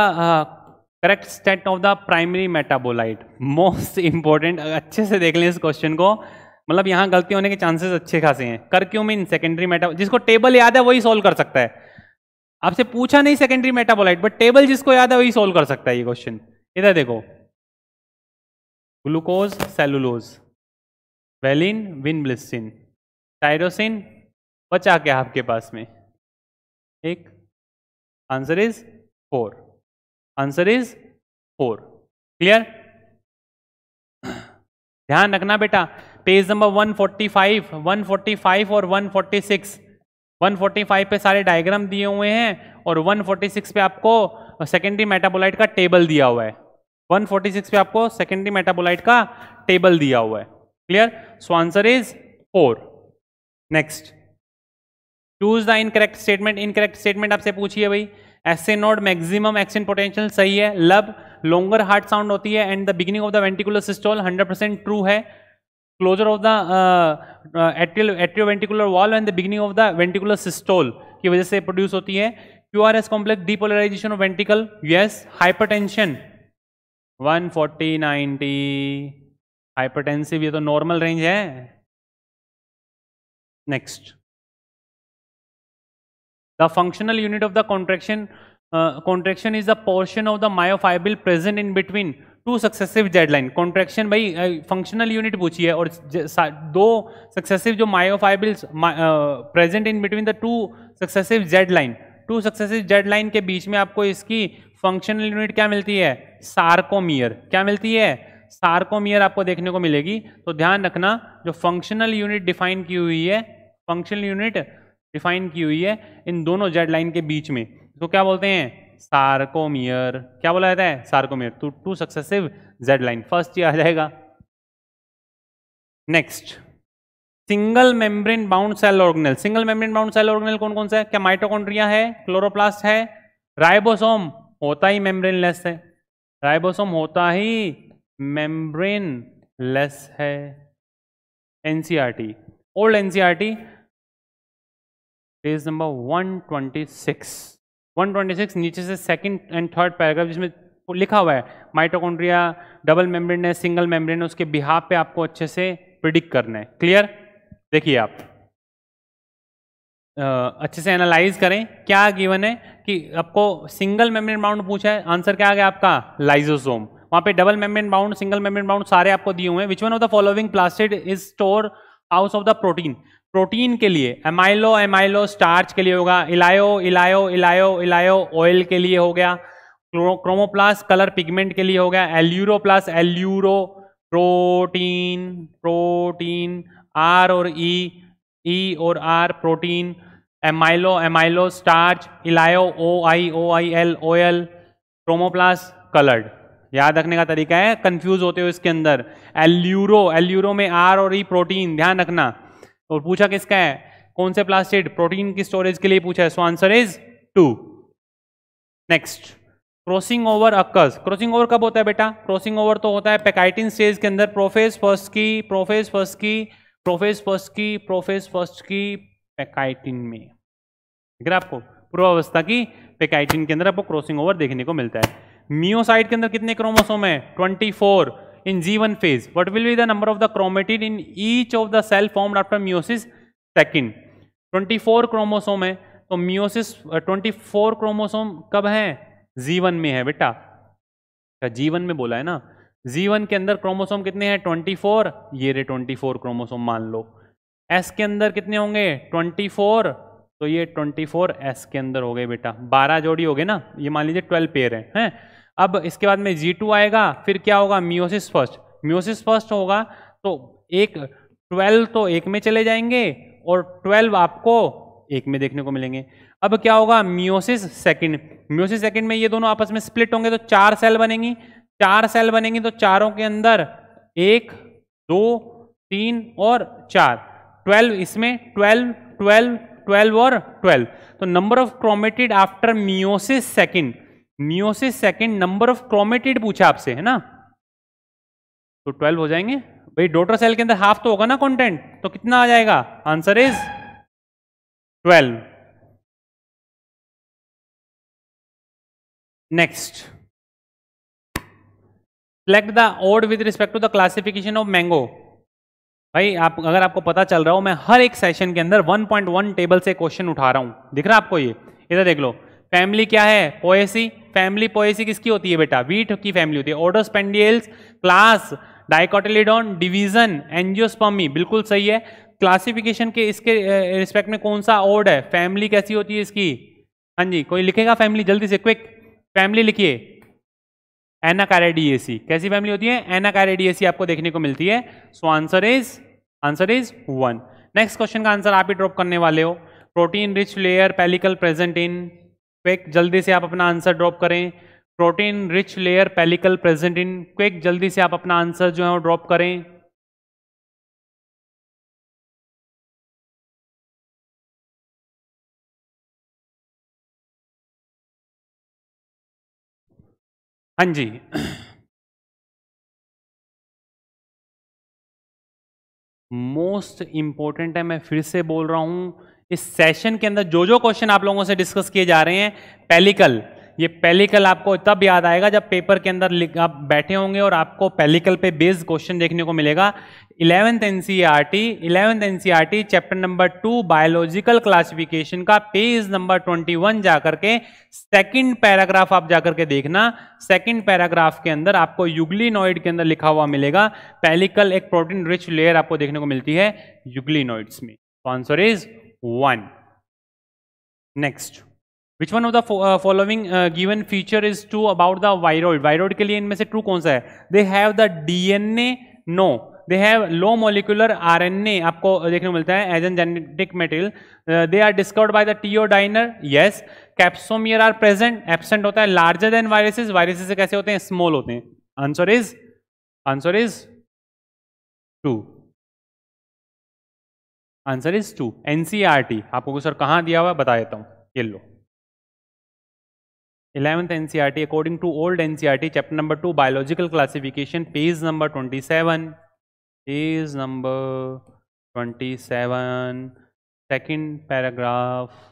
correct state of the primary metabolite most important अच्छे से देख लें इस क्वेश्चन को मतलब यहाँ गलती होने के चांसेस अच्छे खासे हैं कर क्यों मीन सेकेंडरी मेटा जिसको टेबल याद है वही सोल्व कर सकता है आपसे पूछा नहीं सेकेंडरी मेटाबोलाइट बट टेबल जिसको याद है वही सोल्व कर सकता है ये क्वेश्चन इधर देखो ग्लूकोज सेलुलोज वेलिन विन ब्लिसिन टाइरोसिन बचा क्या आपके पास में एक answer is four answer is four clear ध्यान रखना बेटा पेज नंबर 145, 145 और 146, 145 पे सारे डायग्राम दिए हुए हैं और 146 पे आपको सेकेंडरी मेटाबोलाइट का टेबल दिया हुआ है 146 पे आपको सेकेंडरी मेटाबोलाइट का टेबल दिया हुआ है clear so answer is four next choose the incorrect statement incorrect statement आपसे पूछिए भाई SA node maximum action potential सही है लब लॉन्गर हार्ट साउंड होती है and the beginning of the ventricular systole 100 percent true है closure of the atrial atrioventricular valve and the beginning of the ventricular systole की वजह से प्रोड्यूस होती है Q R S complex depolarisation of वेंटिकल yes hypertension one forty ninety hypertensive ये तो नॉर्मल रेंज है next the functional unit of the contraction contraction is the portion of the myofibril present in between two successive Z line contraction भाई फंक्शनल यूनिट पूछी है और दो सक्सेसिव जो myofibrils present in between the two successive Z line two successive Z line के बीच में आपको इसकी फंक्शनल यूनिट क्या मिलती है सार्कोमियर क्या मिलती है सार्कोमियर आपको देखने को मिलेगी तो ध्यान रखना जो फंक्शनल यूनिट डिफाइन की हुई है फंक्शनल यूनिट डिफाइन की हुई है इन दोनों जेड लाइन के बीच में इसको क्या बोलते हैं सार्कोमियर क्या बोला जाता है sarcomere two two successive Z line first ये आ जाएगा next single membrane bound cell organelle single membrane bound cell organelle कौन कौन सा है क्या माइटोकॉन्ड्रिया है क्लोरोप्लास्ट है राइबोसोम होता ही मेम्ब्रेन लेस है राइबोसोम होता ही मेम्ब्रेन लेस है NCERT old NCERT page number 126 126 नीचे से सेकंड एंड थर्ड पैराग्राफ जिसमें लिखा हुआ है माइटोकॉन्ड्रिया डबल मेम्ब्रेन है सिंगल मेम्ब्रेन है उसके बिहाफ पे आपको अच्छे से प्रिडिक्ट करना है क्लियर देखिए आप Uh, अच्छे से एनालाइज करें क्या गिवन है कि आपको सिंगल मेम्ब्रेन बाउंड पूछा है आंसर क्या आ गया आपका लाइजोसोम वहां पे double membrane bound single membrane bound सारे आपको दिए हुए हैं which one of the following plastid is storehouse of the protein protein के लिए एमाइलो एमाइलो स्टार्च के लिए होगा इलायो इलायो इलायो इलायो ऑयल के लिए हो गया क्रोमोप्लास कलर पिगमेंट के लिए हो गया aleuro plus aleuro protein protein R और ई e, ई e और R protein amylo amylo starch elaio O I O I L oil chromoplast coloured याद रखने का तरीका है कंफ्यूज होते हो इसके अंदर एल्यूरो एल्यूरो में आर और ई e प्रोटीन ध्यान रखना और तो पूछा किसका है कौन से प्लास्टिड प्रोटीन की स्टोरेज के लिए पूछा है so answer is two next crossing over अक्कस क्रॉसिंग ओवर कब होता है बेटा क्रॉसिंग ओवर तो होता है पैकाइटिन स्टेज के अंदर प्रोफेस फर्स्ट की प्रोफेस फर्स्ट की प्रोफेस फर्स्ट की प्रोफेस फर्स्ट की पैकाइटिन में ठीक है आपको पूर्वावस्था की पैकाइटिन के अंदर आपको क्रॉसिंग ओवर देखने को मिलता है मियोसाइट के अंदर कितने क्रोमोसोम है twenty four in G1 phase. What will be the number of the chromatid in each of the cell formed after meiosis second? 24 chromosome है तो मियोसिस 24 क्रोमोसोम कब है जीवन में है बेटा जीवन अच्छा, में बोला है ना जीवन के अंदर क्रोमोसोम कितने हैं 24 ये रे 24 क्रोमोसोम मान लो एस के अंदर कितने होंगे 24 तो ये 24 एस के अंदर हो गए बेटा 12 जोड़ी हो गए ना ये मान लीजिए 12 पेयर है हैं अब इसके बाद में जी टू आएगा फिर क्या होगा मियोसिस फर्स्ट म्यूसिस फर्स्ट होगा तो एक ट्वेल्व तो एक में चले जाएंगे और ट्वेल्व आपको एक में देखने को मिलेंगे अब क्या होगा मियोसिस सेकंड म्यूसिस सेकंड में ये दोनों आपस में स्प्लिट होंगे तो चार सेल बनेंगी चार सेल बनेंगी तो चारों के अंदर एक दो तीन और चार ट्वेल्व इसमें ट्वेल्व ट्वेल्व ट्वेल्व और ट्वेल्व तो number of chromatid after meiosis second meiosis second number of chromatid पूछा आपसे है ना तो ट्वेल्व हो जाएंगे भाई डोटर सेल के अंदर हाफ तो होगा ना कंटेंट तो कितना आ जाएगा answer is twelve next select the odd with respect to the classification of mango भाई आप अगर आपको पता चल रहा हो मैं हर एक सेशन के अंदर 1.1 टेबल से क्वेश्चन उठा रहा हूं दिख रहा है आपको ये इधर देख लो फैमिली क्या है पोएसी फैमिली पोएसी किसकी होती है बेटा वीट की फैमिली होती है ओडो Sapindales class dicotyledon division angiospermae बिल्कुल सही है क्लासिफिकेशन के इसके रिस्पेक्ट में कौन सा ओड है फैमिली कैसी होती है इसकी हाँ जी कोई लिखेगा फैमिली जल्दी से क्विक फैमिली लिखिए एनाकारेडिएसी कैसी फैमिली होती है एनाकारेडीएसी आपको देखने को मिलती है so answer is answer is one next question का आंसर आप ही ड्रॉप करने वाले हो protein rich layer pellicle present in quick जल्दी से आप अपना आंसर ड्रॉप करें protein rich layer pellicle present in quick जल्दी से आप अपना आंसर जो है वो ड्रॉप करें हाँ जी मोस्ट इम्पोर्टेंट है मैं फिर से बोल रहा हूँ इस सेशन के अंदर जो जो क्वेश्चन आप लोगों से डिस्कस किए जा रहे हैं पेलिकल ये पेलिकल आपको तब याद आएगा जब पेपर के अंदर आप बैठे होंगे और आपको पेलिकल पे बेस्ड क्वेश्चन देखने को मिलेगा eleventh N C R T eleventh N C R T chapter number two biological classification का पेज नंबर ट्वेंटी वन जाकर के सेकंड पैराग्राफ आप जाकर के देखना सेकंड पैराग्राफ के अंदर आपको यूग्लिनॉइड के अंदर लिखा हुआ मिलेगा पेलिकल एक प्रोटीन रिच लेयर आपको देखने को मिलती है यूग्लिनॉइड्स में answer is one Next. Which one of the uh, following uh, given feature is true about the viroid? Viroid के लिए इनमें से true कौन सा है They have the DNA? No. They have low molecular RNA. आपको देखने को मिलता है as an genetic material they are discovered by the TO Diener yes capsomere are present absent होता है लार्जर देन वायरसेस वायरसेज कैसे होते हैं स्मॉल होते हैं answer is answer is two answer is two NCERT e आपको सर कहाँ दिया हुआ है बता देता हूँ ये लो eleventh NCERT according to old NCERT chapter number two biological classification page number twenty seven page number twenty seven second paragraph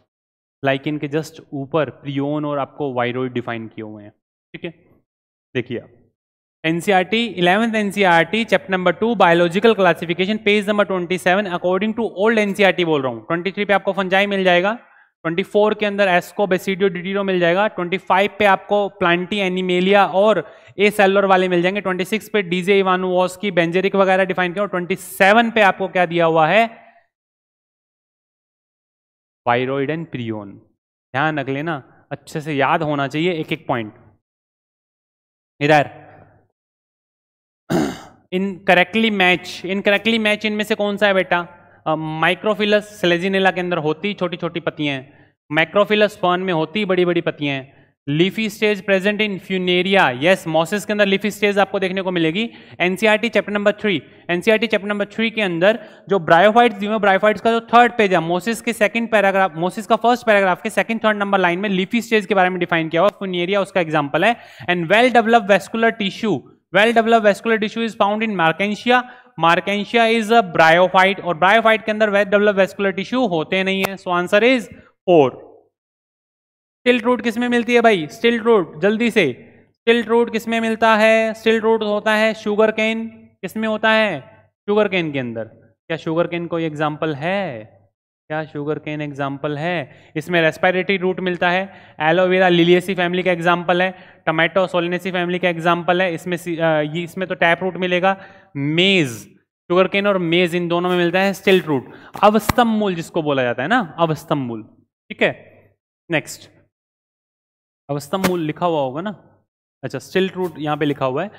like इनके जस्ट ऊपर प्रियोन और आपको वायरोइड डिफाइन किए हुए हैं ठीक है देखिए आप NCERT eleventh NCERT chapter number two biological classification page number twenty seven according to old NCERT बोल रहा हूँ ट्वेंटी थ्री पे आपको फंजाई मिल जाएगा ट्वेंटी फोर के अंदर एस्को बेसिडियो डिटीरो मिल जाएगा ट्वेंटी फाइव पे आपको प्लांटी एनिमेलिया और ए सेलर वाले मिल जाएंगे ट्वेंटी सिक्स पे डीजे इवानुवॉस की बेंजेरिक वगैरह डिफाइन किया और ट्वेंटी सेवन पे आपको क्या दिया हुआ है वायरोइड एंड प्रियोन ध्यान रख लेना अच्छे से याद होना चाहिए एक एक पॉइंट इधर incorrectly match incorrectly match इनमें से कौन सा है बेटा माइक्रोफिलस सेलेजिनेला के अंदर होती छोटी छोटी पत्तियाँ माइक्रोफिलस फर्न में होती बड़ी बड़ी पत्तियाँ leafy stage present in Funaria yes mosses के अंदर लीफी स्टेज आपको देखने को मिलेगी NCERT chapter number three NCERT chapter number three के अंदर जो ब्रायोफाइट्स दिए ब्रायोफाइट्स का जो थर्ड पेज है मोसिस के सेकंड पैराग्राफ मोसिस का फर्स्ट पैराग्राफ के सेकंड थर्ड नंबर लाइन में लीफी स्टेज के बारे में डिफाइन किया हुआ फ्यूनेरिया उसका एग्जाम्पल है and well develop vascular tissue well develop vascular tissue is found in मार्केशिया मार्केशिया is a bryophyte और ब्रायोफाइट के अंदर वेल डेवलप वेस्कुलर टिश्यू होते नहीं है so answer is four still root किसमें मिलती है भाई स्टिल रूट जल्दी से स्टिल रूट किसमें मिलता है स्टिल रूट होता है शुगर केन किसमें होता है शुगर केन के अंदर क्या शुगर केन कोई एग्जाम्पल है क्या शुगर केन एग्जाम्पल है इसमें रेस्पायरेटरी रूट मिलता है एलोवेरा लिलियसी फैमिली का एग्जाम्पल है टमाटो सोलिनेसी फैमिली का एग्जाम्पल है इसमें ये इसमें तो टैप रूट मिलेगा मेज शुगर केन और मेज इन दोनों में मिलता है स्टिल रूट अवस्तम मूल जिसको बोला जाता है ना अवस्तम मूल ठीक है नेक्स्ट अवस्तम मूल लिखा हुआ होगा ना अच्छा स्टिल रूट यहाँ पे लिखा हुआ है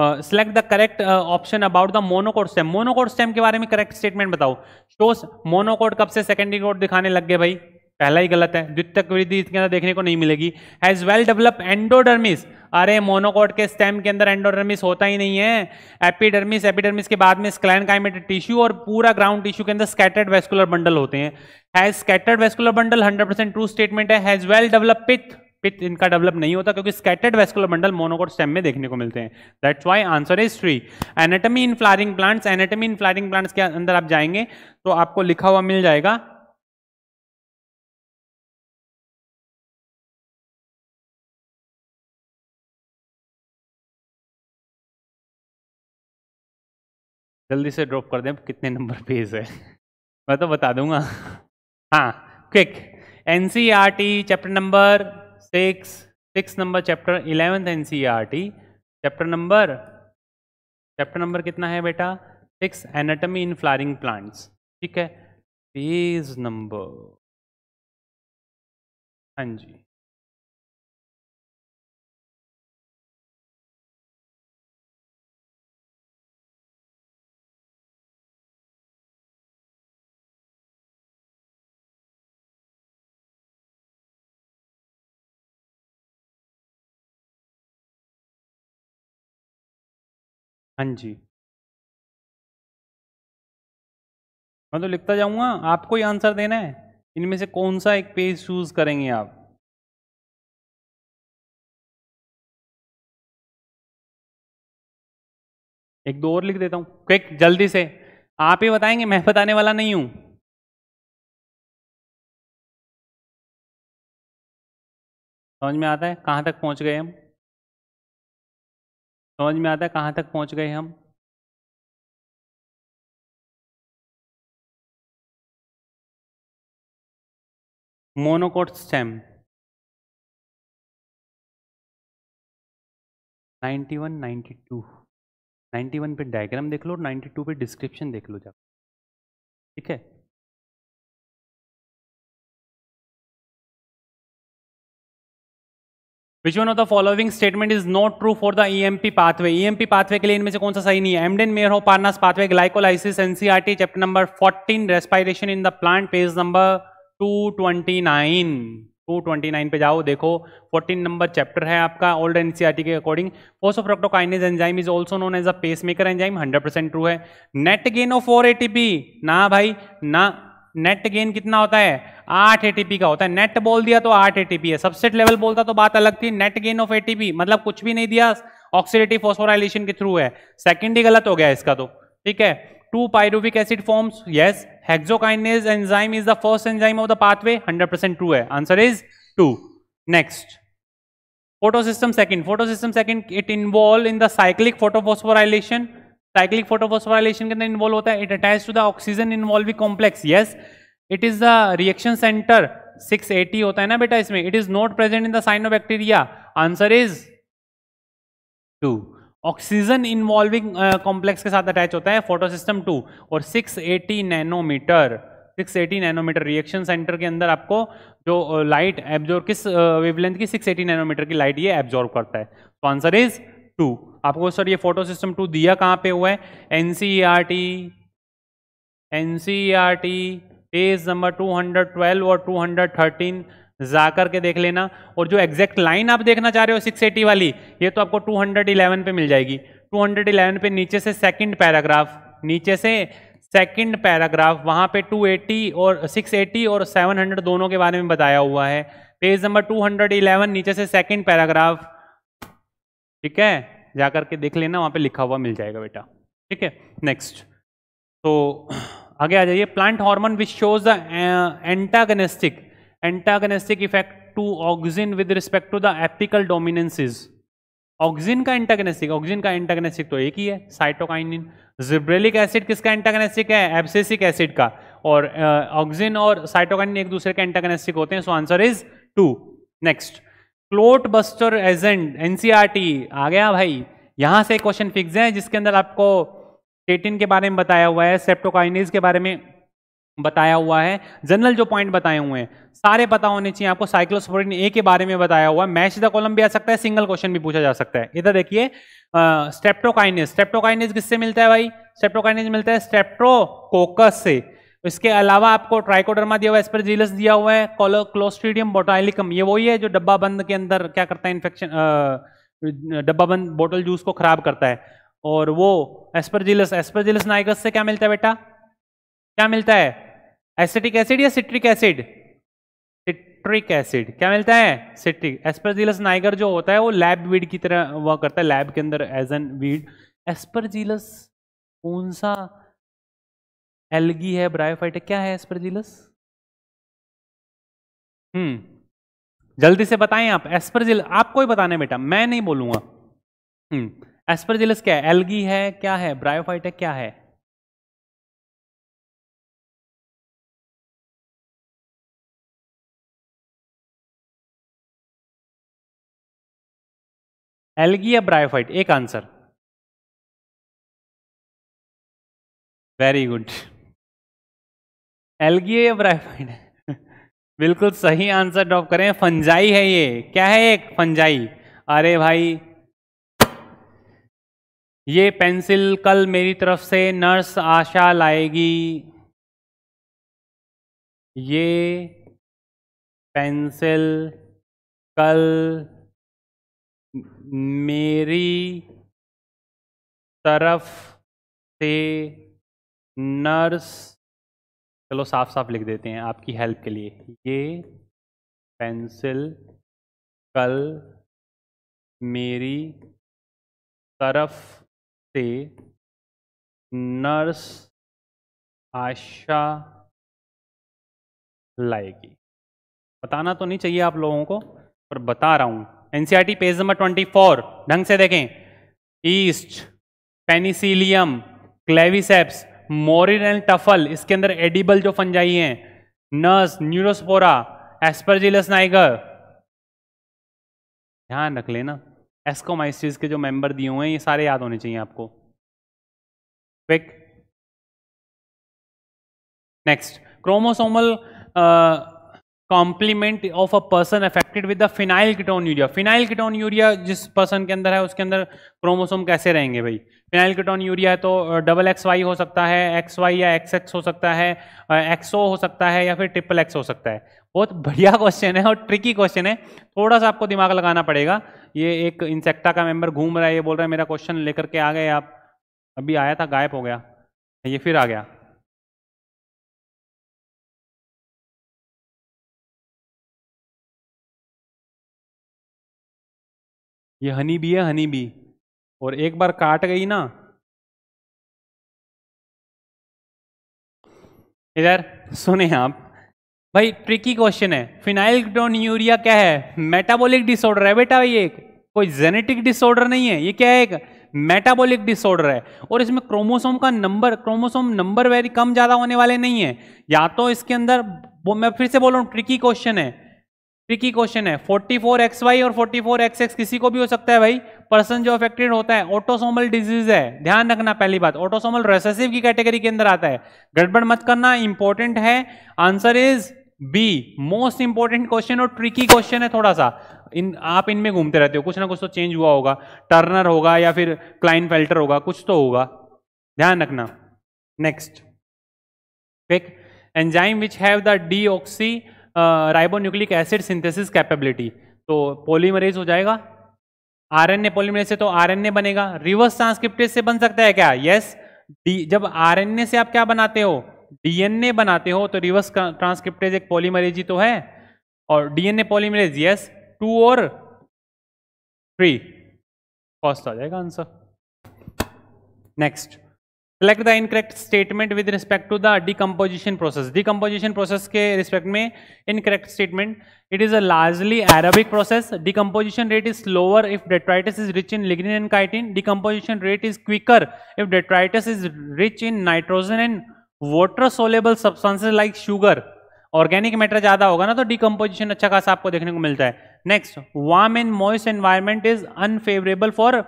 select the correct option about the monocot stem monocot stem के बारे में करेक्ट स्टेटमेंट बताओ शोस मोनोकोड कब से सेकेंडरी कोड दिखाने लग गए भाई पहला ही गलत है द्वितीय वृद्धि इसके अंदर देखने को नहीं मिलेगी हैज वेल डेवलप एंडोडर्मिस अरे मोनोकोड के स्टेम के अंदर एंडोडर्मिस होता ही नहीं है एपिडर्मिस एपिडर्मिस के बाद में स्क्लैन काइमेटेड टिश्यू और पूरा ग्राउंड टिश्यू के अंदर स्कैटर्ड वेस्कुलर बंडल होते हैं has scattered vascular bundle 100% true statement है हैज वेल डेवलप पिथ पित्त इनका डेवलप नहीं होता क्योंकि scattered vascular bundle monocot stem में देखने को मिलते हैं that's why answer is three anatomy in flowering plants anatomy in flowering plants के अंदर आप जाएंगे तो आपको लिखा हुआ मिल जाएगा जल्दी से ड्रॉप कर दें कितने नंबर पेज है मैं तो बता दूंगा हाँ quick and chapter number six six number chapter eleventh and chapter number chapter number कितना है बेटा six anatomy in flowering plants ठीक है पेज नंबर हाँ जी हाँ जी मैं तो लिखता जाऊंगा आपको ही आंसर देना है इनमें से कौन सा एक पेज चूज करेंगे आप एक दो और लिख देता हूँ क्विक जल्दी से आप ही बताएंगे मैं बताने वाला नहीं हूँ समझ में आता है कहाँ तक पहुँच गए हम समझ में आता है कहाँ तक पहुँच गए हम मोनोकोट स्टेम 91, 92, 91 पे डायग्राम देख लो और 92 पे डिस्क्रिप्शन देख लो जाकर ठीक है which one of the following statement is not true for the EMP pathway EMP pathway के लिए इनमें से कौन सा सही नहीं है Embden Meyerhof Parnas pathway glycolysis NCERT chapter number 14 respiration in the plant page number 229 229 पे जाओ देखो 14 नंबर चैप्टर है आपका ओल्ड एनसीआरटी e के according phosphofructokinase enzyme is also known as a pacemaker enzyme 100% true है नेट गेन ऑफ 4 एटीपी ना भाई ना नेट गेन कितना होता है आठ एटीपी का होता है नेट बोल दिया तो आठ एटीपी है सबसेट लेवल बोलता तो बात अलग थी नेट गेन ऑफ एटीपी मतलब कुछ भी नहीं दिया ऑक्सीडेटिव फोस्फोराइलेशन के थ्रू है सेकेंड ही गलत हो गया इसका तो ठीक है two pyruvic acid forms yes hexokinase enzyme is the first enzyme of the pathway 100% true है answer is two next photosystem second photosystem second it involve in the cyclic photophosphorylation cyclic photophosphorylation के अंदर इन्वॉल्व होता है it attach to the oxygen involving complex yes it is the reaction centre 680 होता है ना बेटा इसमें it is not present in the cyanobacteria answer is two oxygen involving complex के साथ अटैच होता है फोटो सिस्टम टू और 680 नैनोमीटर 680 नैनोमीटर रिएक्शन सेंटर के अंदर आपको जो लाइट uh, एब्जॉर्व किस वेवलेंथ uh, की 680 नैनोमीटर की लाइट ये एब्जॉर्व करता है तो आंसर इज टू आपको सर ये फोटो सिस्टम टू दिया कहाँ पे हुआ है N C R T N C R T page number two hundred twelve और टू हंड्रेड थर्टीन जा करके देख लेना और जो एग्जैक्ट लाइन आप देखना चाह रहे हो सिक्स एटी वाली ये तो आपको टू हंड्रेड इलेवन पे मिल जाएगी टू हंड्रेड इलेवन पे नीचे से सेकंड पैराग्राफ नीचे से सेकंड पैराग्राफ वहाँ पे 280 और 680 और 700 दोनों के बारे में बताया हुआ है पेज नंबर 211 नीचे से सेकंड पैराग्राफ ठीक है जा करके देख लेना वहाँ पे लिखा हुआ मिल जाएगा बेटा ठीक है नेक्स्ट तो आगे आ जाइए plant hormone which shows the antagonistic antagonistic effect to auxin with respect to the apical dominance auxin का एंटागनेस्टिक ऑक्सिन का एंटागनेस्टिक तो एक ही है साइटोकाइनिन जिब्रेलिक एसिड किसका एंटागनेस्टिक है एब्सेसिक एसिड का और ऑक्सिन uh, और साइटोकाइनिन एक दूसरे के एंटागनेस्टिक होते हैं so answer is two next clot buster agent NCERT आ गया भाई यहां से क्वेश्चन फिक्स है जिसके अंदर आपको टेटिन के बारे में बताया हुआ है सेप्टोकाइनेज के बारे में बताया हुआ है जनरल जो पॉइंट बताए हुए हैं सारे पता होने चाहिए आपको साइक्लोस्पोरिन ए के बारे में बताया हुआ है मैच द कॉलम भी आ सकता है सिंगल क्वेश्चन भी पूछा जा सकता है इधर देखिए स्टेप्टोकाइनेज स्टेप्टोकाइनेज किससे मिलता है भाई स्टेप्टोकाइनेज मिलता है स्टेप्टोकोकस से इसके अलावा आपको ट्राइकोडर्मा दिया हुआ है एस्परजीलस दिया हुआ है क्लोस्ट्रीडियम बोटाइलिकम ये वही है जो डब्बा बंद के अंदर क्या करता है इन्फेक्शन डब्बा बंद बोटल जूस को खराब करता है और वो एस्परजिलस एस्परजिलस नाइगस से क्या मिलता है बेटा क्या मिलता है एसिटिक एसिड या सिट्रिक एसिड सिट्रिक एसिड क्या मिलता है सिट्रिक एस्परजिलस नाइगर जो होता है वो लैब वीड की तरह वह करता है लैब के अंदर एज एन वीड एस्परजिलस कौन सा एलगी है ब्रायोफाइट है क्या है एस्परजिलस हम्म जल्दी से बताएं आप एस्परजिल आपको ही बताने बेटा मैं नहीं बोलूंगा हम्म एस्परजिलस क्या है एलगी है क्या है ब्रायोफाइट है क्या है एलगी या ब्रायोफाइट एक आंसर वेरी गुड एलगी या ब्राइफाइड बिल्कुल सही आंसर ड्रॉप करें फंजाई है ये क्या है एक फंजाई अरे भाई ये पेंसिल कल मेरी तरफ से नर्स आशा लाएगी ये पेंसिल कल मेरी तरफ से नर्स चलो साफ साफ लिख देते हैं आपकी हेल्प के लिए ये पेंसिल कल मेरी तरफ से नर्स आशा लाएगी बताना तो नहीं चाहिए आप लोगों को पर बता रहा हूं NCERT page number twenty four ढंग से देखें yeast Penicillium Claviceps morel and truffle इसके अंदर एडिबल जो फंजाई है नर्स न्यूरोस्पोरा एस्परजिलस नाइगर ध्यान रख लेना एस्कोमाइसिस के जो मेंबर दिए हुए हैं ये सारे याद होने चाहिए आपको quick next chromosomal complement of a person affected with the phenylketonuria phenylketonuria जिस पर्सन के अंदर है उसके अंदर क्रोमोसोम कैसे रहेंगे भाई फिनाइल किटोन यूरिया है तो डबल एक्स वाई हो सकता है एक्स वाई या एक्स एक्स हो सकता है एक्सओ हो सकता है या फिर ट्रिपल एक्स हो सकता है बहुत बढ़िया क्वेश्चन है और ट्रिकी क्वेश्चन है थोड़ा सा आपको दिमाग लगाना पड़ेगा ये एक इंसेक्टा का मेंबर घूम रहा है ये बोल रहा है मेरा क्वेश्चन लेकर के आ गए आप अभी आया था गायब हो गया ये फिर आ गया ये हनी भी है हनी भी और एक बार काट गई ना इधर सुने आप भाई ट्रिकी क्वेश्चन है फिनाइल यूरिया क्या है मेटाबॉलिक डिसऑर्डर है बेटा ये कोई जेनेटिक डिसऑर्डर नहीं है ये क्या है एक मेटाबॉलिक डिसऑर्डर है और इसमें क्रोमोसोम का नंबर क्रोमोसोम नंबर वेरी कम ज़्यादा होने वाले नहीं है या तो इसके अंदर वो मैं फिर से बोल रहा हूँ ट्रिकी क्वेश्चन है ट्रिकी क्वेश्चन है 44xy और 44xx किसी को भी हो सकता है भाई पर्सन जो अफेक्टेड होता है ऑटोसोमल डिजीज है ध्यान रखना पहली बात ऑटोसोमल रेसेसिव की कैटेगरी के अंदर आता है गड़बड़ मत करना इंपॉर्टेंट है answer is B most important question और ट्रिकी क्वेश्चन है थोड़ा सा इन आप इनमें घूमते रहते हो कुछ ना कुछ तो चेंज हुआ होगा टर्नर होगा या फिर क्लाइन फिल्टर होगा कुछ तो होगा ध्यान रखना next enzyme which have the deoxyribonucleic acid synthesis capability तो पोलीमरेज हो जाएगा आरएनए पॉलीमरेज से तो आरएनए बनेगा रिवर्स ट्रांसक्रिप्टेज से बन सकता है क्या यस डी जब आरएनए से आप क्या बनाते हो डीएनए बनाते हो तो रिवर्स ट्रांसक्रिप्टेज एक पॉलीमरेज ही तो है और डीएनए पॉलीमरेज यस टू और थ्री फर्स्ट आ जाएगा answer next select the incorrect statement with respect to the decomposition process decomposition process के रिस्पेक्ट में incorrect statement it is a largely aerobic process decomposition rate is lower if detritus is rich in lignin and chitin decomposition rate is quicker if detritus is rich in nitrogen and water soluble substances like sugar organic matter ज़्यादा होगा ना तो डिकम्पोजिशन अच्छा खासा आपको देखने को मिलता है next warm and moist environment is unfavourable for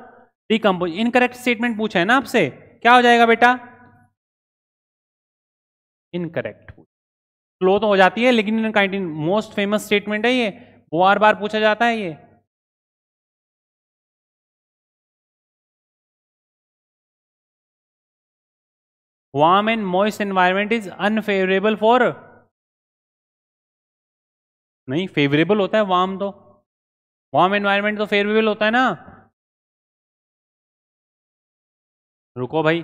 decompose incorrect statement पूछा है ना आपसे क्या हो जाएगा बेटा इनकरेक्ट स्लो तो हो जाती है लेकिन मोस्ट फेमस स्टेटमेंट है ये बार बार पूछा जाता है ये warm and moist environment is unfavourable for नहीं फेवरेबल होता है वार्म तो वार्म एनवायरमेंट तो फेवरेबल होता है ना रुको भाई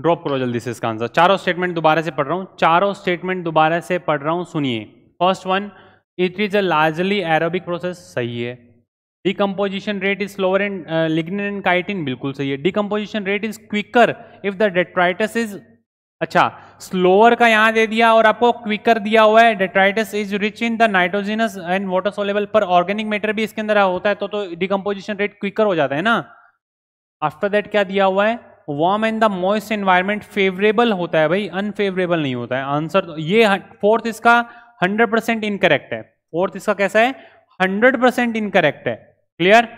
ड्रॉप करो जल्दी से इसका आंसर चारों स्टेटमेंट दोबारा से पढ़ रहा हूँ चारों स्टेटमेंट दोबारा से पढ़ रहा हूँ सुनिए first one it is a largely aerobic process सही है decomposition rate is slower and lignin and chitin बिल्कुल सही है decomposition rate is quicker if the detritus is अच्छा स्लोअर का यहाँ दे दिया और आपको क्विकर दिया हुआ है detritus is rich in the nitrogenous and water soluble पर ऑर्गेनिक मेटर भी इसके अंदर होता है तो डिकम्पोजिशन रेट क्विकर हो जाता है ना आफ्टर दैट क्या दिया हुआ है warm and the moist environment favourable होता है भाई अनफेवरेबल नहीं होता है आंसर तो, ये फोर्थ इसका हंड्रेड परसेंट इनकरेक्ट है फोर्थ इसका कैसा है हंड्रेड परसेंट इनकरेक्ट है क्लियर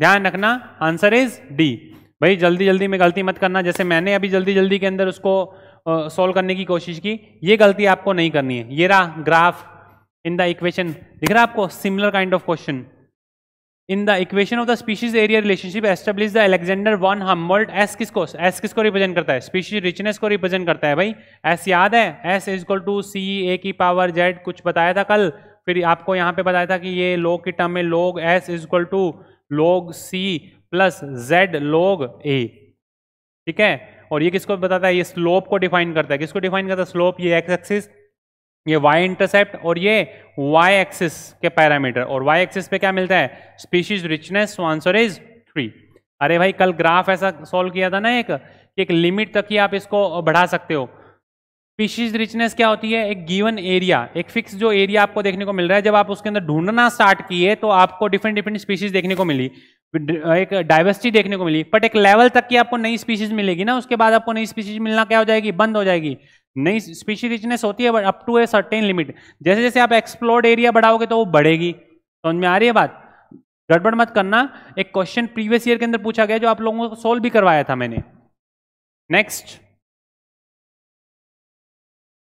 ध्यान रखना आंसर इज डी भाई जल्दी जल्दी में गलती मत करना जैसे मैंने अभी जल्दी जल्दी के अंदर उसको सॉल्व करने की कोशिश की ये गलती आपको नहीं करनी है ये रहा ग्राफ इन द इक्वेशन दिख रहा है आपको similar kind of question in the equation of the species area relationship establish the Alexander von Humboldt S किसको एस किसको रिप्रेजेंट करता है स्पीशीज रिचनेस को रिप्रेजेंट करता है भाई एस याद है S is equal to C A की पावर जेड कुछ बताया था कल फिर आपको यहाँ पे बताया था कि ये लोग की टर्म में लोग एस इज इक्वल टू लोग सी प्लस जेड लोग ए ठीक है और ये किसको बताता है ये स्लोप को डिफाइन करता है किसको डिफाइन करता है स्लोप ये एक्स एक्सिस ये y इंटरसेप्ट और ये y एक्सिस के पैरामीटर और y एक्सिस पे क्या मिलता है species richness answer is three अरे भाई कल ग्राफ ऐसा सॉल्व किया था ना एक कि एक लिमिट तक ही आप इसको बढ़ा सकते हो स्पीशीज रिचनेस क्या होती है एक गिवन एरिया एक फिक्स जो एरिया आपको देखने को मिल रहा है जब आप उसके अंदर ढूंढना स्टार्ट किए तो आपको डिफरेंट डिफरेंट स्पीशीज देखने को मिली एक डाइवर्सिटी देखने को मिली बट एक लेवल तक की आपको नई स्पीशीज मिलेगी ना उसके बाद आपको नई स्पीशीज मिलना क्या हो जाएगी बंद हो जाएगी नई स्पीशी रिचनेस होती है but up to a certain limit जैसे जैसे आप एक्सप्लोर्ड एरिया बढ़ाओगे तो वो बढ़ेगी समझ तो में आ रही है बात गड़बड़ मत करना एक क्वेश्चन प्रीवियस ईयर के अंदर पूछा गया जो आप लोगों को सोल्व भी करवाया था मैंने next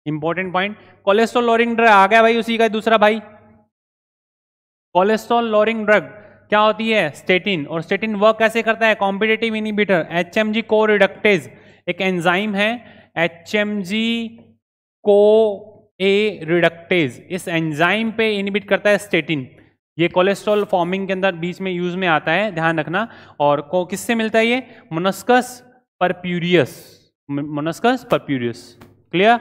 important point cholesterol lowering drug आ गया भाई उसी का दूसरा भाई कोलेस्ट्रॉल लोरिंग ड्रग क्या होती है स्टेटिन और स्टेटिन वर्क कैसे करता है competitive inhibitor H M G co reductase एक एंजाइम है H M G co A reductase इस एंजाइम पे इनिबिट करता है स्टेटिन ये कोलेस्ट्रॉल फॉर्मिंग के अंदर बीच में यूज में आता है ध्यान रखना और को किससे मिलता है ये Monascus purpureus Monascus purpureus clear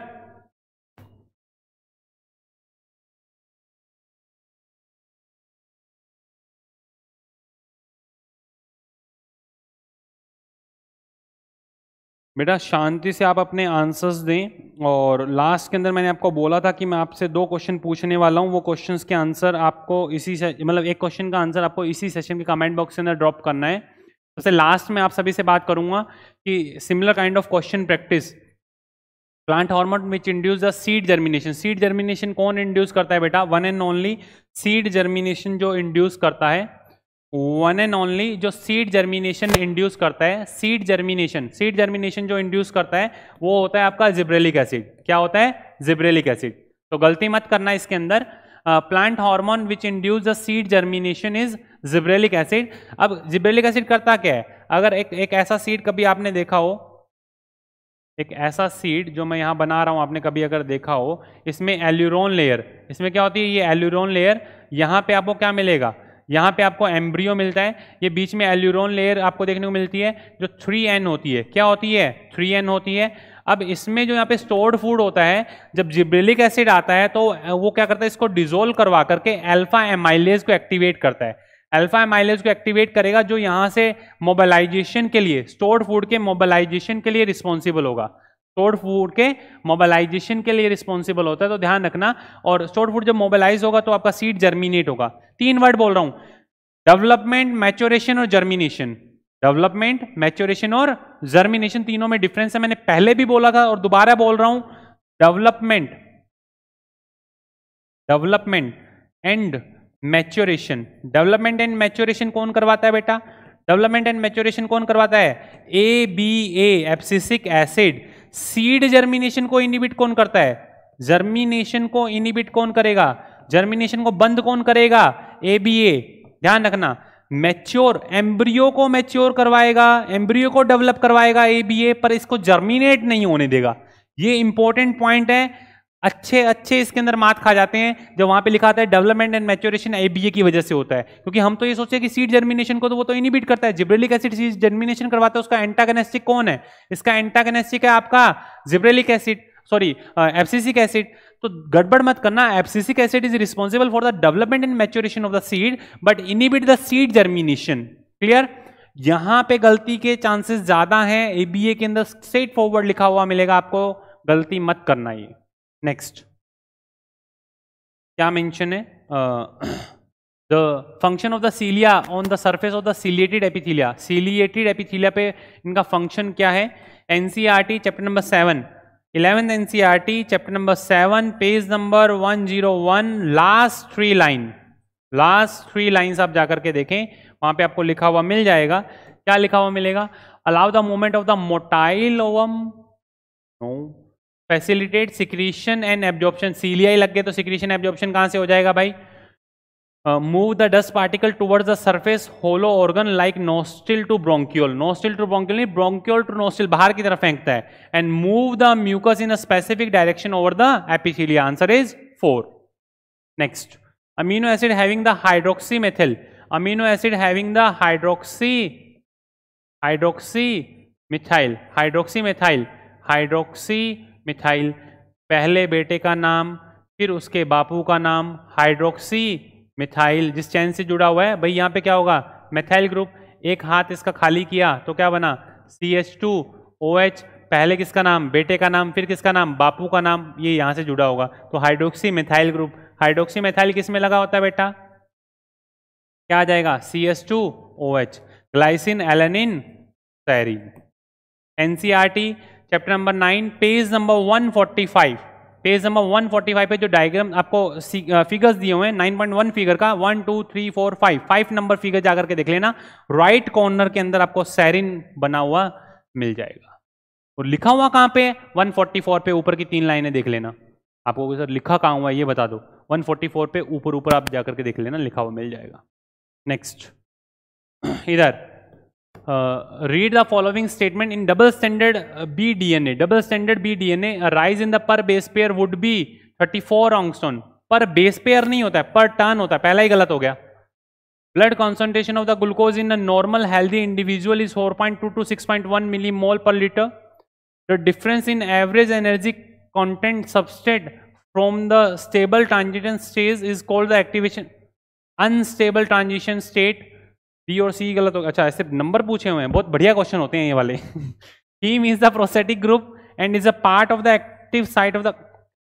बेटा शांति से आप अपने आंसर्स दें और लास्ट के अंदर मैंने आपको बोला था कि मैं आपसे दो क्वेश्चन पूछने वाला हूँ वो क्वेश्चंस के आंसर आपको इसी से मतलब एक क्वेश्चन का आंसर आपको इसी सेशन के कमेंट बॉक्स के अंदर ड्रॉप करना है सबसे तो लास्ट में आप सभी से बात करूंगा कि similar kind of question practice plant hormone which induce the seed germination seed germination कौन इंड्यूस करता है बेटा one and only seed germination जो इंड्यूस करता है वन एंड ओनली जो सीड जर्मिनेशन इंड्यूस करता है सीड जर्मिनेशन सीड जर्मिनेशन जो इंड्यूस करता है वो होता है आपका जिब्रेलिक एसिड क्या होता है जिब्रेलिक एसिड तो गलती मत करना इसके अंदर plant hormone which induce the seed germination is gibberellic acid अब जिब्रेलिक एसिड करता क्या है अगर एक एक ऐसा सीड कभी आपने देखा हो एक ऐसा सीड जो मैं यहाँ बना रहा हूँ आपने कभी अगर देखा हो इसमें एल्यूरोन लेयर इसमें क्या होती है ये एल्यूरोन लेयर यहाँ पे आपको क्या मिलेगा यहाँ पे आपको एम्ब्रियो मिलता है ये बीच में एल्यूरोन लेयर आपको देखने को मिलती है जो थ्री एन होती है क्या होती है थ्री एन होती है अब इसमें जो यहाँ पे स्टोर्ड फूड होता है जब जिब्रेलिक एसिड आता है तो वो क्या करता है इसको डिजोल्व करवा करके अल्फा एमाइलेज को एक्टिवेट करता है अल्फा एमाइलेज को एक्टिवेट करेगा जो यहाँ से मोबालाइजेशन के लिए स्टोर्ड फूड के मोबालाइजेशन के लिए रिस्पॉन्सिबल होगा स्टोर फूड के मोबालाइजेशन के लिए रिस्पॉन्सिबल होता है तो ध्यान रखना और स्टोर फूड जब मोबालाइज होगा तो आपका सीड जर्मिनेट होगा तीन वर्ड बोल रहा हूं डेवलपमेंट मैच्योरेशन और जर्मिनेशन डेवलपमेंट मैच्योरेशन और जर्मिनेशन तीनों में डिफरेंस है मैंने पहले भी बोला था और दोबारा बोल रहा हूं development development and maturation development and maturation कौन करवाता है बेटा डेवलपमेंट एंड मैच्योरेशन कौन करवाता है A B abscisic acid seed germination को इनिबिट कौन करता है जर्मिनेशन को इनिबिट कौन करेगा जर्मिनेशन को बंद कौन करेगा एबीए ध्यान रखना मैच्योर एम्ब्रियो को मैच्योर करवाएगा एम्ब्रियो को डेवलप करवाएगा एबीए पर इसको जर्मिनेट नहीं होने देगा ये इंपॉर्टेंट पॉइंट है अच्छे अच्छे इसके अंदर मात खा जाते हैं जो वहां पे लिखा आता है डेवलपमेंट एंड मैच्योरेशन एबीए की वजह से होता है क्योंकि हम तो ये सोचते हैं कि सीड जर्मिनेशन को तो वो तो इनिबिट करता है जिब्रेलिक एसिड सीड जर्मिनेशन करवाता है उसका एंटागनेस्टिक कौन है इसका एंटागनेस्टिक है आपका gibberellic acid sorry abscisic acid तो गड़बड़ मत करना abscisic acid is responsible for the development and maturation of the seed but inhibit the seed germination clear यहां पे गलती के चांसेस ज्यादा हैं एबीए के अंदर स्ट्रेट फॉरवर्ड लिखा हुआ मिलेगा आपको गलती मत करना ये नेक्स्ट क्या मेंशन है the function of the cilia on the surface of the ciliated epithelia ciliated epithelia पे इनका फंक्शन क्या है NCERT chapter number seven eleventh NCERT chapter number seven page number one zero one last three line last three line आप जाकर के देखें वहां पे आपको लिखा हुआ मिल जाएगा क्या लिखा हुआ मिलेगा allow the movement of the motile ovum no facilitate secretion and absorption cilia लग गए तो सिक्रीशन एब्जॉर्प्शन कहाँ से हो जाएगा भाई move the dust particle towards the surface hollow organ like nostril to bronchiole nostril to bronchiole नहीं ब्रोंक्यूल टू नोस्टिल बाहर की तरफ फेंकता है and move the mucus in a specific direction over the epithelia answer is four next amino acid having the hydroxy methyl amino acid having the hydroxy hydroxy methyl hydroxy methyl hydroxy methyl पहले बेटे का नाम फिर उसके बापू का नाम हाइड्रोक्सी मिथाइल जिस चैन से जुड़ा हुआ है भाई यहाँ पे क्या होगा मिथाइल ग्रुप एक हाथ इसका खाली किया तो क्या बना C H two O H पहले किसका नाम बेटे का नाम फिर किसका नाम बापू का नाम ये यह यहाँ से जुड़ा होगा तो hydroxy methyl group hydroxy methyl किस में लगा होता है बेटा क्या आ जाएगा C S two O H glycine alanine serine N C R T chapter number nine page number one forty five page number one forty five पे जो डायग्राम आपको फिगर्स दिए हुए हैं नाइन पॉइंट वन फिगर का one two three four five five number figure जाकर के देख लेना राइट right कॉर्नर के अंदर आपको सैरिन बना हुआ मिल जाएगा और लिखा हुआ कहाँ पे वन फोर्टी फोर पे ऊपर की तीन लाइनें देख लेना आपको सर लिखा कहाँ हुआ ये बता दो वन फोर्टी फोर पे ऊपर ऊपर आप जाकर के देख लेना लिखा हुआ मिल जाएगा नेक्स्ट इधर Uh, read the following statement in double standard uh, B double standard B B DNA, a rise in the per base would be thirty 34 angstrom. Per base pair नहीं होता है पर टर्न होता है पहला ही गलत हो गया blood concentration of the glucose in normal healthy individual is 4.2 to to six one milli mole per litre the difference in average energy content substrate from the stable transition stage is called the activation unstable transition state B और सी गलत हो अच्छा ऐसे नंबर पूछे हुए हैं बहुत बढ़िया क्वेश्चन होते हैं ये वाले haem is the prosthetic group and is a part of the active site of the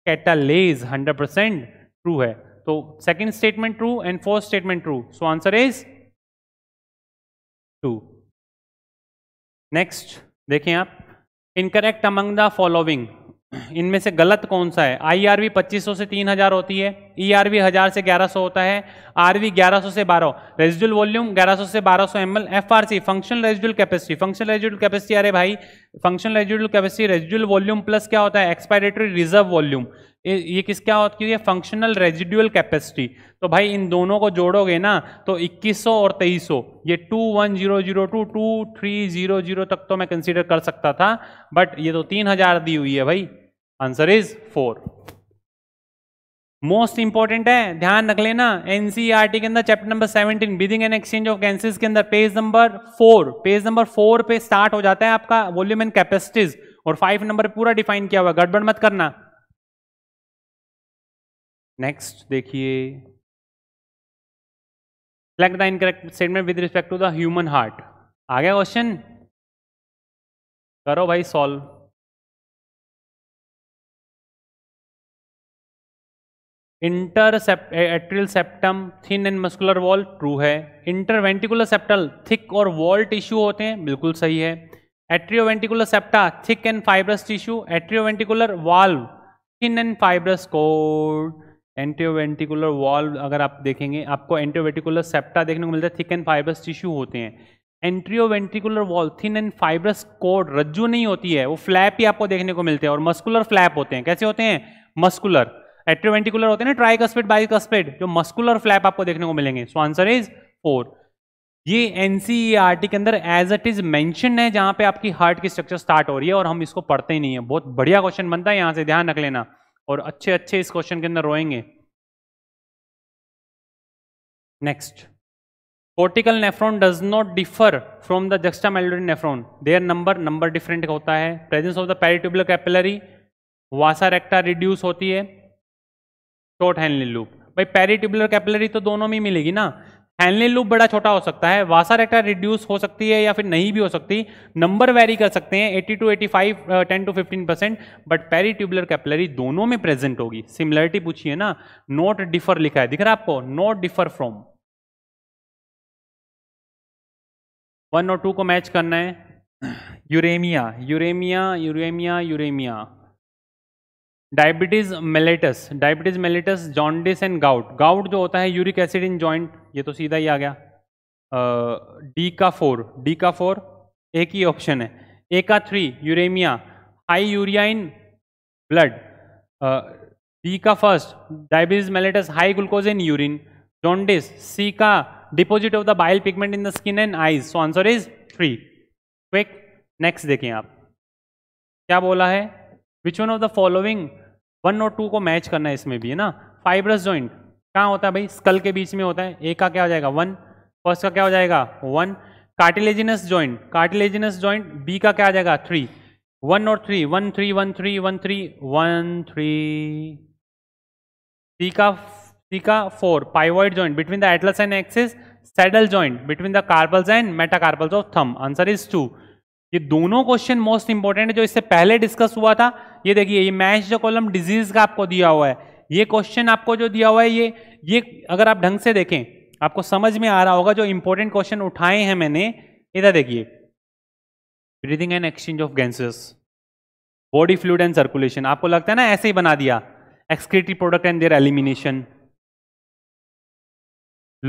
catalase hundred percent true है तो second statement true and first statement true so answer is two next देखें आप इनकरेक्ट अमंग द फॉलोविंग इनमें से गलत कौन सा है आई आर पच्चीस सौ से 3000 होती है ई आर वी हजार से 1100 होता है आर ग्यारह सौ से बारह रेजिडुअल वॉल्यूम 1100 से 1200 सौ M L F R C function residual capacity function residual capacity अरे भाई function residual capacity residual volume plus क्या होता है एक्सपायरेटरी रिजर्व वॉल्यूम ये किसका होती है फंक्शनल रेजिडुअल कैपेसिटी तो भाई इन दोनों को जोड़ोगे ना तो 2100 और 2300 ये 21002 2300 तक तो मैं कंसीडर कर सकता था बट ये तो 3000 दी हुई है भाई answer is four most important है ध्यान रख लेना एनसीईआरटी e के अंदर chapter number 17 breathing and exchange of gases के अंदर page number four page number four पे स्टार्ट हो जाता है आपका वॉल्यूम एंड कैपेसिटीज और फाइव नंबर पूरा डिफाइन किया हुआ गड़बड़ मत करना नेक्स्ट देखिए select the incorrect statement with respect to the human heart आ गया क्वेश्चन करो भाई solve intercept atrial septum thin and muscular wall true है इंटरवेंटिकुलर सेप्टल थिक और वॉल टिश्यू होते हैं बिल्कुल सही है atrioventricular septa thick and fibrous tissue atrioventricular valve thin and fibrous cord atrioventricular wall अगर आप देखेंगे आपको एंटीवेंटिकुलर सेप्टा देखने को मिलता है थिक एंड फाइबरस टिश्यू होते हैं atrioventricular wall thin and fibrous cord रज्जू नहीं होती है वो फ्लैप ही आपको देखने को मिलते हैं और मस्कुलर फ्लैप होते हैं कैसे होते हैं मस्कुलर एट्रियोवेंटिकुलर होते हैं ना ट्राइकस्पेड बाइकस्पेड जो मस्कुलर फ्लैप आपको देखने को मिलेंगे सो आंसर इज फोर ये एनसीईआरटी e के अंदर एज इट इज मैंशन है जहां पे आपकी हार्ट की स्ट्रक्चर स्टार्ट हो रही है और हम इसको पढ़ते ही नहीं है बहुत बढ़िया क्वेश्चन बनता है यहां से ध्यान रख लेना और अच्छे अच्छे इस क्वेश्चन के अंदर रोएंगे next cortical nephron does not differ from the juxta मेलोडी nephron their number number different होता है presence of the peritubular capillary vasa recta reduce होती है शॉर्ट हैंडली लूप भाई पेरिट्यूबुलर कैपिलरी तो दोनों में मिलेगी ना हैंडलिन लूप बड़ा छोटा हो सकता है वासा रेटा रिड्यूस हो सकती है या फिर नहीं भी हो सकती नंबर वेरी कर सकते हैं 80 to 85 ten to fifteen percent but peritubular capillary दोनों में प्रेजेंट होगी सिमिलरिटी पूछिए ना नोट डिफर लिखा है दिख रहा है आपको नोट डिफर फ्रॉम वन और टू को मैच करना है uraemia uraemia uraemia uraemia diabetes mellitus diabetes mellitus jaundice and gout gout जो होता है यूरिक एसिड इन जॉइंट ये तो सीधा ही आ गया डी का फोर डी का फोर एक ही ऑप्शन है ए का three uraemia high urea in blood D का first diabetes mellitus high glucose in urine jaundice C का deposit of the bile pigment in the skin and eyes so answer is three quick next देखें आप क्या बोला है which one of the following one और टू को मैच करना है इसमें भी है ना फाइब्रस जॉइंट कहाँ होता है भाई स्कल के बीच में होता है एक का क्या हो जाएगा वन फर्स्ट का क्या हो जाएगा one cartilaginous joint cartilaginous joint B का क्या आ जाएगा थ्री वन और three one three one three one three one three C का सी का four pivot joint between the atlas and axis saddle joint between the carpals and metacarpals of thumb answer is two ये दोनों क्वेश्चन मोस्ट इंपॉर्टेंट है जो इससे पहले डिस्कस हुआ था ये देखिए ये मैच जो कॉलम डिजीज का आपको दिया हुआ है ये क्वेश्चन आपको जो दिया हुआ है ये ये अगर आप ढंग से देखें आपको समझ में आ रहा होगा जो इंपॉर्टेंट क्वेश्चन उठाए हैं मैंने इधर देखिए breathing and exchange of gases body fluid and circulation आपको लगता है ना ऐसे ही बना दिया excretory product and their elimination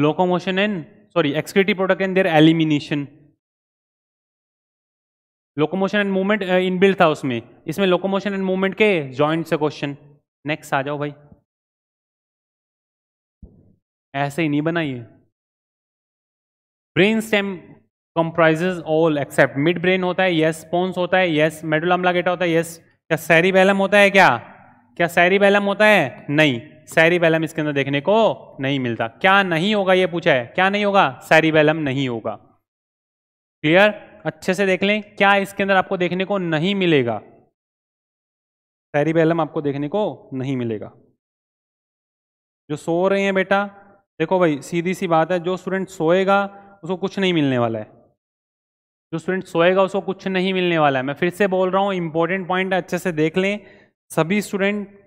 locomotion and sorry excretory product and their elimination locomotion and movement inbuilt था उसमें इसमें लोकोमोशन एंड मूवमेंट के जॉइंट से क्वेश्चन नेक्स्ट आ जाओ भाई ऐसे ही नहीं बनाइए brain stem comprises all except midbrain होता है यस पोन्स होता है यस मेडुलम लागेटा होता है यस क्या सैरी बैलम होता है क्या क्या सैरी बैलम होता है नहीं सैरी बैलम इसके अंदर देखने को नहीं मिलता क्या नहीं होगा ये पूछा है क्या नहीं होगा सैरी बैलम नहीं होगा क्लियर अच्छे से देख लें क्या इसके अंदर आपको देखने को नहीं मिलेगा सैरिबेलम आपको देखने को नहीं मिलेगा जो सो रहे हैं बेटा देखो भाई सीधी सी बात है जो स्टूडेंट सोएगा उसको कुछ नहीं मिलने वाला है जो स्टूडेंट सोएगा उसको कुछ नहीं मिलने वाला है मैं फिर से बोल रहा हूँ इंपॉर्टेंट पॉइंट अच्छे से देख लें सभी स्टूडेंट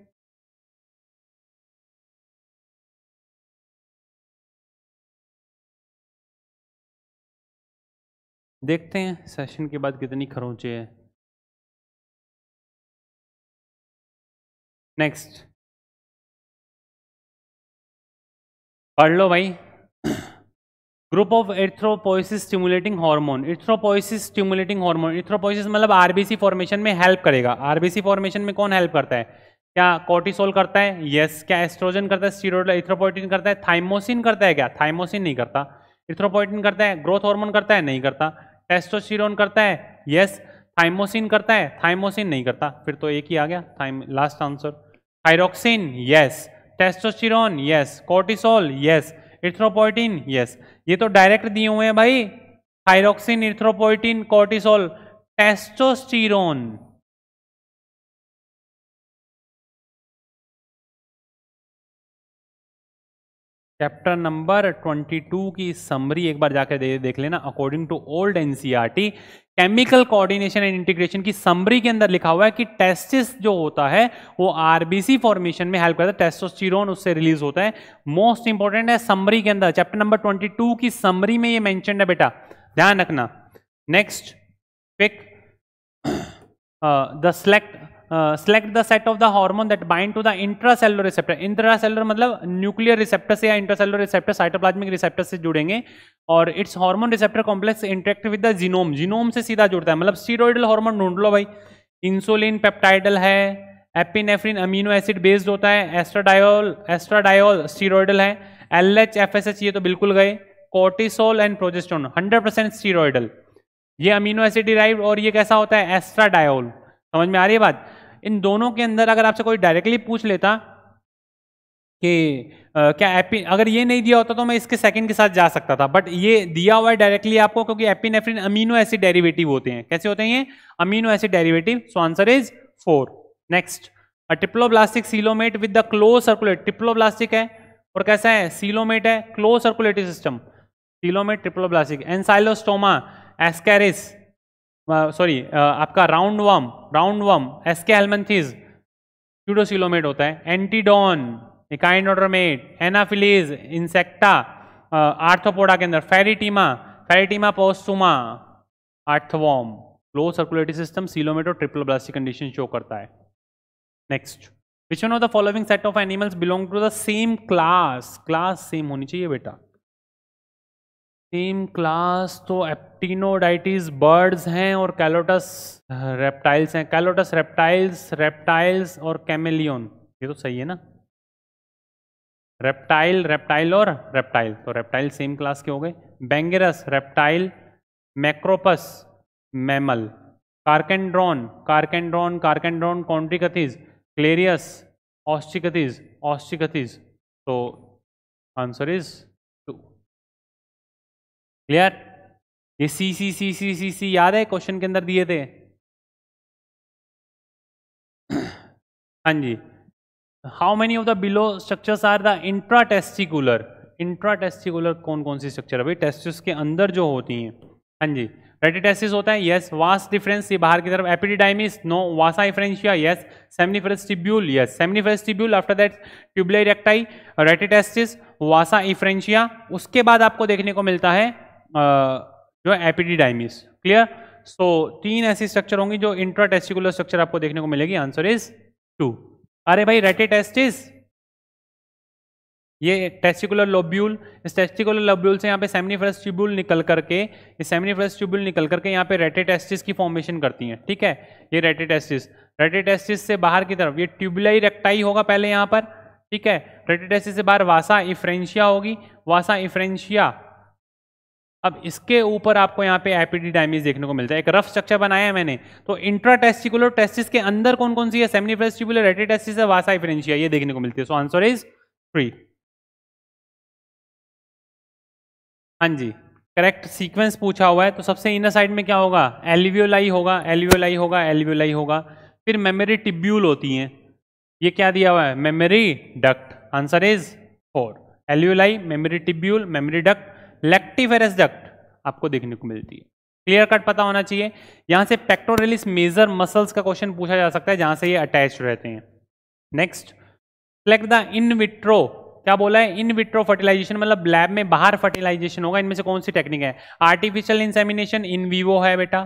देखते हैं सेशन के बाद कितनी खरोंचे है नेक्स्ट पढ़ लो भाई group of erythropoiesis stimulating hormone erythropoiesis stimulating hormone erythropoiesis मतलब आरबीसी फॉर्मेशन में हेल्प करेगा आरबीसी फॉर्मेशन में कौन हेल्प करता है क्या कोर्टिसोल करता है यस yes. क्या एस्ट्रोजन करता है स्टीरोडल इथ्रोपोइटिन करता है थाइमोसिन करता है क्या थाइमोसिन नहीं करता इथ्रोपोइटिन करता है ग्रोथ हार्मोन करता है नहीं करता टेस्टोस्टेरोन करता है यस थाइमोसिन करता है थाइमोसिन नहीं करता फिर तो एक ही आ गया time last answer thyroxine yes testosterone yes cortisol yes erythropoietin yes ये तो डायरेक्ट दिए हुए हैं भाई thyroxine erythropoietin cortisol testosterone chapter number 22 की समरी एक बार जाकर दे, देख लेना according to old NCERT chemical coordination and integration की समरी के अंदर लिखा हुआ है कि टेस्टिस जो होता है वो आरबीसी फॉर्मेशन में हेल्प करता है टेस्टोस्टेरोन उससे रिलीज होता है मोस्ट इंपॉर्टेंट है समरी के अंदर चैप्टर नंबर 22 की समरी में ये मेंशन है बेटा ध्यान रखना next pick the select uh, the set of the hormone that bind to the the receptor receptor मतलब न्यूक्लियर रिसेप्टर से या इंट्रासेलुलर रिसेप्टर साइटोप्लाज्मिक रिसेप्टर से जुड़ेंगे और its hormone receptor complex interact with the genome genome से सीधा जुड़ता है मतलब स्टीरोइडल हार्मोन ढूंढ लो भाई इंसुलिन पेप्टाइडल है एपिनेफ्रिन अमीनो एसिड बेस्ड होता है एस्ट्राडायोल एस्ट्राडायोल स्टीरोइडल है L H F S H ये तो बिल्कुल गए cortisol and progesterone hundred percent steroidal ये अमीनो एसिड डिराइव और ये कैसा होता है एस्ट्राडायोल समझ में आ रही है बात इन दोनों के अंदर अगर आपसे कोई डायरेक्टली पूछ लेता कि आ, क्या एपिन अगर ये नहीं दिया होता तो मैं इसके सेकंड के साथ जा सकता था बट ये दिया हुआ है डायरेक्टली आपको क्योंकि एपिनेफ्रिन अमीनो एसिड डेरिवेटिव होते हैं कैसे होते हैं ये amino acid derivative so answer is four next triploblastic coelomate with the close circulate triploblastic है और कैसा है सीलोमेट है close circulatory system coelomate triploblastic Ancylostoma Ascaris sorry आपका roundworm roundworm aschelminthes pseudocoelomate होता है Antedon Echinodermata Anopheles Insecta Arthropoda के अंदर फेरिटीमा फेरिटीमा पोस्टुमा आर्थवॉम लो सर्कुलेटरी सिस्टम सिलोमेट और ट्रिपल ब्लास्टिक कंडीशन शो करता है next which one of the following set of animals belong to the same class class same होनी चाहिए बेटा सेम क्लास तो एप्टीनोडाइटिस बर्ड्स हैं और कैलोटस रेप्टाइल्स हैं कैलोटस रेप्टाइल्स रेप्टाइल्स और कैमेलियन ये तो सही है ना रेप्टाइल रेप्टाइल और रेप्टाइल तो रेप्टाइल सेम क्लास के हो गए Bungarus reptile Macropus mammal Carcharodon Carcharodon Carcharodon Chondrichthyes Clarias Osteichthyes Osteichthyes तो आंसर इज क्लियर ये सी सी सी सी सी सी याद है क्वेश्चन के अंदर दिए थे हाँ जी how many of the below structures are the intratesticular intratesticular कौन कौन सी स्ट्रक्चर है भाई टेस्टिस के अंदर जो होती हैं हाँ जी रेटिटेसिस होता है यस वास डिफरेंस ये बाहर की तरफ epididymis no vasa efferentia yes seminiferous tubule yes seminiferous after that tubuli recti rete testis vasa efferentia उसके बाद आपको देखने को मिलता है जो एपिडीडाइमिस क्लियर सो तीन ऐसी स्ट्रक्चर होंगी जो इंट्रा टेस्टिकुलर स्ट्रक्चर आपको देखने को मिलेगी आंसर इज टू अरे भाई रेटे टेस्टिस ये टेस्टिकुलर लोब्यूल इस टेस्टिकुलर लोब्यूल से यहाँ पे सेमिनिफरस ट्यूब्यूल निकल करके ये सेमिनिफरस ट्यूब्यूल निकल करके यहाँ पे रेटे टेस्टिस की फॉर्मेशन करती हैं ठीक है ये रेटे टेस्टिस रेटे टेस्टिस से बाहर की तरफ ये ट्यूबुलई रेक्टाई होगा पहले यहाँ पर ठीक है रेटेटेस्टिस से बाहर वासा इफ्रेंशिया होगी वासा इफ्रेंशिया अब इसके ऊपर आपको यहाँ पे डैमेज देखने को मिलता है एक रफ स्ट्रक्चर बनाया है मैंने तो इंट्रा टेस्टिकुलर टेस्टिस के अंदर कौन कौन सी है सेमी फेस्टिकुलर रेटे टेस्टिस है वासा ये देखने को मिलती है सो आंसर इज थ्री हाँ जी करेक्ट सीक्वेंस पूछा हुआ है तो सबसे इनर साइड में क्या होगा एलिवियोलाई होगा एलिवियोलाई होगा एलिवियोलाई होगा फिर मेमोरी टिब्यूल होती हैं ये क्या दिया हुआ है mammary duct answer is four alveoli mammary tubule mammary duct lactiferous duct आपको देखने को मिलती है क्लियर कट पता होना चाहिए यहां से पेक्टोरेलिस मेजर मसल्स का क्वेश्चन पूछा जा सकता है जहां से ये अटैच रहते हैं next select the in vitro क्या बोला है इन विट्रो फर्टिलाइजेशन मतलब लैब में बाहर फर्टिलाइजेशन होगा इनमें से कौन सी टेक्निक है आर्टिफिशियल इंसेमिनेशन इन वीवो है बेटा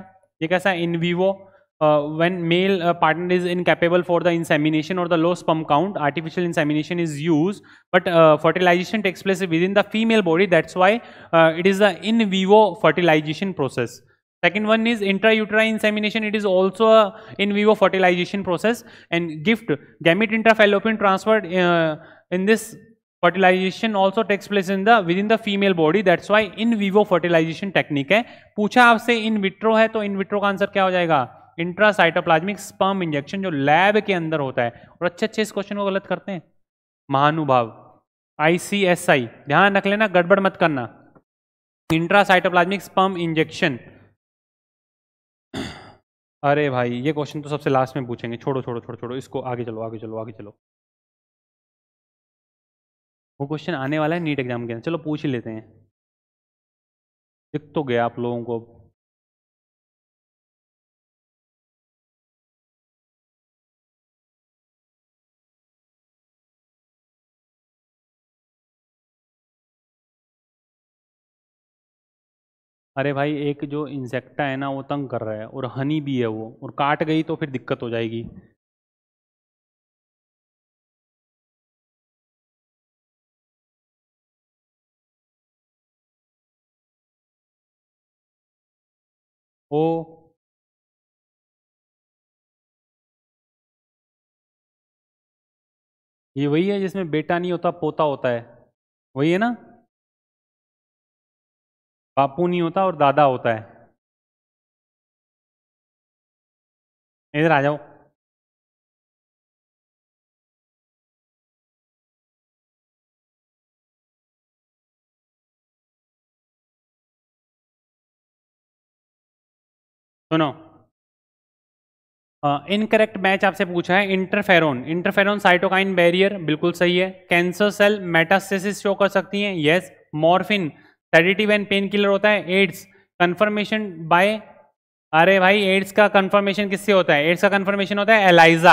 ये कैसा in vivo uh, when male uh, partner is incapable for the insemination or the low sperm count, artificial insemination is used, but uh, fertilization takes place within the female body. That's why uh, it is the in vivo fertilization process. Second one is intrauterine insemination. It is also a in vivo fertilization process and gift gamete intrafallopian transfer uh, in this fertilization also takes place in the within the female body. That's why in vivo fertilization technique Pucha aap se in vitro hai, to in vitro ka answer kya हो इंट्रासाइटोप्लाज्मिक स्पर्म इंजेक्शन जो लैब के अंदर होता है और अच्छे अच्छे इस क्वेश्चन को गलत करते हैं महानुभाव आईसीएसआई ध्यान रख लेना गड़बड़ मत करना इंट्रासाइटोप्लाज्मिक स्पर्म इंजेक्शन अरे भाई ये क्वेश्चन तो सबसे लास्ट में पूछेंगे छोड़ो छोड़ो छोड़ो छोड़ो इसको आगे चलो आगे चलो आगे चलो वो क्वेश्चन आने वाला है नीट एग्जाम के अंदर चलो पूछ ही लेते हैं दिख तो गया आप लोगों को अरे भाई एक जो इंसेक्टा है ना वो तंग कर रहा है और हनी भी है वो और काट गई तो फिर दिक्कत हो जाएगी ओ ये वही है जिसमें बेटा नहीं होता पोता होता है वही है ना बापू नहीं होता और दादा होता है इधर आ जाओ सुनो इनकरेक्ट मैच आपसे पूछा है इंटरफेरोन इंटरफेरोन साइटोकाइन बैरियर बिल्कुल सही है कैंसर सेल मेटास्टेसिस शो कर सकती हैं yes morphine sedative and painkiller होता है एड्स कन्फर्मेशन बाय अरे भाई एड्स का कन्फर्मेशन किससे होता है एड्स का कन्फर्मेशन होता है ELISA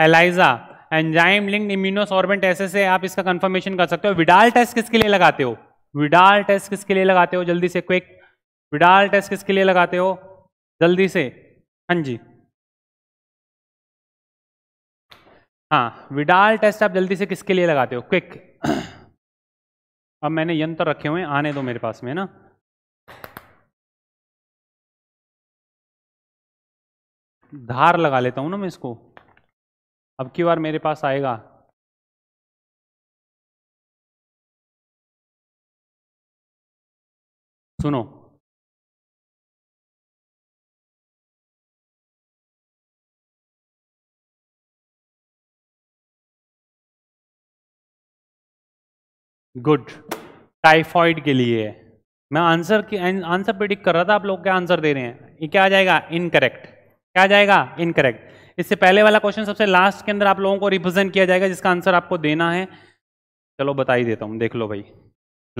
ELISA enzyme linked immunosorbent ऐसे से आप इसका कन्फर्मेशन कर सकते हो विडाल टेस्ट किसके लिए लगाते हो विडाल टेस्ट किसके लिए लगाते हो जल्दी से क्विक विडाल टेस्ट किसके लिए लगाते हो जल्दी से हाँ जी हाँ विडाल टेस्ट आप जल्दी से किसके लिए लगाते हो क्विक अब मैंने यंत्र रखे हुए हैं आने दो मेरे पास में ना धार लगा लेता हूं ना मैं इसको अब की बार मेरे पास आएगा सुनो गुड टाइफॉइड के लिए मैं आंसर की आंसर प्रिडिक्ट कर रहा था आप लोग क्या आंसर दे रहे हैं ये क्या आ जाएगा इनकरेक्ट क्या आ जाएगा इनकरेक्ट इससे पहले वाला क्वेश्चन सबसे लास्ट के अंदर आप लोगों को रिप्रेजेंट किया जाएगा जिसका आंसर आपको देना है चलो बता ही देता हूँ देख लो भाई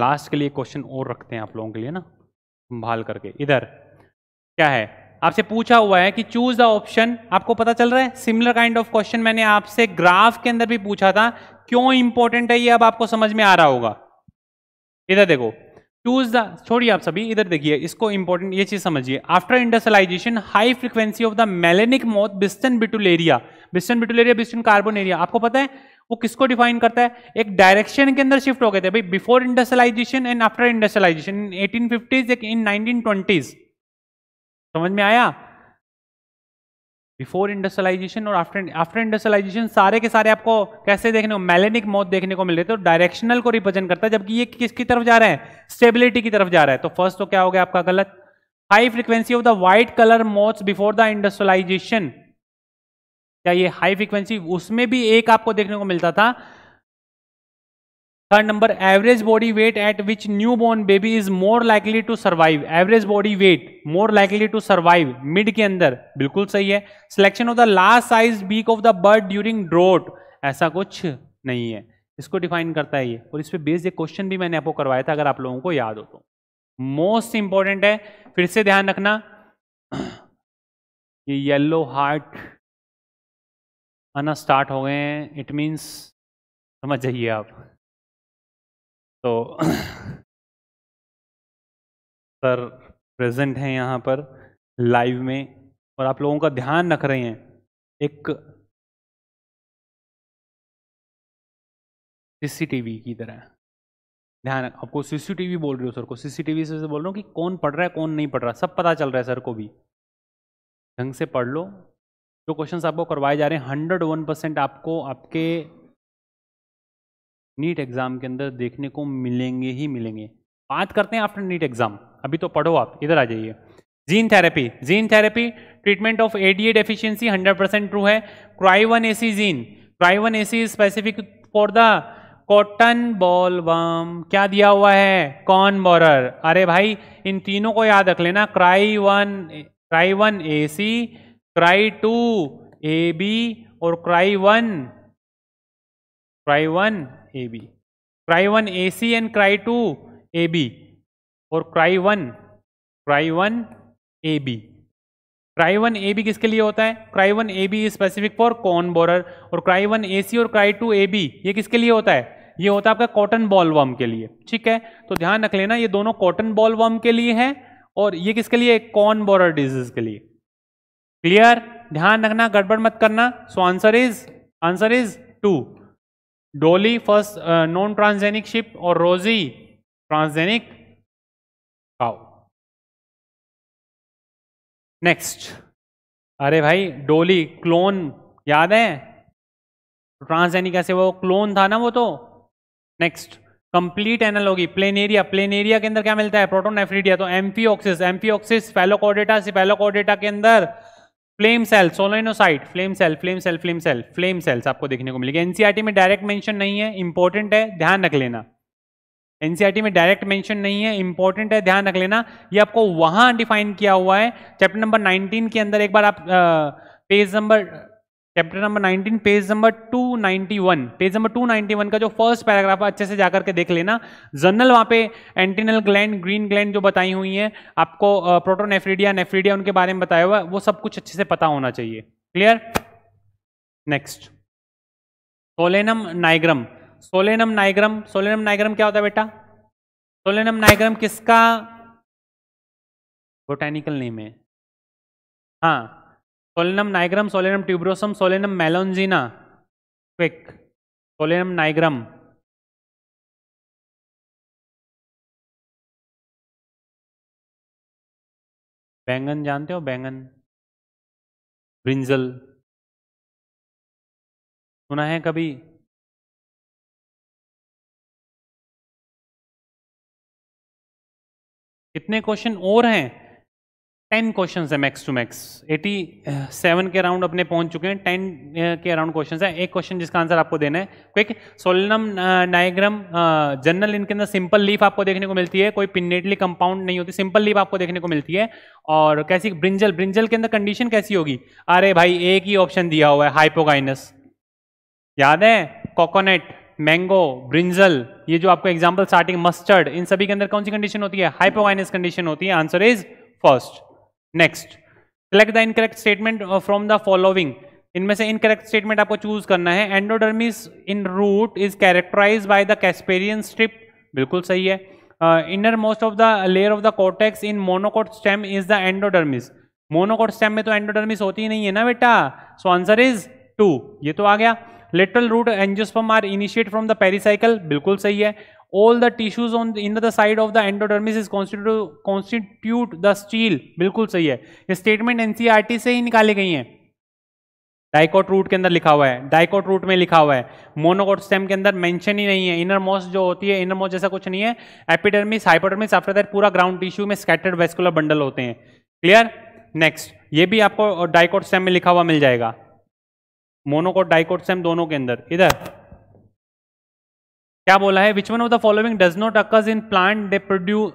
लास्ट के लिए क्वेश्चन और रखते हैं आप लोगों के लिए ना संभाल करके इधर क्या है आपसे पूछा हुआ है कि चूज द ऑप्शन आपको पता चल रहा है सिमिलर काइंड ऑफ क्वेश्चन मैंने आपसे ग्राफ के अंदर भी पूछा था क्यों इंपॉर्टेंट है ये अब आपको समझ में आ रहा होगा इधर देखो चूज द छोड़िए आप सभी इधर देखिए इसको इंपॉर्टेंट ये चीज समझिए after industrialisation high frequency of the melanic moth Biston betularia Biston betularia Biston carbonaria आपको पता है वो किसको डिफाइन करता है एक डायरेक्शन के अंदर शिफ्ट हो गए थे भाई before industrialisation and after industrialisation in eighteen एक इन नाइनटीन ट्वेंटीज़ समझ में आया बिफोर इंडस्ट्रलाइजेशन और आफ्टर आफ्टर इंडस्ट्रलाइजेशन सारे के सारे आपको कैसे देखने को मैलेनिक मौत देखने को मिल रहे थे तो डायरेक्शनल को रिप्रेजेंट करता है जबकि ये किसकी तरफ जा रहा है स्टेबिलिटी की तरफ जा रहा है तो फर्स्ट तो क्या हो गया आपका गलत high frequency of the white colour moths before the industrialisation क्या ये हाई फ्रिक्वेंसी उसमें भी एक आपको देखने को मिलता था third number average body weight at which new born baby is more likely to survive average body weight more likely to survive mid के अंदर बिल्कुल सही है selection of the last size beak of the bird during drought ऐसा कुछ नहीं है इसको डिफाइन करता है ये और इस पर बेस्ड एक क्वेश्चन भी मैंने आपको करवाया था अगर आप लोगों को याद हो तो मोस्ट इंपॉर्टेंट है फिर से ध्यान रखना ये येलो हार्ट आना स्टार्ट हो गए हैं इट मीन्स समझ जाइए आप तो सर प्रेजेंट हैं यहाँ पर लाइव में और आप लोगों का ध्यान रख रहे हैं एक सीसीटीवी की तरह ध्यान आपको सीसीटीवी बोल रहे हो सर को सीसीटीवी से बोल रहा हूँ कि कौन पढ़ रहा है कौन नहीं पढ़ रहा सब पता चल रहा है सर को भी ढंग से पढ़ लो जो क्वेश्चंस आपको करवाए जा रहे हैं हंड्रेड वन परसेंट आपको आपके नीट एग्जाम के अंदर देखने को मिलेंगे ही मिलेंगे बात करते हैं आफ्टर नीट एग्जाम अभी तो पढ़ो आप इधर आ जाइए gene therapy gene therapy treatment of ADA deficiency 100 percent true है cry one A C gene cry one A C specific for the cotton bollworm क्या दिया हुआ है कॉर्न बॉरर अरे भाई इन तीनों को याद रख लेना cry one cry one A C cry two A B और cry one cry one A B cry one A C and cry two A B और cry one cry one A B cry one A B किसके लिए होता है cry one A B specific for corn borer और क्राई वन ए सी और क्राई टू ए बी ये किसके लिए होता है ये होता है आपका कॉटन बॉल वर्म के लिए ठीक है तो ध्यान रख लेना ये दोनों कॉटन बॉल वर्म के लिए है और ये किसके लिए कॉर्न बोरर डिजीज के लिए क्लियर ध्यान रखना गड़बड़ मत करना so answer is answer is two Dolly first non transgenic sheep और रोजी ट्रांसजेनिक काउ नेक्स्ट अरे भाई डोली क्लोन याद है ट्रांसजेनिक ऐसे वो क्लोन था ना वो तो next complete analogy plane area plane area के अंदर क्या मिलता है प्रोटोन एफ्रीडिया तो ऑक्सिस एम्फीऑक्सिस से सिफेलोकोडेटा के अंदर flame cell solenocyte flame cell flame cell flame cell flame cells आपको देखने को मिलेगी एनसीआरटी e में डायरेक्ट मेंशन नहीं है इंपॉर्टेंट है ध्यान रख लेना एनसीआरटी e में डायरेक्ट मेंशन नहीं है इंपॉर्टेंट है ध्यान रख लेना ये आपको वहां डिफाइन किया हुआ है चैप्टर नंबर 19 के अंदर एक बार आप page number chapter number 19 page number 291 page number 291 का जो फर्स्ट पैराग्राफ है अच्छे से जाकर के देख लेना जनरल वहाँ पे एंटीनल ग्लैंड ग्रीन ग्लैंड जो बताई हुई है आपको प्रोटोनेफ्रीडिया नेफ्रीडिया उनके बारे में बताया हुआ है वो सब कुछ अच्छे से पता होना चाहिए clear next solanum nigrum solanum nigrum solanum nigrum क्या होता है बेटा सोलेनम नाइग्रम किसका बोटेनिकल नेम है हाँ solanum nigrum solanum tuberosum solanum melongena quick solanum nigrum बैंगन जानते हो बैंगन ब्रिंजल सुना है कभी कितने क्वेश्चन और हैं टेन क्वेश्चन है max two max eighty seven के अराउंड अपने पहुंच चुके हैं टेन के अराउंड क्वेश्चन है एक क्वेश्चन जिसका आंसर आपको देना है क्विक सोलनम नाइग्रम जनरल इनके अंदर सिंपल लीफ आपको देखने को मिलती है कोई पिनेटली कंपाउंड नहीं होती सिंपल लीफ आपको देखने को मिलती है और कैसी ब्रिंजल ब्रिंजल के अंदर कंडीशन कैसी होगी अरे भाई एक ही ऑप्शन दिया हुआ है हाइपोगाइनस याद है कोकोनट मैंगो ब्रिंजल ये जो आपको एग्जाम्पल स्टार्टिंग मस्टर्ड इन सभी के अंदर कौन सी कंडीशन होती है हाइपोगाइनस कंडीशन होती है answer is first next select the incorrect statement from the following इनमें से इनकरेक्ट स्टेटमेंट आपको चूज करना है endodermis in root is characterise by the Casparian strip बिल्कुल सही है inner most of the layer of the cortex in monocot stem is the endodermis monocot stem में तो एंडोडर्मिस होती ही नहीं है ना बेटा सो आंसर इज टू ये तो आ गया lateral root angiosperm are initiate from the pericycle बिल्कुल सही है all the tissues on in the side of the endodermis is constitute the stele बिल्कुल सही है ये स्टेटमेंट एनसीआरटी e से ही निकाली गई है डाइकोट रूट के अंदर लिखा हुआ है डाइकोट रूट में लिखा हुआ है मोनोकोट स्टेम के अंदर मेंशन ही नहीं है इनर मोस्ट जो होती है इनर मोस्ट जैसा कुछ नहीं है एपिडर्मिस हाइपोडर्मिस आफ्टर दैट पूरा ग्राउंड टिश्यू में स्कैटर्ड वेस्कुलर बंडल होते हैं क्लियर नेक्स्ट ये भी आपको डाइकोट स्टेम में लिखा हुआ मिल जाएगा मोनोकोट डाइकोट स्टेम दोनों के अंदर इधर क्या बोला है which one of the following does not occurs in plant they produce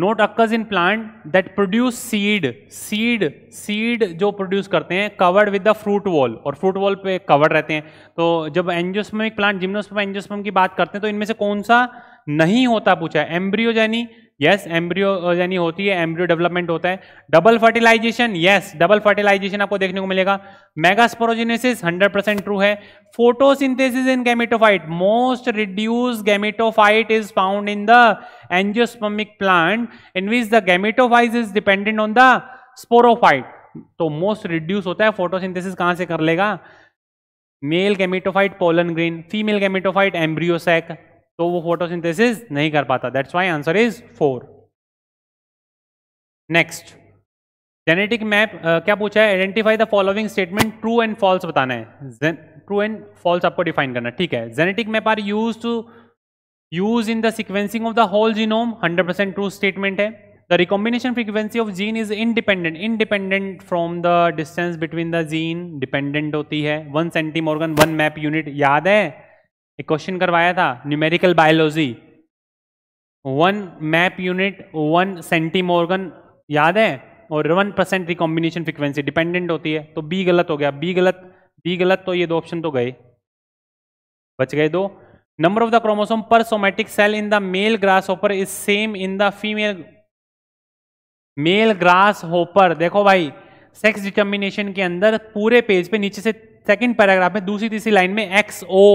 not occurs in plant that produce seed seed seed जो प्रोड्यूस करते हैं covered with the fruit wall और फ्रूट वॉल पे कवर्ड रहते हैं तो जब एंजियोस्मिक प्लांट जिम्नोस्पम एंजियोस्पम की बात करते हैं तो इनमें से कौन सा नहीं होता पूछा है एम्ब्रियो यस यानी होती है एम्ब्रियो डेवलपमेंट होता है double fertilisation yes double fertilisation आपको देखने को मिलेगा मेगास्पोरोजेनेसिस 100 परसेंट ट्रू है photosynthesis in gametophyte most reduce gametophyte is found in the angiospermic plant in which the gametophytes is dependent on the sporophyte तो मोस्ट रिड्यूस होता है फोटोसिंथेसिस कहां से कर लेगा male gametophyte pollen grain female gametophyte embryo sac तो वो फोटोसिंथेसिस नहीं कर पाता that's why answer is four next genetic map क्या पूछा है identify the following statement true and false बताना है ट्रू एंड फॉल्स आपको डिफाइन करना ठीक है genetic map are use to use in the sequencing of the whole genome 100% percent true statement है the recombination frequency of gene is independent independent from the distance between the gene dependent होती है one centimorgan one map unit याद है एक क्वेश्चन करवाया था numerical biology one map unit one centimorgan याद है और one percent recombination frequency dependent होती है तो बी गलत हो गया बी गलत बी गलत तो ये दो ऑप्शन तो गए बच गए दो नंबर ऑफ द क्रोमोसोम पर somatic cell in the male grasshopper is same in the female male grasshopper देखो भाई सेक्स डिटर्मिनेशन के अंदर पूरे पेज पे नीचे से सेकंड पैराग्राफ में दूसरी तीसरी लाइन में एक्स ओ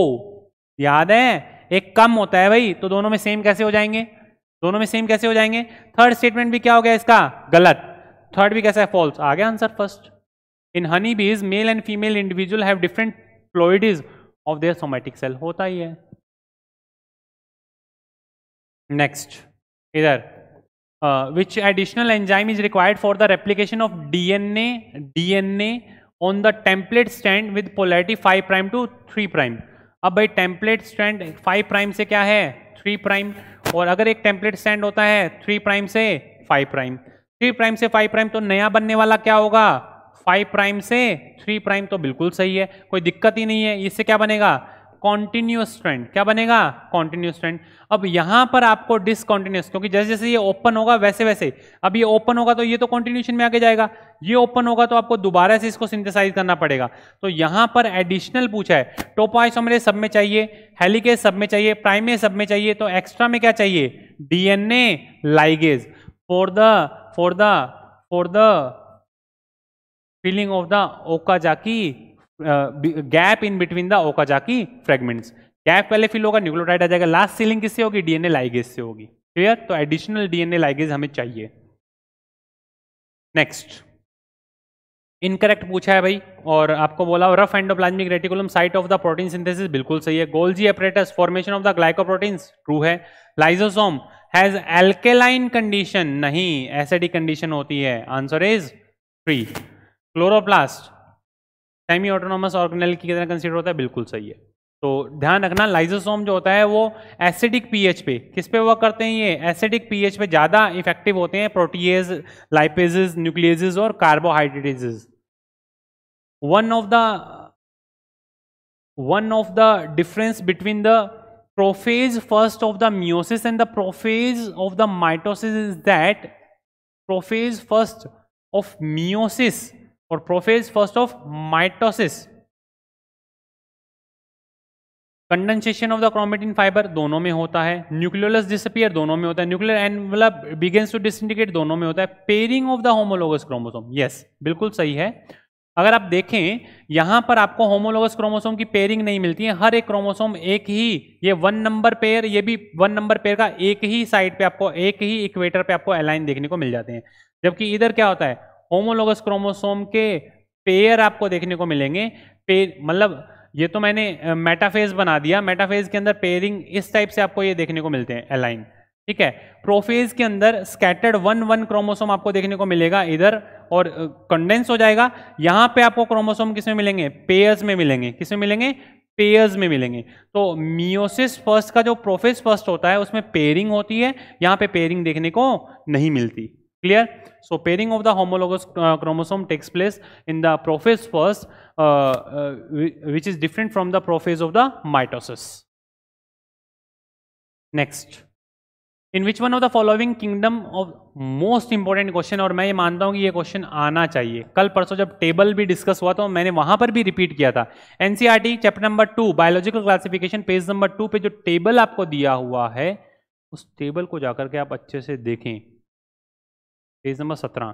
याद है एक कम होता है भाई तो दोनों में सेम कैसे हो जाएंगे दोनों में सेम कैसे हो जाएंगे थर्ड स्टेटमेंट भी क्या हो गया इसका गलत थर्ड भी कैसा है फॉल्स आ गया answer first in honey bees male and female individual have different ploidies of their somatic cell होता ही है नेक्स्ट इधर which additional enzyme is required for the replication of DNA DNA on the template strand with polarity five prime to three prime अब भाई टेम्पलेट स्टैंड फाइव प्राइम से क्या है थ्री प्राइम और अगर एक टेम्पलेट स्टैंड होता है थ्री प्राइम से फाइव प्राइम थ्री प्राइम से फाइव प्राइम तो नया बनने वाला क्या होगा फाइव प्राइम से थ्री प्राइम तो बिल्कुल सही है कोई दिक्कत ही नहीं है इससे क्या बनेगा कॉन्टिन्यूस ट्रेंड क्या बनेगा कॉन्टिन्यूस ट्रेंड अब यहां पर आपको डिसकॉन्टिन्यूस क्योंकि जैसे जैसे ये ओपन होगा वैसे वैसे अब ये ओपन होगा तो ये तो कॉन्टिन्यूशन में आगे जाएगा ये ओपन होगा तो आपको दोबारा से इसको सिंथेसाइज करना पड़ेगा तो यहां पर एडिशनल पूछा है टोपाइसोमरेज सब में चाहिए हेलीकेज सब में चाहिए प्राइमे सब में चाहिए तो एक्स्ट्रा में क्या चाहिए DNA ligase for the for the for the filling of the Okazaki gap in between the Okazaki fragments gap पहले फिल होगा न्यूक्लोटाइड आ जाएगा लास्ट सीलिंग किससे होगी डीएनए लाइगेज से होगी क्लियर तो एडिशनल डीएनए लाइगेज हमें चाहिए नेक्स्ट इनकरेक्ट पूछा है भाई और आपको बोला rough endoplasmic reticulum site of the protein synthesis बिल्कुल सही है Golgi apparatus formation of the glycoproteins true है लाइजोसोम हैज एल्केलाइन कंडीशन नहीं एसिडिक कंडीशन होती है answer is free chloroplast semi autonomous organelle की तरह कंसिडर होता है बिल्कुल सही है तो ध्यान रखना लाइजोसोम जो होता है वो एसिडिक पीएच पे किस पे वर्क करते हैं ये एसिडिक पीएच पे ज़्यादा इफेक्टिव होते हैं प्रोटीज लाइपेज न्यूक्लियज और carbohydrases one of the one of the difference between the prophase first of the meiosis and the prophase of the mitosis is that prophase first of meiosis और prophase first of mitosis condensation of the chromatin fibre दोनों में होता है न्यूक्लियोलस डिसअपियर दोनों में होता है nuclear envelope begins to disintegrate दोनों में होता है pairing of the homologous chromosome yes बिल्कुल सही है अगर आप देखें यहां पर आपको होमोलोगस क्रोमोसोम की पेयरिंग नहीं मिलती है हर एक क्रोमोसोम एक ही ये वन नंबर पेयर ये भी वन नंबर पेयर का एक ही साइड पे आपको एक ही इक्वेटर पे आपको अलाइन देखने को मिल जाते हैं जबकि इधर क्या होता है होमोलोगस क्रोमोसोम के पेयर आपको देखने को मिलेंगे पेयर मतलब ये तो मैंने मेटाफेज बना दिया मेटाफेज के अंदर पेयरिंग इस टाइप से आपको ये देखने को मिलते हैं अलाइन ठीक है प्रोफेज के अंदर स्कैटर्ड वन वन क्रोमोसोम आपको देखने को मिलेगा इधर और कंडेंस हो जाएगा यहां पे आपको क्रोमोसोम किसमें मिलेंगे पेयर्स में मिलेंगे किसमें मिलेंगे पेयर्स में मिलेंगे तो मियोसिस फर्स्ट का जो प्रोफेज फर्स्ट होता है उसमें पेयरिंग होती है यहां पे पेयरिंग देखने को नहीं मिलती clear so pairing of the homologous uh, chromosome takes place in the prophase first uh, uh, which is different from the prophase of in which one of the following kingdom of most important question और मैं ये मानता हूँ कि ये क्वेश्चन आना चाहिए कल परसों जब टेबल भी डिस्कस हुआ तो मैंने वहां पर भी रिपीट किया था NCERT chapter number two biological classification page number two पे जो टेबल आपको दिया हुआ है उस टेबल को जाकर के आप अच्छे से देखें पेज नंबर सत्रह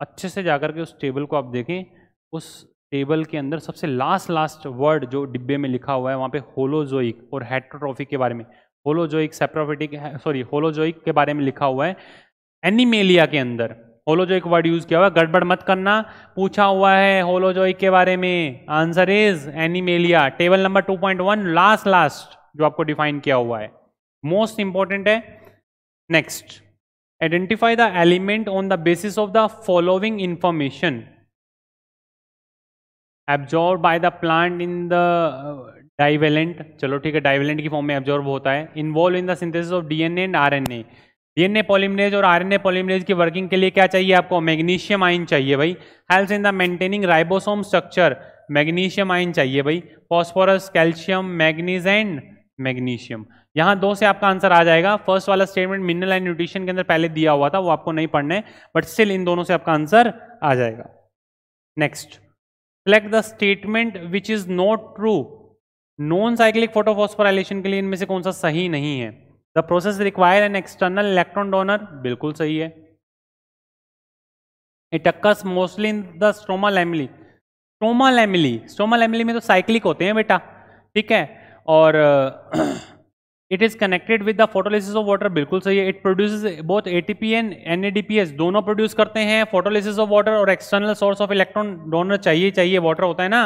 अच्छे से जाकर के उस टेबल को आप देखें उस टेबल के अंदर सबसे लास्ट लास्ट वर्ड जो डिब्बे में लिखा हुआ है वहाँ पे होलोजोइक और हेट्रोट्रॉफिक के बारे में होलोजोइक सेप्रोफिटिक सॉरी होलोजोइक के बारे में लिखा हुआ है एनिमेलिया के अंदर होलोजोइक वर्ड यूज किया हुआ है गड़बड़ मत करना पूछा हुआ है होलोजोइक के बारे में answer is animalia table number one last last जो आपको डिफाइन किया हुआ है मोस्ट इंपॉर्टेंट है next identify the element on the basis of the following information absorb by the plant in the divalent चलो ठीक है डाइवेलेंट की फॉर्म में एब्जॉर्ब होता है involve in the synthesis of DNA and RNA DNA polymerase और आरएनए पॉलीमरेज की वर्किंग के लिए क्या चाहिए आपको मैग्नीशियम आयन चाहिए भाई helps in the maintaining ribosome structure magnesium ion चाहिए भाई phosphorus calcium manganese and magnesium यहाँ दो से आपका आंसर आ जाएगा फर्स्ट वाला स्टेटमेंट मिनरल एंड न्यूट्रिशन के अंदर पहले दिया हुआ था वो आपको नहीं पढ़ना है बट स्टिल इन दोनों से आपका आंसर आ जाएगा next select the statement which is not true non cyclic photophosphorylation के लिए इनमें से कौन सा सही नहीं है the process require an external electron donor बिल्कुल सही है it occurs mostly in the stroma lamellae stroma lamellae stroma lamellae में तो साइक्लिक होते हैं बेटा ठीक है और it is connected with the photolysis of water बिल्कुल सही है it produce both ATP and N S दोनों प्रोड्यूस करते हैं फोटोलिसिस ऑफ वाटर और external source of electron donor चाहिए चाहिए वाटर होता है ना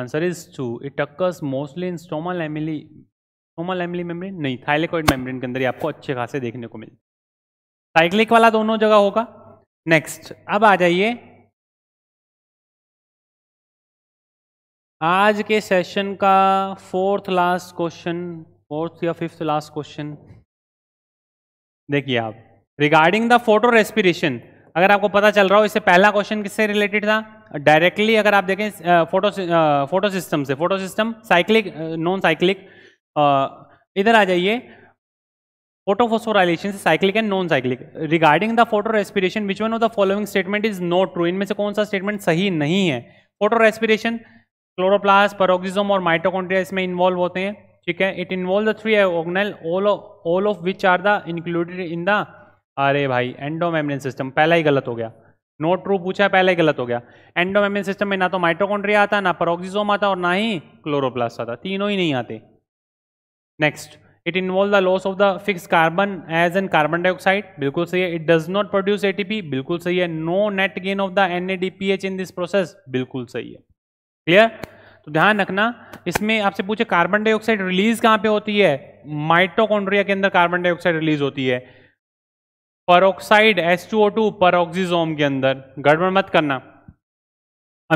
answer is two it occurs mostly in stroma lamellae stroma lamellae membrane नहीं थाइलेकोइड मेम्ब्रेन के अंदर ही आपको अच्छे खासे देखने को मिले साइक्लिक वाला दोनों जगह होगा नेक्स्ट अब आ जाइए आज के सेशन का फोर्थ लास्ट क्वेश्चन फोर्थ या फिफ्थ लास्ट क्वेश्चन देखिए आप रिगार्डिंग द फोटो रेस्पिरेशन अगर आपको पता चल रहा हो इससे पहला क्वेश्चन किससे रिलेटेड था डायरेक्टली अगर आप देखें फोटो फोटो सिस्टम से photo system cyclic non cyclic इधर आ जाइए फोटोफोसोराइलेशन से cyclic and non cyclic regarding the photo respiration which one of the following statement is not true इनमें से कौन सा स्टेटमेंट सही नहीं है फोटो रेस्पिरेशन क्लोरोप्लास्ट परोक्सिजम और माइटोकॉन्ड्रिया इसमें इन्वॉल्व होते हैं ठीक है it involve the three organelle all all of which are the included in the अरे भाई एंडोमेम्ब्रेन सिस्टम पहला ही गलत हो गया नो ट्रू पूछा पहले ही गलत हो गया एंडोमेम्ब्रेन सिस्टम में ना तो माइटोकॉन्ड्रिया आता ना परोक्सिसोम आता और ना ही क्लोरोप्लास्ट आता तीनों ही नहीं आते next it involve the loss of the fix carbon as an carbon dioxide बिल्कुल सही है it does not produce ATP बिल्कुल सही है no net gain of the N in this process बिल्कुल सही है क्लियर तो ध्यान रखना इसमें आपसे पूछे कार्बन डाइऑक्साइड रिलीज कहां पे होती है माइटोकॉन्ड्रिया के अंदर कार्बन डाइऑक्साइड रिलीज होती है परोक्साइड H2O2 परोक्सीजोम के अंदर गड़बड़ मत करना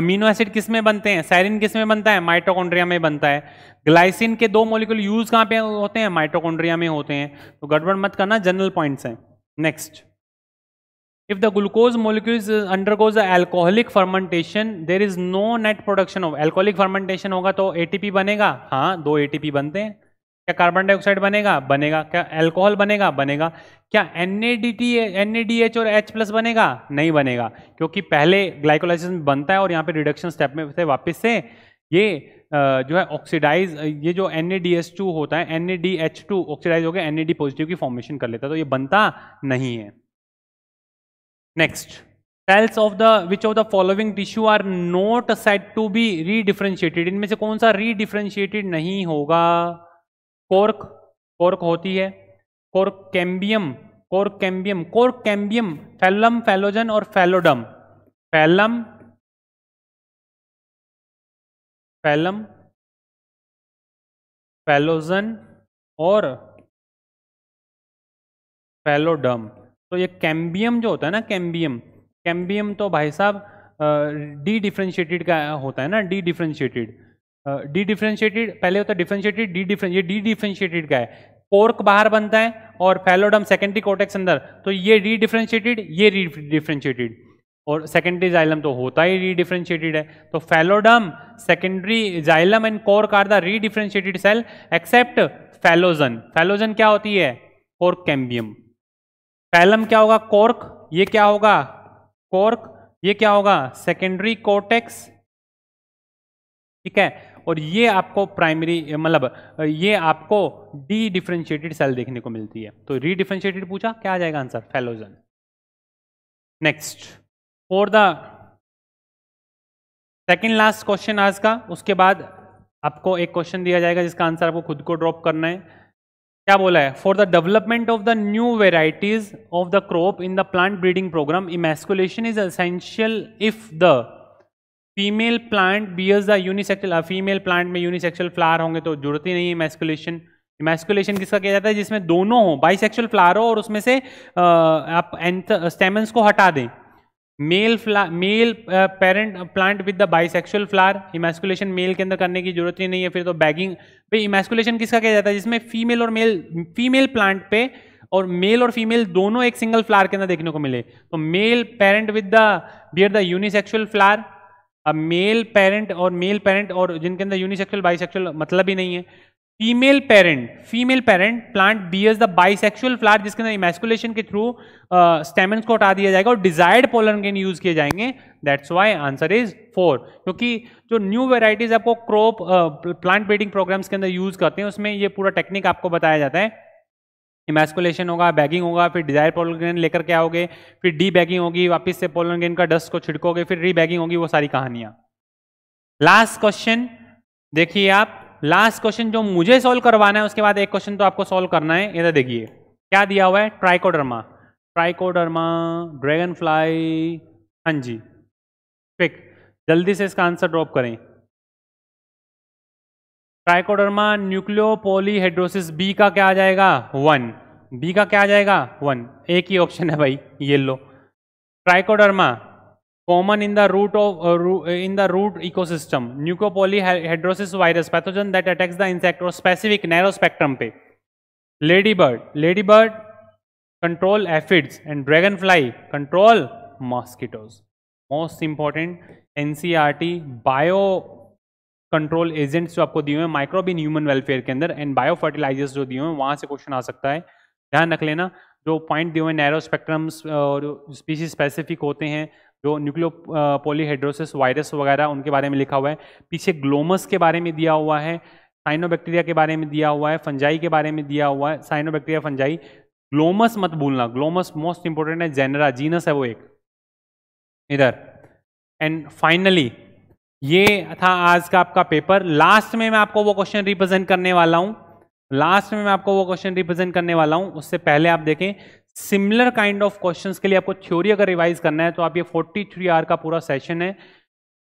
अमीनो एसिड किस में बनते हैं सैरिन किस में बनता है माइटोकॉन्ड्रिया में बनता है ग्लाइसिन के दो मोलिकुल यूज कहां पे होते हैं माइटोकॉन्ड्रिया में होते हैं तो गड़बड़ मत करना जनरल पॉइंट्स हैं next if the glucose molecules under uh, goes alcoholic fermentation there is no net production of alcoholic fermentation होगा तो ATP बनेगा हाँ दो ATP बनते हैं क्या कार्बन डाइऑक्साइड बनेगा बनेगा क्या अल्कोहल बनेगा बनेगा क्या एन NADT NADH और एच प्लस बनेगा नहीं बनेगा क्योंकि पहले ग्लाइकोलाइसिस में बनता है और यहाँ पे रिडक्शन स्टेप में से वापस से ये जो है ऑक्सीडाइज ये जो NADH2 होता है एन NADH2 ऑक्सीडाइज हो गया NAD पॉजिटिव की फॉर्मेशन कर लेता तो ये बनता नहीं है Next, cells of the which of the following tissue are not said to be redifferentiated? इनमें से कौन सा redifferentiated नहीं होगा कोर्क कोर्क होती है कोर्केम्बियम कोर्केम्बियम कोर्केम्बियम फैलम फैलोजन और फैलोडम फैलम फैलम फैलोजन और फैलोडम तो ये कैम्बियम जो होता है ना कैम्बियम कैम्बियम तो भाई साहब डी डिफ्रेंशिएटेड का होता है ना डी डिफ्रेंशिएटेड डी डिफ्रेंशिएटेड पहले होता है डिफ्रेंशिएटेड डी डिफ्रेंस ये डी डिफ्रेंशिएटेड का है कोर्क बाहर बनता है और फेलोडम सेकेंडरी कोटेक्स अंदर तो ये डी डिफ्रेंशिएटेड ये री डिफ्रेंशिएटेड और सेकेंडरी जाइलम तो होता ही री डिफ्रेंशिएटेड है तो phelloderm secondary xylem and cork are the redifferentiated cell except phellogen phellogen क्या होती है कोर्क कैम्बियम पैलम क्या होगा कॉर्क ये क्या होगा कॉर्क ये क्या होगा सेकेंडरी कोटेक्स ठीक है और ये आपको प्राइमरी मतलब ये आपको डी डिफ्रेंशिएटेड सेल देखने को मिलती है तो री डिफ्रेंशिएटेड पूछा क्या आ जाएगा answer phellogen next for the second last question आज का उसके बाद आपको एक क्वेश्चन दिया जाएगा जिसका आंसर आपको खुद को ड्रॉप करना है क्या बोला है for the development of the new varieties of the crop in the plant breeding programme emasculation is essential if the female plant bears the unisexual female plant में यूनिसेक्सल फ्लावर होंगे तो जरूरत ही नहीं है इमेस्कुलेशन इमेस्कुलेशन किसका किया जाता है जिसमें दोनों हो बाइसेक्सुअल फ्लावर हो और उसमें से uh, आप स्टेमेंस uh, को हटा दें मेल फ्ला male parent plant with the bisexual flower emasculation male के अंदर करने की जरूरत ही नहीं है फिर तो बैगिंग भाई इमेस्कुलेशन किसका किया जाता है जिसमें फीमेल और मेल फीमेल प्लांट पे और मेल और फीमेल दोनों एक सिंगल फ्लावर के अंदर देखने को मिले तो male parent with the bear the unisexual flower अब मेल पेरेंट और मेल पेरेंट और जिनके अंदर यूनिसेक्सुअल बाइसेक्सुअल मतलब ही नहीं है female parent female parent plant bears the bisexual flower जिसके अंदर इमेस्कुलेशन के थ्रू स्टेमेंस uh, को हटा दिया जाएगा और डिजायर्ड पोलन गेन यूज किए जाएंगे that's why answer is four क्योंकि जो न्यू वेराइटीज आपको क्रॉप प्लांट ब्रीडिंग प्रोग्राम्स के अंदर यूज करते हैं उसमें ये पूरा टेक्निक आपको बताया जाता है इमेस्कुलेशन होगा बैगिंग होगा फिर डिजायर पोलन गेन लेकर के आओगे फिर डी बैगिंग होगी वापिस से पोलन गेन का डस्ट को छिड़कोगे फिर री बैगिंग होगी वो सारी कहानियां लास्ट क्वेश्चन देखिए आप लास्ट क्वेश्चन जो मुझे सोल्व करवाना है उसके बाद एक क्वेश्चन तो आपको सोल्व करना है इधर तो देखिए क्या दिया हुआ है ट्राइकोडर्मा ट्राइकोडर्मा ड्रैगन फ्लाई हाँ जी क्विक जल्दी से इसका आंसर ड्रॉप करें ट्राइकोडर्मा न्यूक्लियोपोलीहेड्रोसिस बी का क्या आ जाएगा वन बी का क्या आ जाएगा वन एक ही ऑप्शन है भाई yellow trichoderma common in the root of uh, in the root ecosystem mucopolyhedrosis virus pathogen that attacks the insect or specific narrow spectrum pe ladybird ladybird control aphids and dragonfly control mosquitoes most important NCERT bio control agents जो आपको दिए हुए हैं माइक्रोबिन ह्यूमन वेलफेयर के अंदर एंड बायो फर्टिलाइजर्स जो दिए हुए हैं वहाँ से क्वेश्चन आ सकता है ध्यान रख लेना जो पॉइंट दिए हुए नैरो स्पेक्ट्रम्स स्पीसी स्पेसिफिक होते हैं जो न्यूक्लियो पोलीहाइड्रोसिस वायरस वगैरह उनके बारे में लिखा हुआ है पीछे ग्लोमस के बारे में दिया हुआ है साइनोबैक्टीरिया के बारे में दिया हुआ है फंजाई के बारे में दिया हुआ है साइनोबैक्टीरिया फंजाई ग्लोमस मत भूलना ग्लोमस मोस्ट इंपॉर्टेंट है जेनरा जीनस है वो एक इधर एंड फाइनली ये था आज का आपका पेपर लास्ट में मैं आपको वो क्वेश्चन रिप्रेजेंट करने वाला हूँ लास्ट में मैं आपको वो क्वेश्चन रिप्रेजेंट करने वाला हूँ उससे पहले आप देखें सिमिलर काइंड ऑफ क्वेश्चंस के लिए आपको थ्योरी अगर रिवाइज करना है तो आप ये 43 थ्री आर का पूरा सेशन है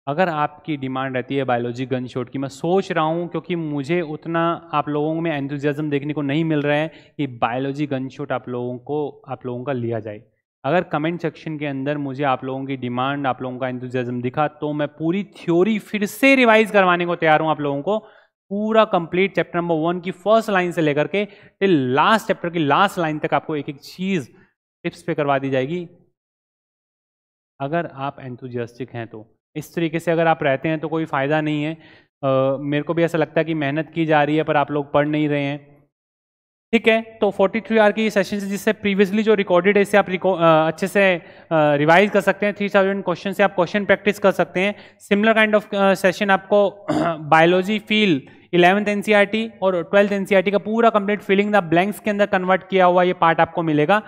अगर आपकी डिमांड रहती है बायोलॉजी गन शॉट की मैं सोच रहा हूँ क्योंकि मुझे उतना आप लोगों में एंथुजियाज्म देखने को नहीं मिल रहा है कि बायोलॉजी गन शॉट आप लोगों को आप लोगों का लिया जाए अगर कमेंट सेक्शन के अंदर मुझे आप लोगों की डिमांड आप लोगों का एंथुजियाज्म दिखा तो मैं पूरी थ्योरी फिर से रिवाइज करवाने को तैयार हूँ आप लोगों को पूरा कंप्लीट चैप्टर नंबर वन की फर्स्ट लाइन से लेकर के टिल लास्ट चैप्टर की लास्ट लाइन तक आपको एक एक चीज़ टिप्स पे करवा दी जाएगी अगर आप एंथुजियास्टिक हैं तो इस तरीके से अगर आप रहते हैं तो कोई फ़ायदा नहीं है आ, मेरे को भी ऐसा लगता है कि मेहनत की जा रही है पर आप लोग पढ़ नहीं रहे हैं ठीक है तो 43 थ्री आर की सेशन से जिससे प्रीवियसली जो रिकॉर्डेड है इससे आप अच्छे से रिवाइज कर सकते हैं थ्री थाउजेंड क्वेश्चन से आप क्वेश्चन प्रैक्टिस कर सकते हैं सिमिलर काइंड ऑफ सेशन आपको बायोलॉजी फील इलेवंथ एन और ट्वेल्थ एन e का पूरा कंप्लीट फीलिंग द ब्लैंक्स के अंदर कन्वर्ट किया हुआ ये पार्ट आपको मिलेगा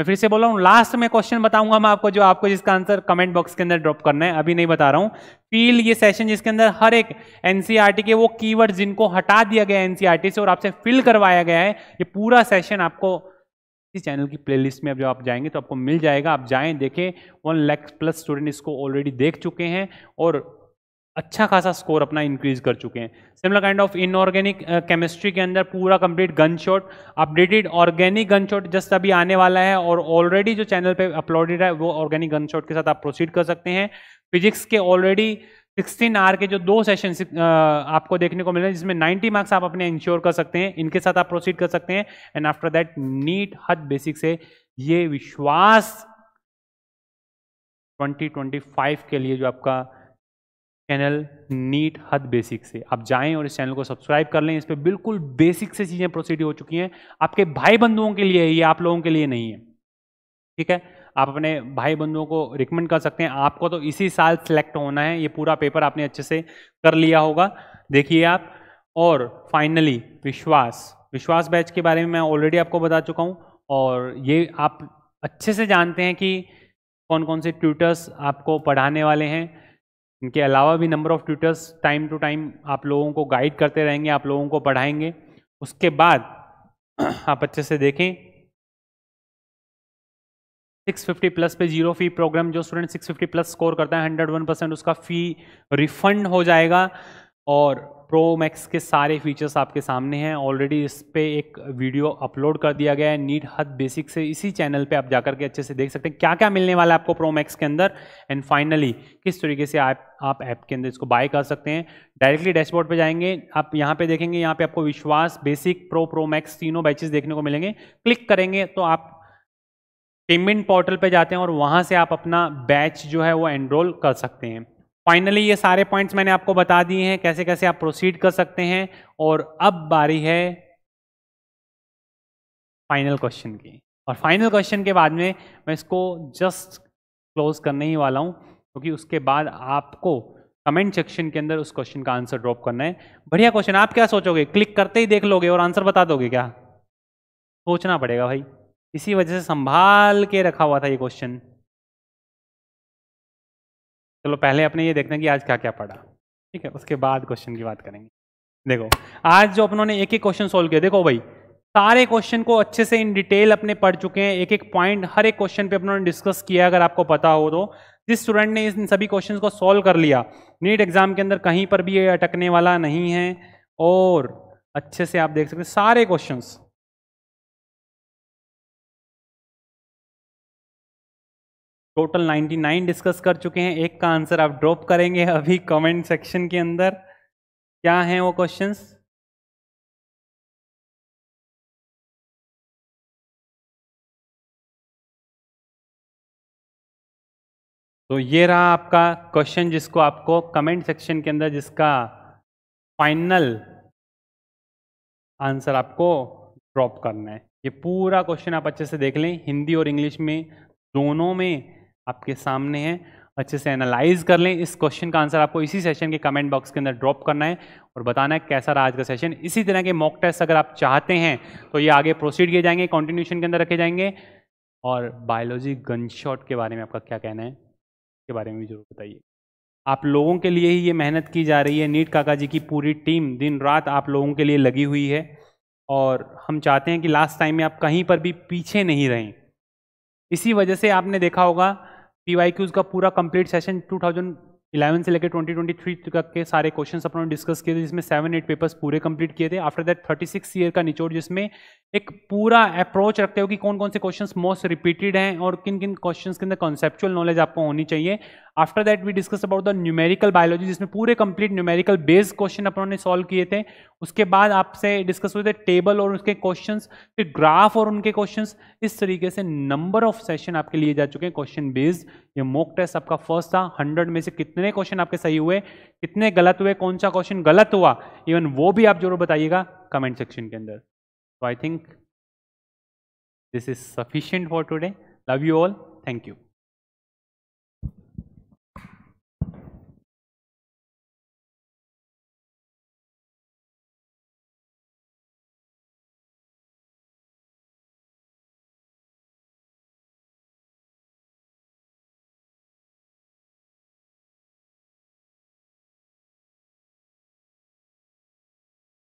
मैं फिर से बोल रहा हूँ लास्ट में क्वेश्चन बताऊंगा मैं आपको जो आपको जिसका आंसर कमेंट बॉक्स के अंदर ड्रॉप करना है अभी नहीं बता रहा हूँ फील ये सेशन जिसके अंदर हर एक एनसीईआरटी e के वो कीवर्ड जिनको हटा दिया गया एनसीईआरटी e से और आपसे फिल करवाया गया है ये पूरा सेशन आपको इस चैनल की लिस्ट में अब जब आप जाएंगे तो आपको मिल जाएगा आप जाए देखें वन लैक्स प्लस स्टूडेंट इसको ऑलरेडी देख चुके हैं और अच्छा खासा स्कोर अपना इंक्रीज कर चुके हैं similar kind of inorganic chemistry के अंदर पूरा complete gun shot updated organic gun shot just अभी आने वाला है और ऑलरेडी जो चैनल पे अपलोडेड है वो ऑर्गेनिक गन शॉट के साथ आप प्रोसीड कर सकते हैं फिजिक्स के ऑलरेडी सिक्सटीन आर के जो दो सेशन uh, आपको देखने को मिले हैं जिसमें 90 मार्क्स आप अपने इंश्योर कर सकते हैं इनके साथ आप प्रोसीड कर सकते हैं एंड आफ्टर दैट नीट हद बेसिक से ये विश्वास 2025 के लिए जो आपका चैनल नीट हद बेसिक से आप जाएं और इस चैनल को सब्सक्राइब कर लें इस पर बिल्कुल बेसिक से चीज़ें प्रोसीड हो चुकी हैं आपके भाई बंधुओं के लिए ये आप लोगों के लिए नहीं है ठीक है आप अपने भाई बंधुओं को रिकमेंड कर सकते हैं आपको तो इसी साल सेलेक्ट होना है ये पूरा पेपर आपने अच्छे से कर लिया होगा देखिए आप और फाइनली विश्वास विश्वास बैच के बारे में मैं ऑलरेडी आपको बता चुका हूँ और ये आप अच्छे से जानते हैं कि कौन कौन से ट्यूटर्स आपको पढ़ाने वाले हैं इनके अलावा भी number of tutors time to time आप लोगों को गाइड करते रहेंगे आप लोगों को पढ़ाएंगे उसके बाद आप अच्छे से देखें 650 प्लस पे जीरो फी प्रोग्राम जो स्टूडेंट 650 प्लस स्कोर करता है 101 परसेंट उसका फी रिफंड हो जाएगा और प्रो मैक्स के सारे फीचर्स आपके सामने हैं ऑलरेडी इस पर एक वीडियो अपलोड कर दिया गया है नीट हद बेसिक से इसी चैनल पे आप जाकर के अच्छे से देख सकते हैं क्या क्या मिलने वाला है आपको प्रो मैक्स के अंदर एंड फाइनली किस तरीके से आप आप ऐप के अंदर इसको बाय कर सकते हैं डायरेक्टली डैशबोर्ड पे जाएंगे आप यहाँ पे देखेंगे यहाँ पे आपको Vishwas basic pro pro max तीनों बैचेस देखने को मिलेंगे क्लिक करेंगे तो आप पेमेंट पोर्टल पे जाते हैं और वहाँ से आप अपना बैच जो है वो एनरोल कर सकते हैं फाइनली ये सारे पॉइंट्स मैंने आपको बता दिए हैं कैसे कैसे आप प्रोसीड कर सकते हैं और अब बारी है फाइनल क्वेश्चन की और फाइनल क्वेश्चन के बाद में मैं इसको जस्ट क्लोज करने ही वाला हूँ क्योंकि तो उसके बाद आपको कमेंट सेक्शन के अंदर उस क्वेश्चन का आंसर ड्रॉप करना है बढ़िया क्वेश्चन आप क्या सोचोगे क्लिक करते ही देख लोगे और आंसर बता दोगे क्या सोचना पड़ेगा भाई इसी वजह से संभाल के रखा हुआ था ये क्वेश्चन चलो पहले अपने ये देखते हैं कि आज क्या क्या पढ़ा ठीक है उसके बाद क्वेश्चन की बात करेंगे देखो आज जो अपनों ने एक एक क्वेश्चन सोल्व किया देखो भाई सारे क्वेश्चन को अच्छे से इन डिटेल अपने पढ़ चुके हैं एक एक पॉइंट हर एक क्वेश्चन पे अपनों ने डिस्कस किया अगर आपको पता हो तो जिस स्टूडेंट ने इन सभी क्वेश्चन को सोल्व कर लिया नीट एग्जाम के अंदर कहीं पर भी ये अटकने वाला नहीं है और अच्छे से आप देख सकते सारे क्वेश्चन टोटल 99 डिस्कस कर चुके हैं एक का आंसर आप ड्रॉप करेंगे अभी कमेंट सेक्शन के अंदर क्या हैं वो क्वेश्चंस तो ये रहा आपका क्वेश्चन जिसको आपको कमेंट सेक्शन के अंदर जिसका फाइनल आंसर आपको ड्रॉप करना है ये पूरा क्वेश्चन आप अच्छे से देख लें हिंदी और इंग्लिश में दोनों में आपके सामने है अच्छे से एनालाइज कर लें इस क्वेश्चन का आंसर आपको इसी सेशन के कमेंट बॉक्स के अंदर ड्रॉप करना है और बताना है कैसा रहा आज का सेशन इसी तरह के मॉक टेस्ट अगर आप चाहते हैं तो ये आगे प्रोसीड किए जाएंगे कॉन्टिन्यूशन के अंदर रखे जाएंगे और बायोलॉजी गनशॉट के बारे में आपका क्या कहना है इसके बारे में भी जरूर बताइए आप लोगों के लिए ही ये मेहनत की जा रही है नीट काका जी की पूरी टीम दिन रात आप लोगों के लिए लगी हुई है और हम चाहते हैं कि लास्ट टाइम में आप कहीं पर भी पीछे नहीं रहें इसी वजह से आपने देखा होगा पी वाई क्यूज़ का पूरा कंप्लीट सेशन 2011 से लेकर 2023 तक के सारे क्वेश्चन अपनों ने डिस्कस किए थे जिसमें सेवन एट पेपर्स पूरे कंप्लीट किए थे आफ्टर दैट 36 ईयर का निचोड़ जिसमें एक पूरा अप्रोच रखते हो कि कौन कौन से क्वेश्चंस मोस्ट रिपीटेड हैं और किन किन क्वेश्चंस के अंदर कॉन्सेप्चुअल नॉलेज आपको होनी चाहिए after that we discuss about the numerical biology जिसमें पूरे कंप्लीट न्यूमेरिकल बेस्ड क्वेश्चन अपन ने सॉल्व किए थे उसके बाद आपसे डिस्कस हुए थे टेबल और उसके क्वेश्चन फिर ग्राफ और उनके क्वेश्चन इस तरीके से नंबर ऑफ सेशन आपके लिए जा चुके हैं क्वेश्चन बेस्ड ये मोक टेस्ट आपका फर्स्ट था हंड्रेड में से कितने क्वेश्चन आपके सही हुए कितने गलत हुए कौन सा क्वेश्चन गलत हुआ इवन वो भी आप जरूर बताइएगा कमेंट सेक्शन के अंदर So I think this is sufficient for today. Love you all. Thank you.